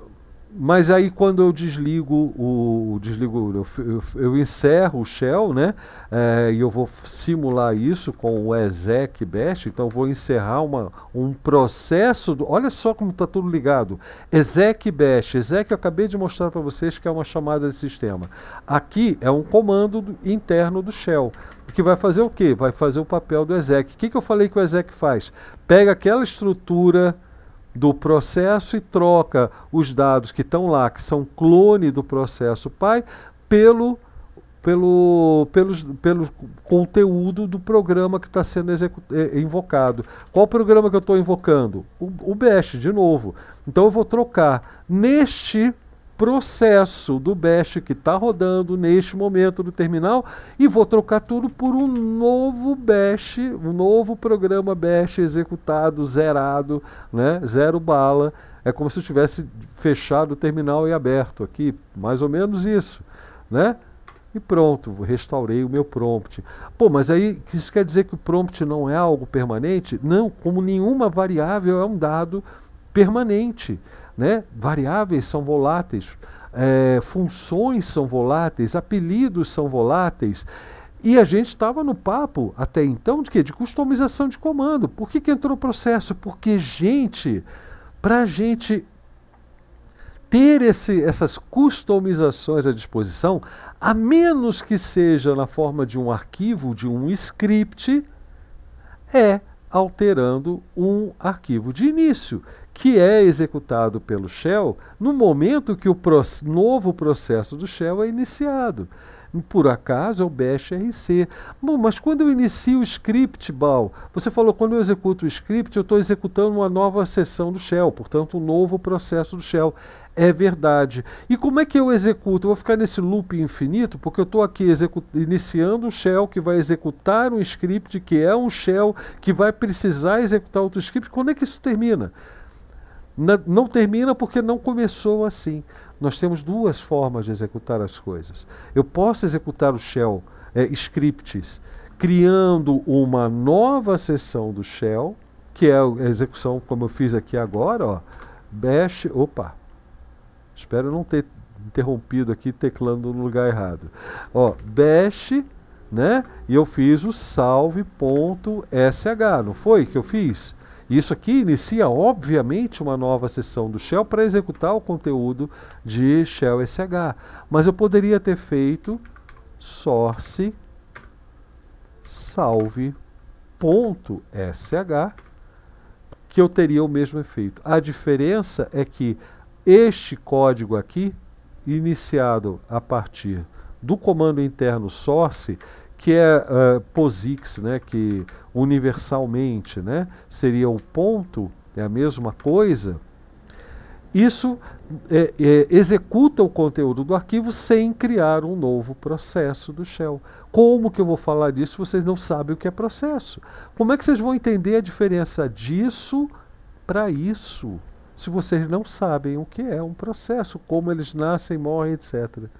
mas aí quando eu desligo o. Desligo, eu, eu, eu encerro o Shell, né? É, e eu vou simular isso com o exec bash. Então vou encerrar uma, um processo. Do, olha só como está tudo ligado. Exec bash. Exec eu acabei de mostrar para vocês que é uma chamada de sistema. Aqui é um comando do, interno do Shell. Que vai fazer o quê? Vai fazer o papel do exec. O que, que eu falei que o exec faz? Pega aquela estrutura do processo e troca os dados que estão lá, que são clone do processo pai, pelo, pelo, pelos, pelo conteúdo do programa que está sendo é, invocado. Qual programa que eu estou invocando? O, o Bash, de novo. Então eu vou trocar neste processo do Bash que está rodando neste momento no terminal e vou trocar tudo por um novo Bash, um novo programa Bash executado, zerado, né? zero bala. É como se eu tivesse fechado o terminal e aberto aqui, mais ou menos isso, né? E pronto, restaurei o meu prompt. Pô, mas aí isso quer dizer que o prompt não é algo permanente? Não, como nenhuma variável é um dado permanente. Né? Variáveis são voláteis, é, funções são voláteis, apelidos são voláteis. E a gente estava no papo até então de quê? De customização de comando. Por que, que entrou o processo? Porque, gente, para a gente ter esse, essas customizações à disposição, a menos que seja na forma de um arquivo, de um script, é alterando um arquivo de início que é executado pelo Shell no momento que o novo processo do Shell é iniciado. Por acaso é o Bash RC. Bom, mas quando eu inicio o script, Bal, você falou quando eu executo o script, eu estou executando uma nova sessão do Shell, portanto, um novo processo do Shell. É verdade. E como é que eu executo? Eu vou ficar nesse loop infinito, porque eu estou aqui iniciando o shell que vai executar um script, que é um shell que vai precisar executar outro script. Quando é que isso termina? não termina porque não começou assim. Nós temos duas formas de executar as coisas. Eu posso executar o shell, é, scripts, criando uma nova sessão do shell, que é a execução como eu fiz aqui agora, ó, bash, opa, espero não ter interrompido aqui teclando no lugar errado, ó, bash, né, e eu fiz o salve.sh, não foi que eu fiz? Isso aqui inicia, obviamente, uma nova sessão do Shell para executar o conteúdo de Shell SH. Mas eu poderia ter feito source salve.sh que eu teria o mesmo efeito. A diferença é que este código aqui, iniciado a partir do comando interno source, que é uh, POSIX, né, que universalmente né, seria o ponto, é a mesma coisa, isso é, é, executa o conteúdo do arquivo sem criar um novo processo do shell. Como que eu vou falar disso se vocês não sabem o que é processo? Como é que vocês vão entender a diferença disso para isso? Se vocês não sabem o que é um processo, como eles nascem, morrem, etc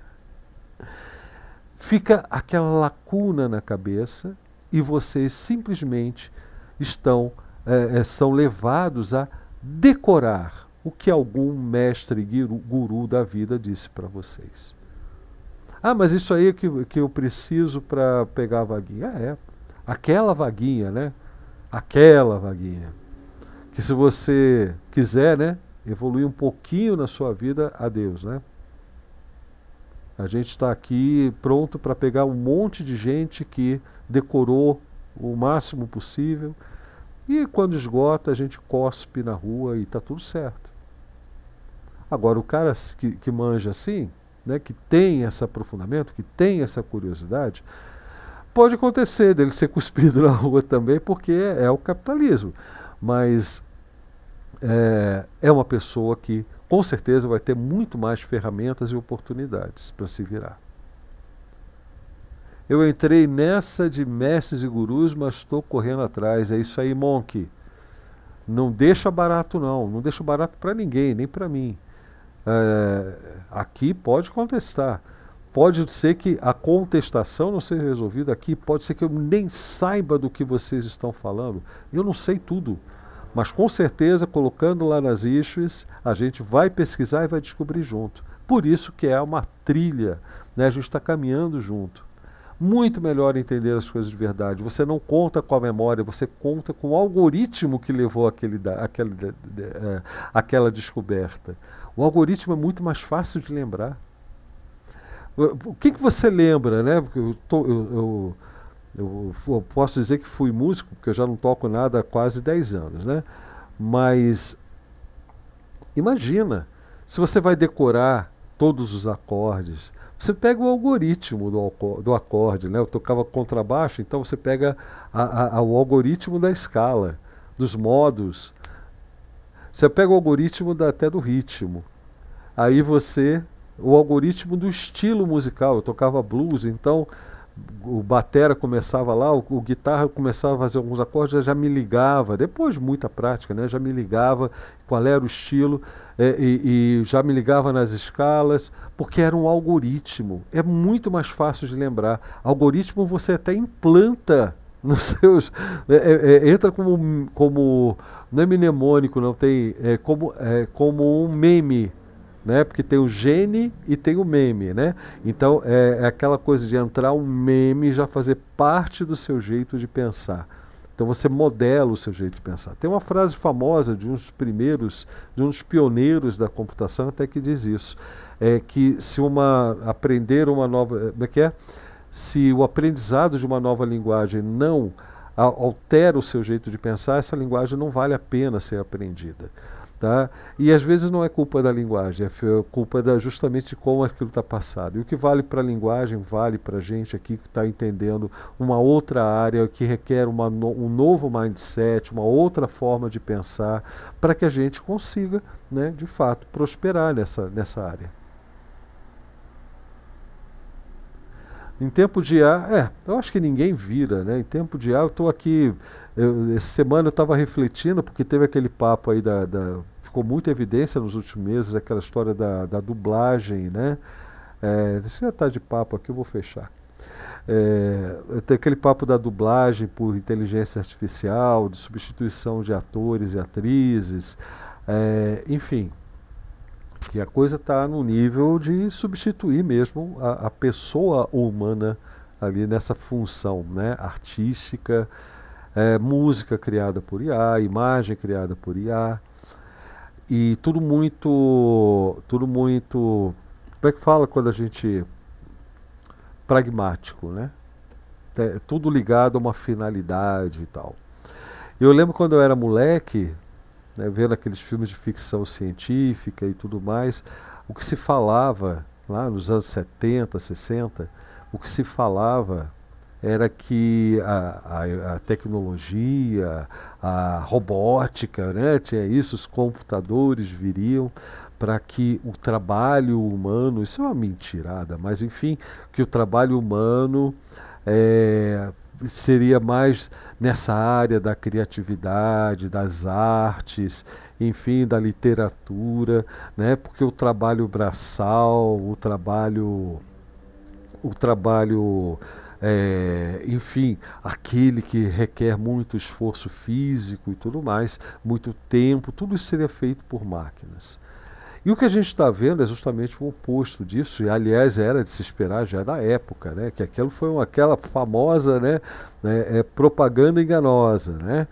fica aquela lacuna na cabeça e vocês simplesmente estão é, é são levados a decorar o que algum mestre guru da vida disse para vocês. Ah, mas isso aí é que, que eu preciso para pegar a vaguinha. Ah, é. Aquela vaguinha, né? Aquela vaguinha. Que se você quiser, né? Evoluir um pouquinho na sua vida a Deus, né? A gente está aqui pronto para pegar um monte de gente que decorou o máximo possível. E quando esgota, a gente cospe na rua e está tudo certo. Agora, o cara que, que manja assim, né, que tem esse aprofundamento, que tem essa curiosidade, pode acontecer dele ser cuspido na rua também, porque é o capitalismo. Mas é, é uma pessoa que com certeza vai ter muito mais ferramentas e oportunidades para se virar. Eu entrei nessa de mestres e gurus, mas estou correndo atrás. É isso aí, Monk. Não deixa barato, não. Não deixa barato para ninguém, nem para mim. É, aqui pode contestar. Pode ser que a contestação não seja resolvida aqui, pode ser que eu nem saiba do que vocês estão falando. Eu não sei tudo. Mas com certeza, colocando lá nas issues, a gente vai pesquisar e vai descobrir junto. Por isso que é uma trilha, né? a gente está caminhando junto. Muito melhor entender as coisas de verdade. Você não conta com a memória, você conta com o algoritmo que levou aquele, aquela, é, aquela descoberta. O algoritmo é muito mais fácil de lembrar. O que, que você lembra, né? Porque eu, tô, eu, eu eu, eu, posso dizer que fui músico, porque eu já não toco nada há quase 10 anos, né? Mas imagina, se você vai decorar todos os acordes, você pega o algoritmo do, do acorde, né? Eu tocava contrabaixo, então você pega a, a, o algoritmo da escala, dos modos. Você pega o algoritmo da, até do ritmo. Aí você. O algoritmo do estilo musical. Eu tocava blues, então o batera começava lá, o, o, guitarra começava a fazer alguns acordes, já me ligava, depois muita prática, né? Já me ligava qual era o estilo é, e, e, já me ligava nas escalas, porque era um algoritmo. É muito mais fácil de lembrar. Algoritmo você até implanta nos seus. É, é, é, entra como, como. Não é mnemônico, não tem. É como, é como um meme né? Porque tem o gene e tem o meme, né? Então é, é aquela coisa de entrar um meme e já fazer parte do seu jeito de pensar. Então você modela o seu jeito de pensar. Tem uma frase famosa de uns primeiros, de uns pioneiros da computação até que diz isso, é que se uma aprender uma nova, é, como é que é? Se o aprendizado de uma nova linguagem não altera o seu jeito de pensar, essa linguagem não vale a pena ser aprendida. Tá? E às vezes não é culpa da linguagem, é, é culpa da, justamente de como aquilo está passado. E o que vale para a linguagem, vale para a gente aqui que está entendendo uma outra área que requer uma, um novo mindset, uma outra forma de pensar, para que a gente consiga, né, de fato, prosperar nessa, nessa área. Em tempo de ar, é, eu acho que ninguém vira, né? Em tempo de ar, eu estou aqui. Eu, essa semana eu estava refletindo, porque teve aquele papo aí da, da ficou muito evidência nos últimos meses, aquela história da, da dublagem, né? É, deixa eu estar de papo aqui, eu vou fechar. É, tem aquele papo da dublagem por inteligência artificial, de substituição de atores e atrizes, é, enfim, que a coisa está no nível de substituir mesmo a, a, pessoa humana ali nessa função né, artística, é, música criada por IA, imagem criada por IA. E tudo muito. Tudo muito. Como é que fala quando a gente. pragmático, né? É tudo ligado a uma finalidade e tal. Eu lembro quando eu era moleque, né, vendo aqueles filmes de ficção científica e tudo mais, o que se falava lá nos anos 70, 60, o que se falava era que a, a, a tecnologia, a robótica, né, tinha isso, os computadores viriam para que o trabalho humano, isso é uma mentirada, mas enfim, que o trabalho humano é, seria mais nessa área da criatividade, das artes, enfim, da literatura, né? Porque o trabalho braçal, o trabalho o trabalho é, enfim, aquele que requer muito esforço físico e tudo mais, muito tempo, tudo isso seria feito por máquinas. E o que a gente está vendo é justamente o oposto disso, e aliás era de se esperar já da época, né? que aquilo foi uma, aquela famosa né, né é, propaganda enganosa. Né?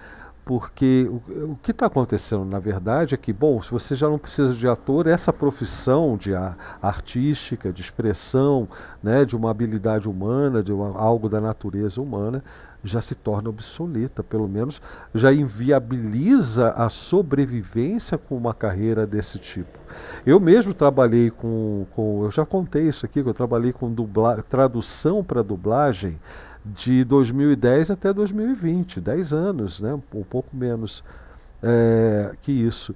porque o, o que está acontecendo na verdade é que, bom, se você já não precisa de ator, essa profissão de a, artística, de expressão, né, de uma habilidade humana, de uma, algo da natureza humana, já se torna obsoleta, pelo menos já inviabiliza a sobrevivência com uma carreira desse tipo. Eu mesmo trabalhei com, com eu já contei isso aqui, que eu trabalhei com dubla, tradução para dublagem de 2010 até 2020, 10 anos, né? um pouco menos é, que isso.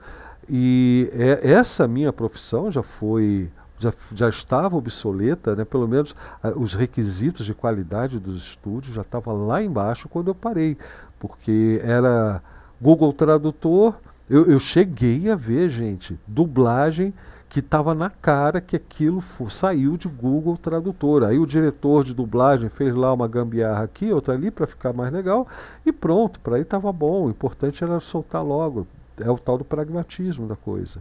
E é, essa minha profissão já foi, já, já estava obsoleta, né? pelo menos os requisitos de qualidade dos estúdios já estavam lá embaixo quando eu parei, porque era Google Tradutor, eu, eu cheguei a ver, gente, dublagem que estava na cara que aquilo foi, saiu de Google Tradutor. Aí o diretor de dublagem fez lá uma gambiarra aqui, outra ali para ficar mais legal e pronto, para aí estava bom. O importante era soltar logo. É o tal do pragmatismo da coisa,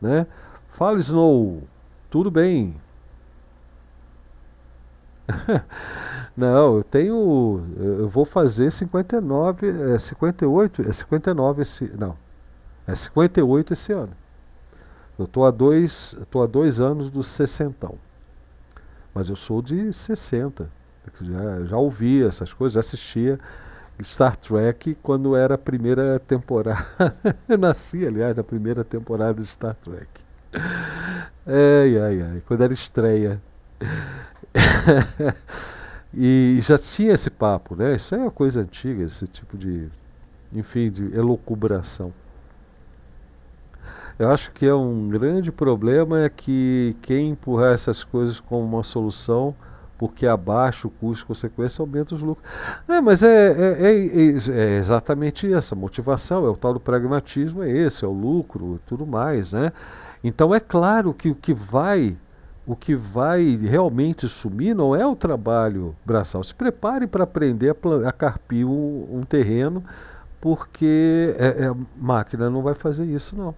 né? Fala Snow, tudo bem? Não, eu tenho, eu vou fazer 59, é 58, é 59 esse, não, é 58 esse ano. Eu estou há dois, tô há dois anos do sessentão. Mas eu sou de 60. Já, já ouvia essas coisas, já assistia Star Trek quando era a primeira temporada. eu nasci, aliás, na primeira temporada de Star Trek. Ai, ai, ai. Quando era estreia. e já tinha esse papo, né? Isso é uma coisa antiga, esse tipo de, enfim, de elocubração. Eu acho que é um grande problema é que quem empurrar essas coisas como uma solução, porque abaixa o custo, consequência, aumenta os lucros. É, mas é, é, é, é, é exatamente essa motivação, é o tal do pragmatismo, é esse, é o lucro, tudo mais, né? Então é claro que o que vai o que vai realmente sumir não é o trabalho braçal. Se prepare para aprender a, a carpir um, um terreno, porque a é, é, máquina não vai fazer isso, não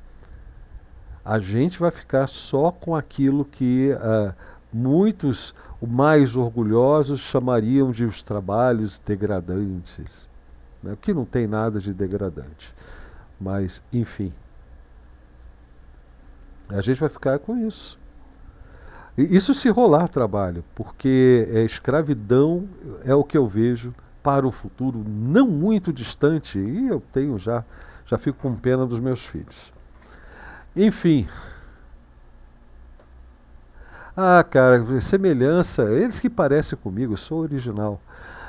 a gente vai ficar só com aquilo que uh, muitos mais orgulhosos chamariam de os trabalhos degradantes, né? que não tem nada de degradante. Mas, enfim, a gente vai ficar com isso. isso se rolar trabalho, porque é, escravidão é o que eu vejo para o futuro não muito distante, e eu tenho já, já fico com pena dos meus filhos. Enfim. Ah, cara, semelhança. Eles que parecem comigo, eu sou original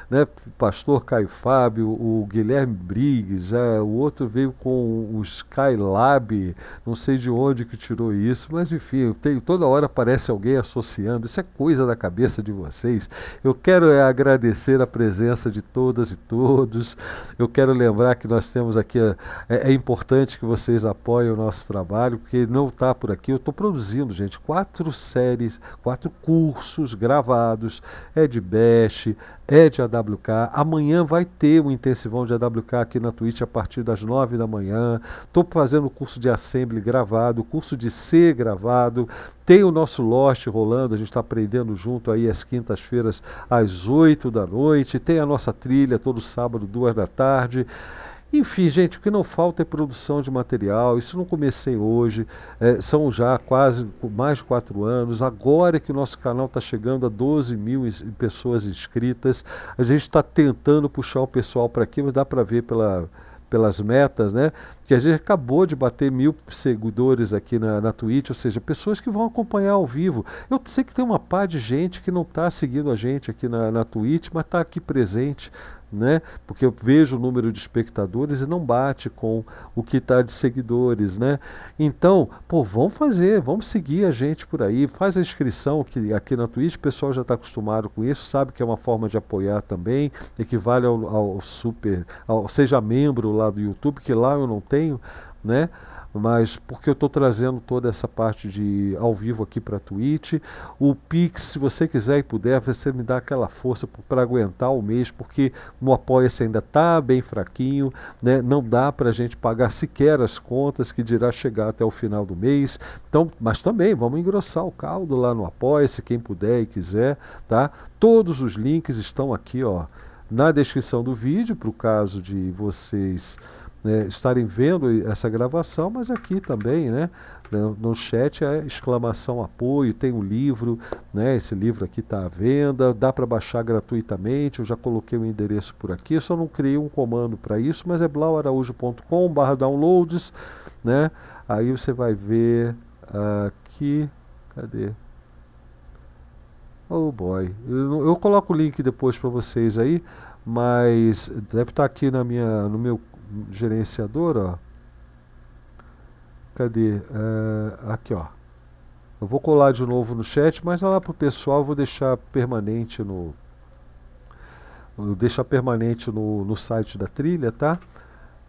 né, pastor Caio Fábio, o Guilherme Briggs, é, o outro veio com o Skylab, não sei de onde que tirou isso, mas enfim, tem, toda hora aparece alguém associando, isso é coisa da cabeça de vocês. Eu quero é, agradecer a presença de todas e todos, eu quero lembrar que nós temos aqui, é, é, é importante que vocês apoiem o nosso trabalho, porque não está por aqui, eu estou produzindo, gente, quatro séries, quatro cursos gravados, é de Bash, é de AWK. Amanhã vai ter um intensivão de AWK aqui na Twitch a partir das 9 da manhã. Estou fazendo o curso de Assembly gravado, o curso de C gravado. Tem o nosso Lost rolando, a gente está aprendendo junto aí às quintas-feiras às 8 da noite. Tem a nossa trilha todo sábado, duas da tarde. Enfim, gente, o que não falta é produção de material. Isso não comecei hoje, é, são já quase mais de quatro anos. Agora é que o nosso canal está chegando a 12 mil pessoas inscritas. A gente está tentando puxar o pessoal para aqui, mas dá para ver pela, pelas metas, né? Que a gente acabou de bater mil seguidores aqui na, na Twitch, ou seja, pessoas que vão acompanhar ao vivo. Eu sei que tem uma pá de gente que não está seguindo a gente aqui na, na Twitch, mas está aqui presente né? Porque eu vejo o número de espectadores e não bate com o que está de seguidores, né? Então, pô, vamos fazer, vamos seguir a gente por aí, faz a inscrição que aqui na Twitch, o pessoal já está acostumado com isso, sabe que é uma forma de apoiar também, equivale ao, ao super, ao, seja membro lá do YouTube, que lá eu não tenho, né? mas porque eu estou trazendo toda essa parte de ao vivo aqui para a Twitch. O Pix, se você quiser e puder, você me dá aquela força para aguentar o mês, porque o Apoia-se ainda está bem fraquinho, né? não dá para a gente pagar sequer as contas que dirá chegar até o final do mês. Então, mas também vamos engrossar o caldo lá no Apoia-se, quem puder e quiser, tá? Todos os links estão aqui, ó, na descrição do vídeo, para o caso de vocês né, estarem vendo essa gravação, mas aqui também, né, no chat é exclamação apoio, tem o um livro, né, esse livro aqui está à venda, dá para baixar gratuitamente, eu já coloquei o endereço por aqui, só não criei um comando para isso, mas é blauaraújo.com barra downloads, né, aí você vai ver aqui, cadê? Oh boy, eu, eu coloco o link depois para vocês aí, mas deve estar tá aqui na minha, no meu gerenciador, ó. Cadê? É, aqui, ó. Eu vou colar de novo no chat, mas lá para o pessoal vou deixar permanente no... deixar permanente no, no site da trilha, tá?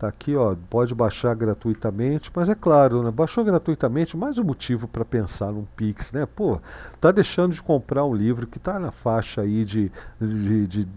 Tá aqui, ó, pode baixar gratuitamente, mas é claro, né, baixou gratuitamente, mais um motivo para pensar num Pix, né? Pô, tá deixando de comprar um livro que tá na faixa aí de, de, de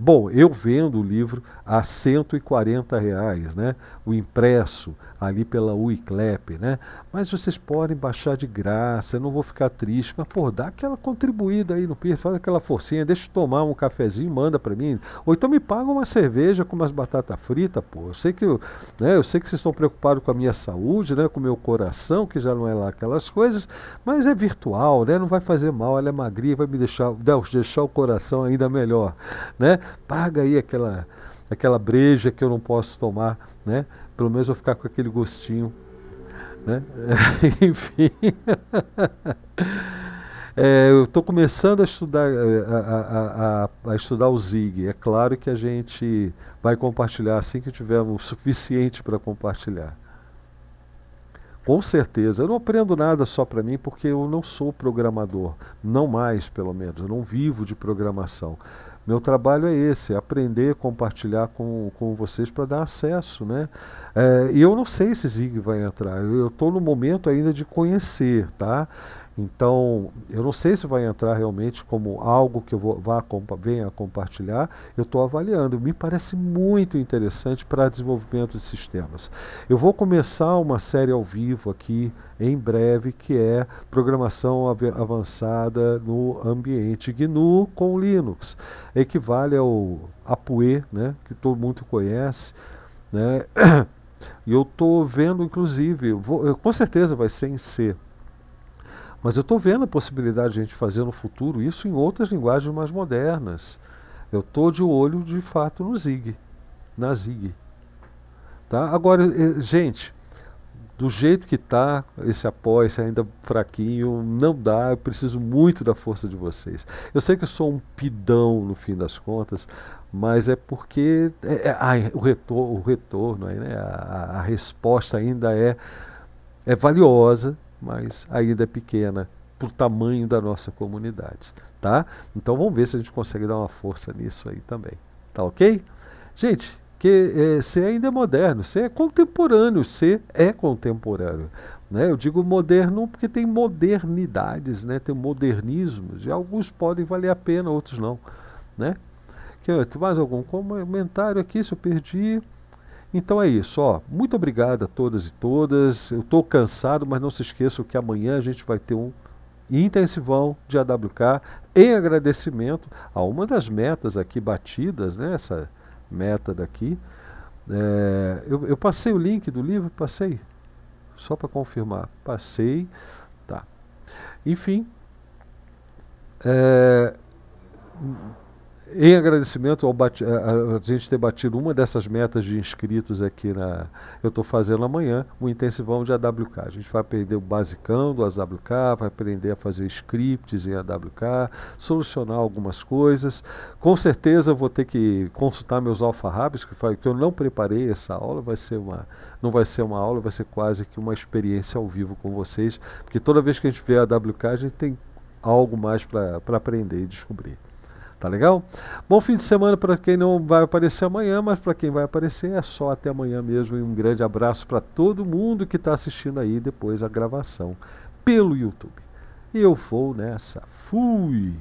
Bom, eu vendo o livro a 140 reais, né? O impresso, ali pela UICLEP, né? Mas vocês podem baixar de graça, eu não vou ficar triste, mas pô, dá aquela contribuída aí no PIR, faz aquela forcinha, deixa eu tomar um cafezinho, manda para mim. Ou então me paga uma cerveja com umas batata frita, pô. Eu sei que, eu, né, eu sei que vocês estão preocupados com a minha saúde, né, com o meu coração, que já não é lá aquelas coisas, mas é virtual, né? Não vai fazer mal, ela é magria, vai me deixar, deixar o coração ainda melhor, né? Paga aí aquela aquela breja que eu não posso tomar, né? Pelo menos eu vou ficar com aquele gostinho. Né? Enfim. É, eu estou começando a estudar, é, a, a, a, a, estudar o Zig. É claro que a gente vai compartilhar assim que tivermos suficiente para compartilhar. Com certeza. Eu não aprendo nada só para mim, porque eu não sou programador. Não mais, pelo menos. Eu não vivo de programação. Meu trabalho é esse, é aprender, compartilhar com, com vocês para dar acesso. Né? É, e eu não sei se Zig vai entrar, eu estou no momento ainda de conhecer, tá? Então, eu não sei se vai entrar realmente como algo que eu vou, vá, compa, venha compartilhar, eu estou avaliando. Me parece muito interessante para desenvolvimento de sistemas. Eu vou começar uma série ao vivo aqui em breve, que é programação av avançada no ambiente GNU com Linux. Equivale ao APUE, né, que todo mundo conhece. Né? E eu estou vendo, inclusive, vou, eu, com certeza vai ser em C, mas eu estou vendo a possibilidade de a gente fazer no futuro isso em outras linguagens mais modernas. Eu estou de olho, de fato, no Zig, na Zig. Tá? Agora, eh, gente, do jeito que está, esse apoio esse ainda fraquinho, não dá, eu preciso muito da força de vocês. Eu sei que eu sou um pidão no fim das contas, mas é porque é, é, o, retor, o retorno, aí, né, a, a resposta ainda é, é valiosa, mas ainda é pequena por tamanho da nossa comunidade, tá? Então vamos ver se a gente consegue dar uma força nisso aí também, tá ok? Gente, que é, ser ainda é moderno, ser é contemporâneo, ser é contemporâneo. Né? Eu digo moderno porque tem modernidades, né? tem modernismos, e alguns podem valer a pena, outros não. Né? Que, mais algum comentário aqui, se eu perdi. Então é isso, ó. Muito obrigado a todas e todas. Eu estou cansado, mas não se esqueçam que amanhã a gente vai ter um intensivão de AWK em agradecimento a uma das metas aqui batidas, né? Essa meta daqui. É, eu, eu passei o link do livro, passei. Só para confirmar, passei. Tá. Enfim. É, em agradecimento ao a, gente ter batido uma dessas metas de inscritos aqui na. Eu estou fazendo amanhã um intensivão de AWK. A gente vai aprender o basicão do AWK, vai aprender a fazer scripts em AWK, solucionar algumas coisas. Com certeza vou ter que consultar meus alfarrábios, que, que eu não preparei essa aula, vai ser uma. Não vai ser uma aula, vai ser quase que uma experiência ao vivo com vocês, porque toda vez que a gente vê a AWK, a gente tem algo mais para aprender e descobrir. Tá legal? Bom fim de semana para quem não vai aparecer amanhã, mas para quem vai aparecer é só até amanhã mesmo. E um grande abraço para todo mundo que está assistindo aí depois a gravação pelo YouTube. Eu vou nessa. Fui!